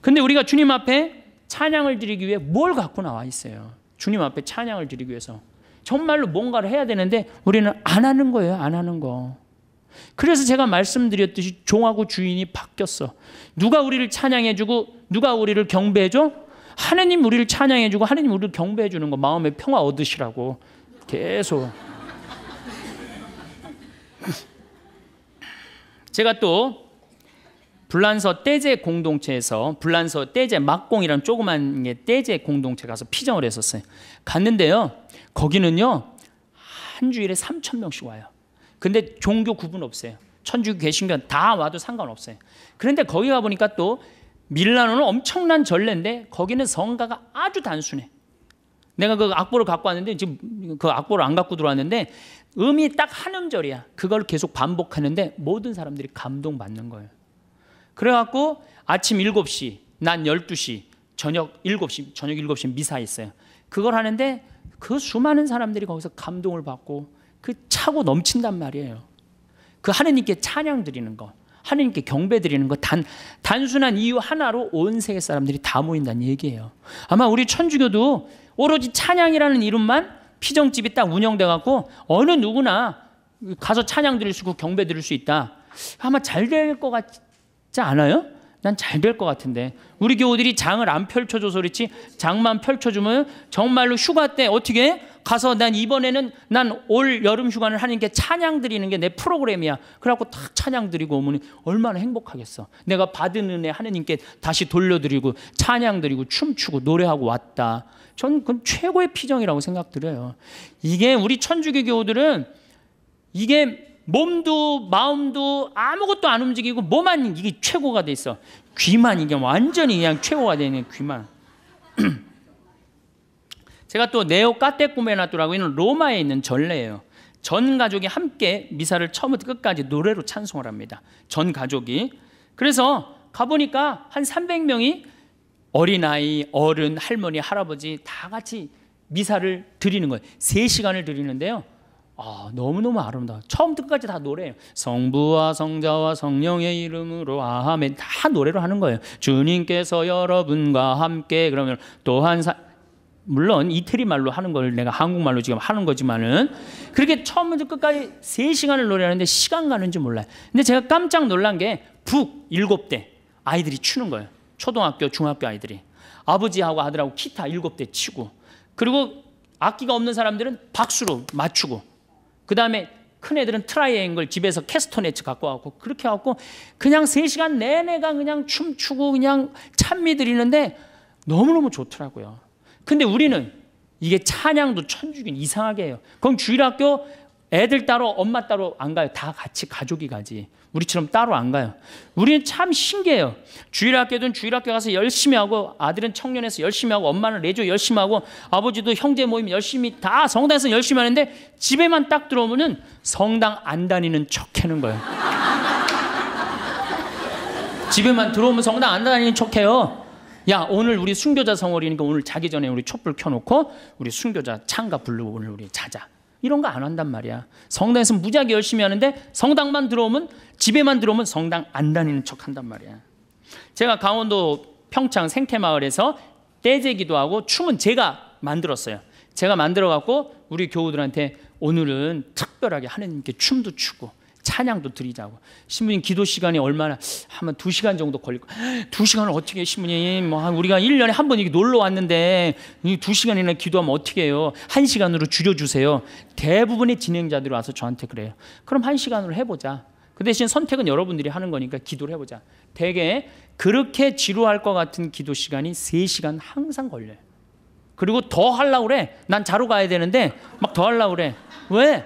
근데 우리가 주님 앞에 찬양을 드리기 위해 뭘 갖고 나와 있어요? 주님 앞에 찬양을 드리기 위해서 정말로 뭔가를 해야 되는데 우리는 안 하는 거예요. 안 하는 거. 그래서 제가 말씀드렸듯이 종하고 주인이 바뀌었어. 누가 우리를 찬양해주고 누가 우리를 경배해줘? 하느님 우리를 찬양해주고 하느님 우리를 경배해주는 거 마음의 평화 얻으시라고 계속. 제가 또 불란서 떼제 공동체에서 불란서 떼제 막공이란 조그만 게 떼제 공동체 가서 피정을 했었어요. 갔는데요. 거기는요 한 주일에 3천 명씩 와요. 근데 종교 구분 없어요. 천주교 개신교 다 와도 상관없어요. 그런데 거기 가 보니까 또 밀라노는 엄청난 전례인데 거기는 성가가 아주 단순해. 내가 그 악보를 갖고 왔는데 지금 그 악보를 안 갖고 들어왔는데 음이 딱 한 음절이야. 그걸 계속 반복하는데 모든 사람들이 감동받는 거예요. 그래갖고 아침 7시, 난 12시, 저녁 7시, 저녁 7시 미사 있어요. 그걸 하는데 그 수많은 사람들이 거기서 감동을 받고 그 차고 넘친단 말이에요. 그 하느님께 찬양 드리는 거, 하느님께 경배 드리는 거단 단순한 이유 하나로 온 세계 사람들이 다 모인다는 얘기예요. 아마 우리 천주교도 오로지 찬양이라는 이름만 피정집이 딱 운영돼 갖고 어느 누구나 가서 찬양 드릴 수 있고 경배 드릴 수 있다. 아마 잘 될 것 같지 않아요? 난잘될것 같은데 우리 교우들이 장을 안 펼쳐줘서 그렇지 장만 펼쳐주면 정말로 휴가 때 어떻게 해? 가서 난 이번에는 난 올 여름 휴가를 하는 게 찬양 드리는 게 내 프로그램이야 그래갖고 탁 찬양 드리고 오면 얼마나 행복하겠어 내가 받은 은혜 하느님께 다시 돌려드리고 찬양 드리고 춤추고 노래하고 왔다 저는 그건 최고의 피정이라고 생각드려요 이게 우리 천주교 교우들은 이게 몸도 마음도 아무것도 안 움직이고 뭐만 이게 최고가 돼 있어. 귀만 이게 완전히 그냥 최고가 되는 귀만. [CLEARS THROAT] 제가 또 네오 까떼꿈에나두라고 있는 로마에 있는 전례예요. 전 가족이 함께 미사를 처음부터 끝까지 노래로 찬송을 합니다. 전 가족이. 그래서 가보니까 한 300명이 어린아이, 어른, 할머니, 할아버지 다 같이 미사를 드리는 거예요. 3시간을 드리는데요. 아, 너무너무 아름다워. 처음부터 끝까지 다 노래예요. 성부와 성자와 성령의 이름으로 아멘. 다 노래로 하는 거예요. 주님께서 여러분과 함께 그러면 또한 사, 물론 이태리 말로 하는 걸 내가 한국말로 지금 하는 거지만은 그렇게 처음부터 끝까지 3시간을 노래하는데 시간 가는 지 몰라요. 근데 제가 깜짝 놀란 게 북 7대 아이들이 추는 거예요. 초등학교, 중학교 아이들이. 아버지하고 아들하고 기타 7대 치고 그리고 악기가 없는 사람들은 박수로 맞추고 그 다음에 큰 애들은 트라이앵글 집에서 캐스터네츠 갖고 왔고 그렇게 갖고 그냥 3시간 내내가 그냥 춤추고 그냥 찬미 드리는데 너무너무 좋더라고요. 근데 우리는 이게 찬양도 천주교 이상하게 해요. 그럼 주일학교 애들 따로 엄마 따로 안 가요. 다 같이 가족이 가지. 우리처럼 따로 안 가요. 우리는 참 신기해요. 주일 학교든 주일 학교 가서 열심히 하고 아들은 청년에서 열심히 하고 엄마는 레조 열심히 하고 아버지도 형제 모임 열심히 다 성당에서 열심히 하는데 집에만 딱 들어오면은 성당 안 다니는 척하는 거예요. [LAUGHS] 집에만 들어오면 성당 안 다니는 척해요. 야 오늘 우리 순교자 성월이니까 오늘 자기 전에 우리 촛불 켜놓고 우리 순교자 창가 부르고 오늘 우리 자자. 이런 거 안 한단 말이야. 성당에서 무지하게 열심히 하는데 성당만 들어오면 집에만 들어오면 성당 안 다니는 척 한단 말이야. 제가 강원도 평창 생태마을에서 떼제기도 하고 춤은 제가 만들었어요. 제가 만들어 갖고 우리 교우들한테 오늘은 특별하게 하느님께 춤도 추고 찬양도 드리자고. 신부님 기도 시간이 얼마나 한두 시간 정도 걸릴 거. 두 시간을 어떻게 해, 신부님? 뭐 우리가 1년에 한 번 이렇게 놀러 왔는데 두 시간이나 기도하면 어떻게 해요? 한 시간으로 줄여주세요. 대부분의 진행자들이 와서 저한테 그래요. 그럼 한 시간으로 해보자. 그 대신 선택은 여러분들이 하는 거니까 기도를 해보자. 대개 그렇게 지루할 것 같은 기도 시간이 3시간 항상 걸려요. 그리고 더 하려고 그래. 난 자러 가야 되는데 막 더 하려고 그래. 왜?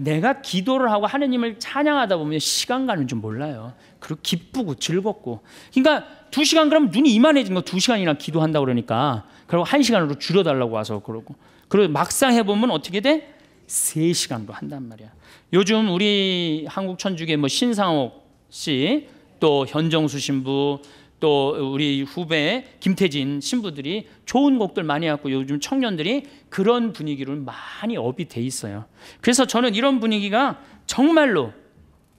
내가 기도를 하고 하느님을 찬양하다 보면 시간 가는 줄 몰라요. 그리고 기쁘고 즐겁고. 그러니까 두 시간 그럼 눈이 이만해진 거 두 시간이나 기도한다 그러니까 그리고 한 시간으로 줄여달라고 와서 그러고. 그리고 막상 해보면 어떻게 돼? 세 시간도 한단 말이야. 요즘 우리 한국 천주교 뭐 신상옥 씨, 또 현정수 신부, 또 우리 후배 김태진 신부들이 좋은 곡들 많이 갖고 요즘 청년들이 그런 분위기로 많이 업이 돼 있어요. 그래서 저는 이런 분위기가 정말로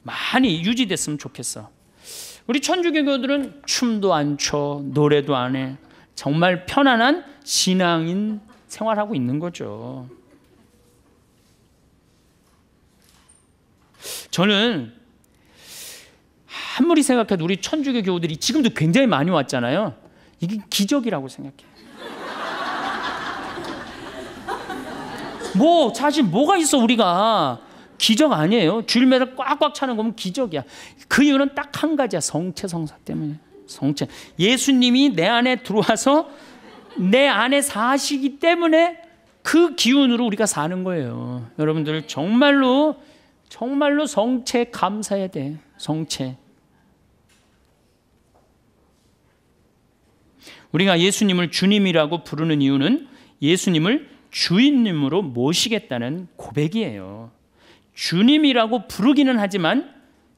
많이 유지됐으면 좋겠어. 우리 천주교교들은 춤도 안 춰, 노래도 안 해. 정말 편안한 신앙인 생활하고 있는 거죠. 저는 아무리 생각해도 우리 천주교 교우들이 지금도 굉장히 많이 왔잖아요. 이게 기적이라고 생각해. 뭐 사실 뭐가 있어 우리가 기적 아니에요. 주매를 꽉꽉 차는 거면 기적이야. 그 이유는 딱 한 가지야. 성체 성사 때문에. 성체. 예수님이 내 안에 들어와서 내 안에 사시기 때문에 그 기운으로 우리가 사는 거예요. 여러분들 정말로 정말로 성체 감사해야 돼. 성체. 우리가 예수님을 주님이라고 부르는 이유는 예수님을 주인님으로 모시겠다는 고백이에요. 주님이라고 부르기는 하지만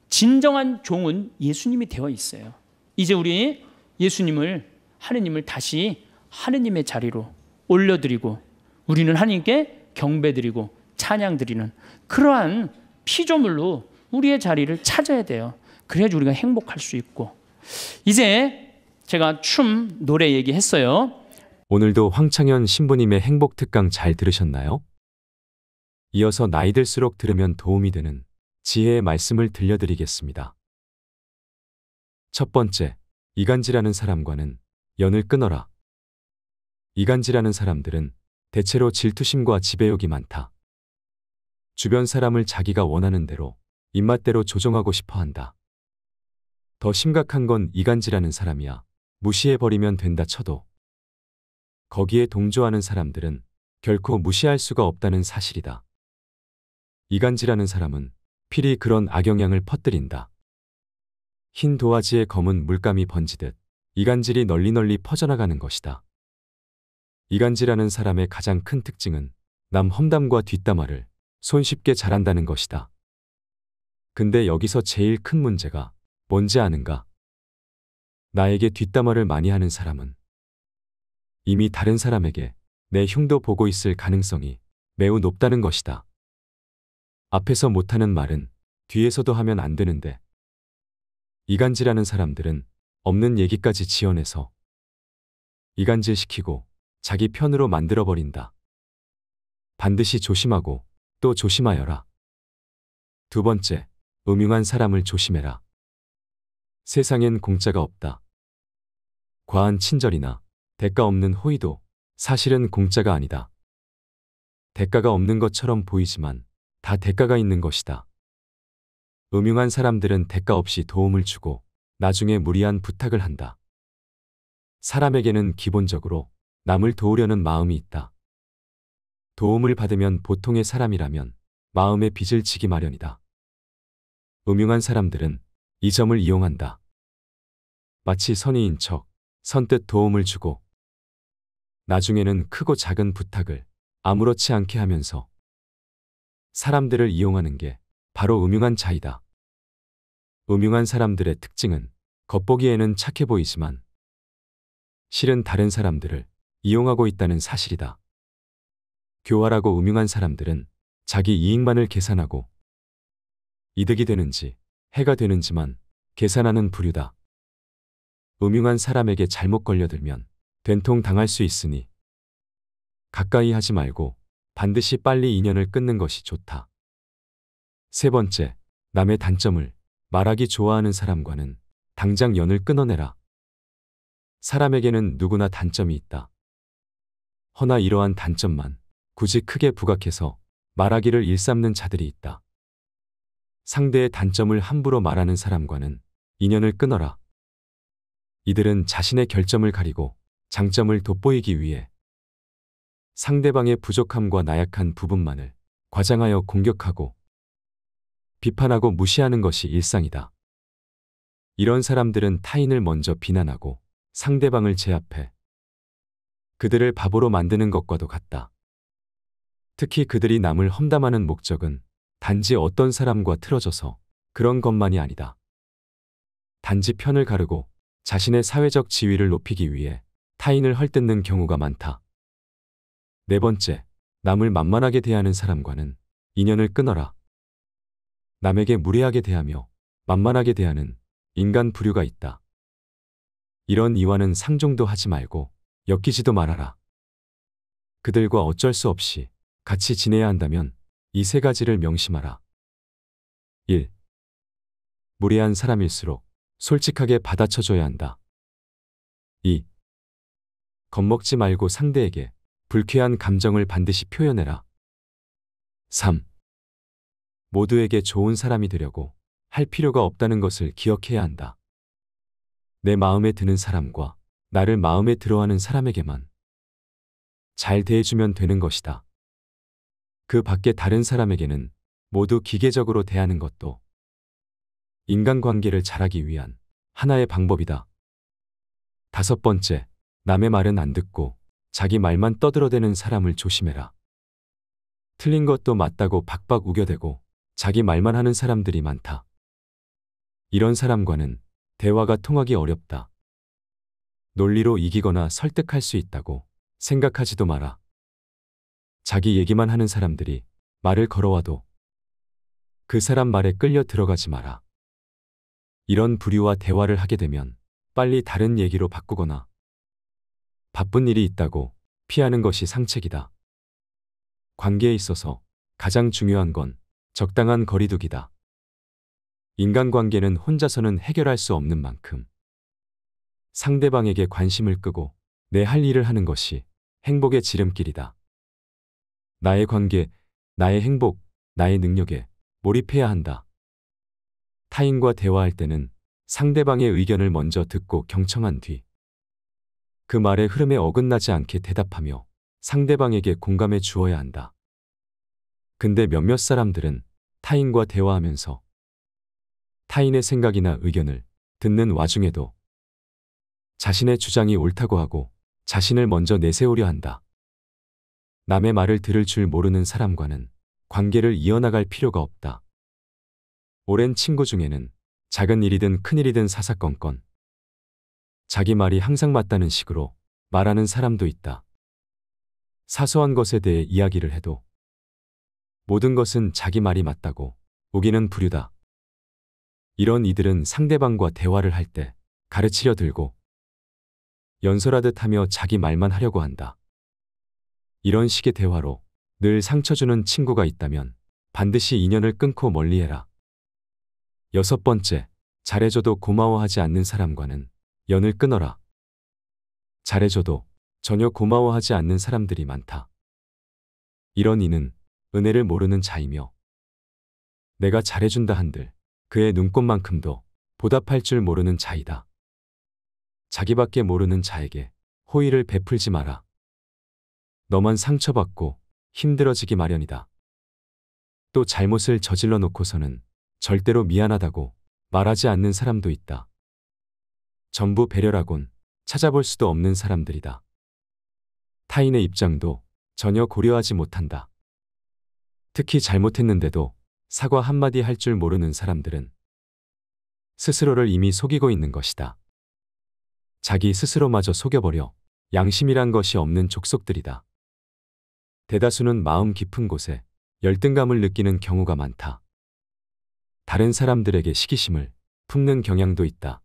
진정한 종은 예수님이 되어 있어요. 이제 우리 예수님을 하느님을 다시 하느님의 자리로 올려드리고 우리는 하나님께 경배드리고 찬양드리는 그러한 피조물로 우리의 자리를 찾아야 돼요. 그래야지 우리가 행복할 수 있고. 이제 제가 춤, 노래 얘기했어요. 오늘도 황창현 신부님의 행복 특강 잘 들으셨나요? 이어서 나이 들수록 들으면 도움이 되는 지혜의 말씀을 들려드리겠습니다. 첫 번째, 이간질하는 사람과는 연을 끊어라. 이간질하는 사람들은 대체로 질투심과 지배욕이 많다. 주변 사람을 자기가 원하는 대로 입맛대로 조정하고 싶어 한다. 더 심각한 건 이간질하는 사람이야. 무시해버리면 된다 쳐도. 거기에 동조하는 사람들은 결코 무시할 수가 없다는 사실이다. 이간질하는 사람은 필히 그런 악영향을 퍼뜨린다. 흰 도화지에 검은 물감이 번지듯 이간질이 널리 널리 퍼져나가는 것이다. 이간질하는 사람의 가장 큰 특징은 남 험담과 뒷담화를 손쉽게 잘한다는 것이다. 근데 여기서 제일 큰 문제가 뭔지 아는가? 나에게 뒷담화를 많이 하는 사람은 이미 다른 사람에게 내 흉도 보고 있을 가능성이 매우 높다는 것이다. 앞에서 못하는 말은 뒤에서도 하면 안 되는데 이간질하는 사람들은 없는 얘기까지 지어내서 이간질시키고 자기 편으로 만들어버린다. 반드시 조심하고 또 조심하여라. 두 번째, 음흉한 사람을 조심해라. 세상엔 공짜가 없다. 과한 친절이나 대가 없는 호의도 사실은 공짜가 아니다. 대가가 없는 것처럼 보이지만 다 대가가 있는 것이다. 음흉한 사람들은 대가 없이 도움을 주고 나중에 무리한 부탁을 한다. 사람에게는 기본적으로 남을 도우려는 마음이 있다. 도움을 받으면 보통의 사람이라면 마음에 빚을 지기 마련이다. 음흉한 사람들은 이 점을 이용한다. 마치 선의인 척, 선뜻 도움을 주고, 나중에는 크고 작은 부탁을 아무렇지 않게 하면서 사람들을 이용하는 게 바로 음흉한 자이다. 음흉한 사람들의 특징은 겉보기에는 착해 보이지만 실은 다른 사람들을 이용하고 있다는 사실이다. 교활하고 음흉한 사람들은 자기 이익만을 계산하고 이득이 되는지 해가 되는지만 계산하는 부류다. 음흉한 사람에게 잘못 걸려들면 된통 당할 수 있으니 가까이 하지 말고 반드시 빨리 인연을 끊는 것이 좋다. 세 번째, 남의 단점을 말하기 좋아하는 사람과는 당장 연을 끊어내라. 사람에게는 누구나 단점이 있다. 허나 이러한 단점만 굳이 크게 부각해서 말하기를 일삼는 자들이 있다. 상대의 단점을 함부로 말하는 사람과는 인연을 끊어라. 이들은 자신의 결점을 가리고 장점을 돋보이기 위해 상대방의 부족함과 나약한 부분만을 과장하여 공격하고 비판하고 무시하는 것이 일상이다. 이런 사람들은 타인을 먼저 비난하고 상대방을 제압해 그들을 바보로 만드는 것과도 같다. 특히 그들이 남을 험담하는 목적은 단지 어떤 사람과 틀어져서 그런 것만이 아니다. 단지 편을 가르고 자신의 사회적 지위를 높이기 위해 타인을 헐뜯는 경우가 많다. 네 번째, 남을 만만하게 대하는 사람과는 인연을 끊어라. 남에게 무례하게 대하며 만만하게 대하는 인간 부류가 있다. 이런 이와는 상종도 하지 말고 엮이지도 말아라. 그들과 어쩔 수 없이 같이 지내야 한다면 이세 가지를 명심하라. 1. 무례한 사람일수록 솔직하게 받아쳐줘야 한다. 2. 겁먹지 말고 상대에게 불쾌한 감정을 반드시 표현해라. 3. 모두에게 좋은 사람이 되려고 할 필요가 없다는 것을 기억해야 한다. 내 마음에 드는 사람과 나를 마음에 들어하는 사람에게만 잘 대해주면 되는 것이다. 그 밖에 다른 사람에게는 모두 기계적으로 대하는 것도 인간관계를 잘하기 위한 하나의 방법이다. 다섯 번째, 남의 말은 안 듣고 자기 말만 떠들어대는 사람을 조심해라. 틀린 것도 맞다고 박박 우겨대고 자기 말만 하는 사람들이 많다. 이런 사람과는 대화가 통하기 어렵다. 논리로 이기거나 설득할 수 있다고 생각하지도 마라. 자기 얘기만 하는 사람들이 말을 걸어와도 그 사람 말에 끌려 들어가지 마라. 이런 부류와 대화를 하게 되면 빨리 다른 얘기로 바꾸거나 바쁜 일이 있다고 피하는 것이 상책이다. 관계에 있어서 가장 중요한 건 적당한 거리두기다. 인간관계는 혼자서는 해결할 수 없는 만큼 상대방에게 관심을 끄고 내 할 일을 하는 것이 행복의 지름길이다. 나의 관계, 나의 행복, 나의 능력에 몰입해야 한다. 타인과 대화할 때는 상대방의 의견을 먼저 듣고 경청한 뒤 그 말의 흐름에 어긋나지 않게 대답하며 상대방에게 공감해 주어야 한다. 근데 몇몇 사람들은 타인과 대화하면서 타인의 생각이나 의견을 듣는 와중에도 자신의 주장이 옳다고 하고 자신을 먼저 내세우려 한다. 남의 말을 들을 줄 모르는 사람과는 관계를 이어나갈 필요가 없다. 오랜 친구 중에는 작은 일이든 큰일이든 사사건건 자기 말이 항상 맞다는 식으로 말하는 사람도 있다. 사소한 것에 대해 이야기를 해도 모든 것은 자기 말이 맞다고 우기는 부류다. 이런 이들은 상대방과 대화를 할 때 가르치려 들고 연설하듯 하며 자기 말만 하려고 한다. 이런 식의 대화로 늘 상처주는 친구가 있다면 반드시 인연을 끊고 멀리해라. 여섯 번째, 잘해줘도 고마워하지 않는 사람과는 연을 끊어라. 잘해줘도 전혀 고마워하지 않는 사람들이 많다. 이런 이는 은혜를 모르는 자이며 내가 잘해준다 한들 그의 눈꽃만큼도 보답할 줄 모르는 자이다. 자기밖에 모르는 자에게 호의를 베풀지 마라. 너만 상처받고 힘들어지기 마련이다. 또 잘못을 저질러 놓고서는 절대로 미안하다고 말하지 않는 사람도 있다. 전부 배려라곤 찾아볼 수도 없는 사람들이다. 타인의 입장도 전혀 고려하지 못한다. 특히 잘못했는데도 사과 한마디 할 줄 모르는 사람들은 스스로를 이미 속이고 있는 것이다. 자기 스스로마저 속여버려 양심이란 것이 없는 족속들이다. 대다수는 마음 깊은 곳에 열등감을 느끼는 경우가 많다. 다른 사람들에게 시기심을 품는 경향도 있다.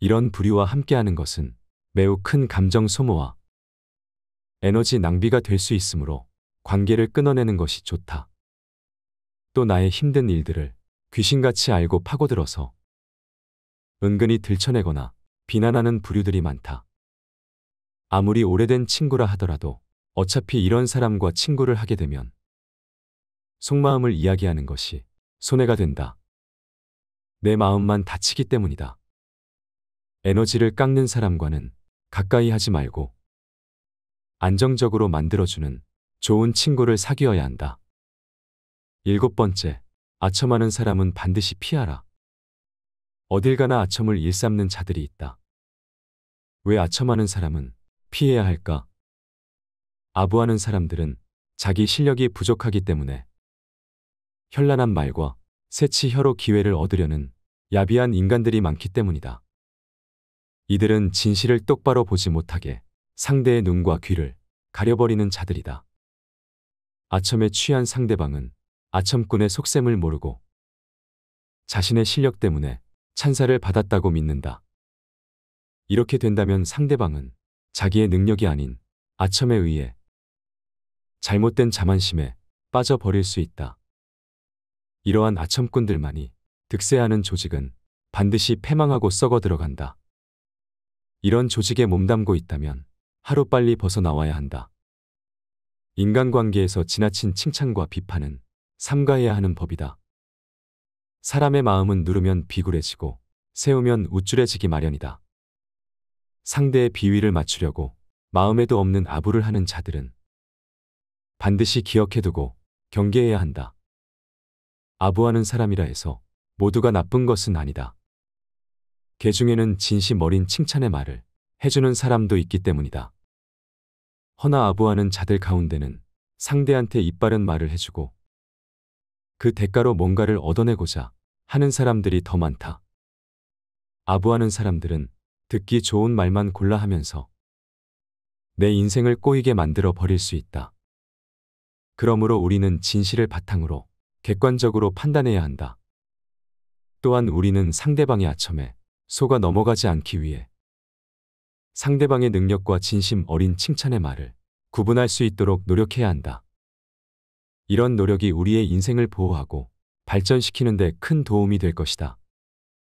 이런 부류와 함께하는 것은 매우 큰 감정 소모와 에너지 낭비가 될 수 있으므로 관계를 끊어내는 것이 좋다. 또 나의 힘든 일들을 귀신같이 알고 파고들어서 은근히 들쳐내거나 비난하는 부류들이 많다. 아무리 오래된 친구라 하더라도 어차피 이런 사람과 친구를 하게 되면 속마음을 이야기하는 것이 손해가 된다. 내 마음만 다치기 때문이다. 에너지를 깎는 사람과는 가까이 하지 말고 안정적으로 만들어주는 좋은 친구를 사귀어야 한다. 일곱 번째, 아첨하는 사람은 반드시 피하라. 어딜 가나 아첨을 일삼는 자들이 있다. 왜 아첨하는 사람은 피해야 할까? 아부하는 사람들은 자기 실력이 부족하기 때문에 현란한 말과 새치 혀로 기회를 얻으려는 야비한 인간들이 많기 때문이다. 이들은 진실을 똑바로 보지 못하게 상대의 눈과 귀를 가려버리는 자들이다. 아첨에 취한 상대방은 아첨꾼의 속셈을 모르고 자신의 실력 때문에 찬사를 받았다고 믿는다. 이렇게 된다면 상대방은 자기의 능력이 아닌 아첨에 의해 잘못된 자만심에 빠져버릴 수 있다. 이러한 아첨꾼들만이 득세하는 조직은 반드시 패망하고 썩어 들어간다. 이런 조직에 몸담고 있다면 하루빨리 벗어나와야 한다. 인간관계에서 지나친 칭찬과 비판은 삼가해야 하는 법이다. 사람의 마음은 누르면 비굴해지고 세우면 우쭐해지기 마련이다. 상대의 비위를 맞추려고 마음에도 없는 아부를 하는 자들은 반드시 기억해두고 경계해야 한다. 아부하는 사람이라 해서 모두가 나쁜 것은 아니다. 개 중에는 진심 어린 칭찬의 말을 해주는 사람도 있기 때문이다. 허나 아부하는 자들 가운데는 상대한테 입바른 말을 해주고 그 대가로 뭔가를 얻어내고자 하는 사람들이 더 많다. 아부하는 사람들은 듣기 좋은 말만 골라 하면서 내 인생을 꼬이게 만들어 버릴 수 있다. 그러므로 우리는 진실을 바탕으로 객관적으로 판단해야 한다. 또한 우리는 상대방의 아첨에 속아 넘어가지 않기 위해 상대방의 능력과 진심 어린 칭찬의 말을 구분할 수 있도록 노력해야 한다. 이런 노력이 우리의 인생을 보호하고 발전시키는 데 큰 도움이 될 것이다.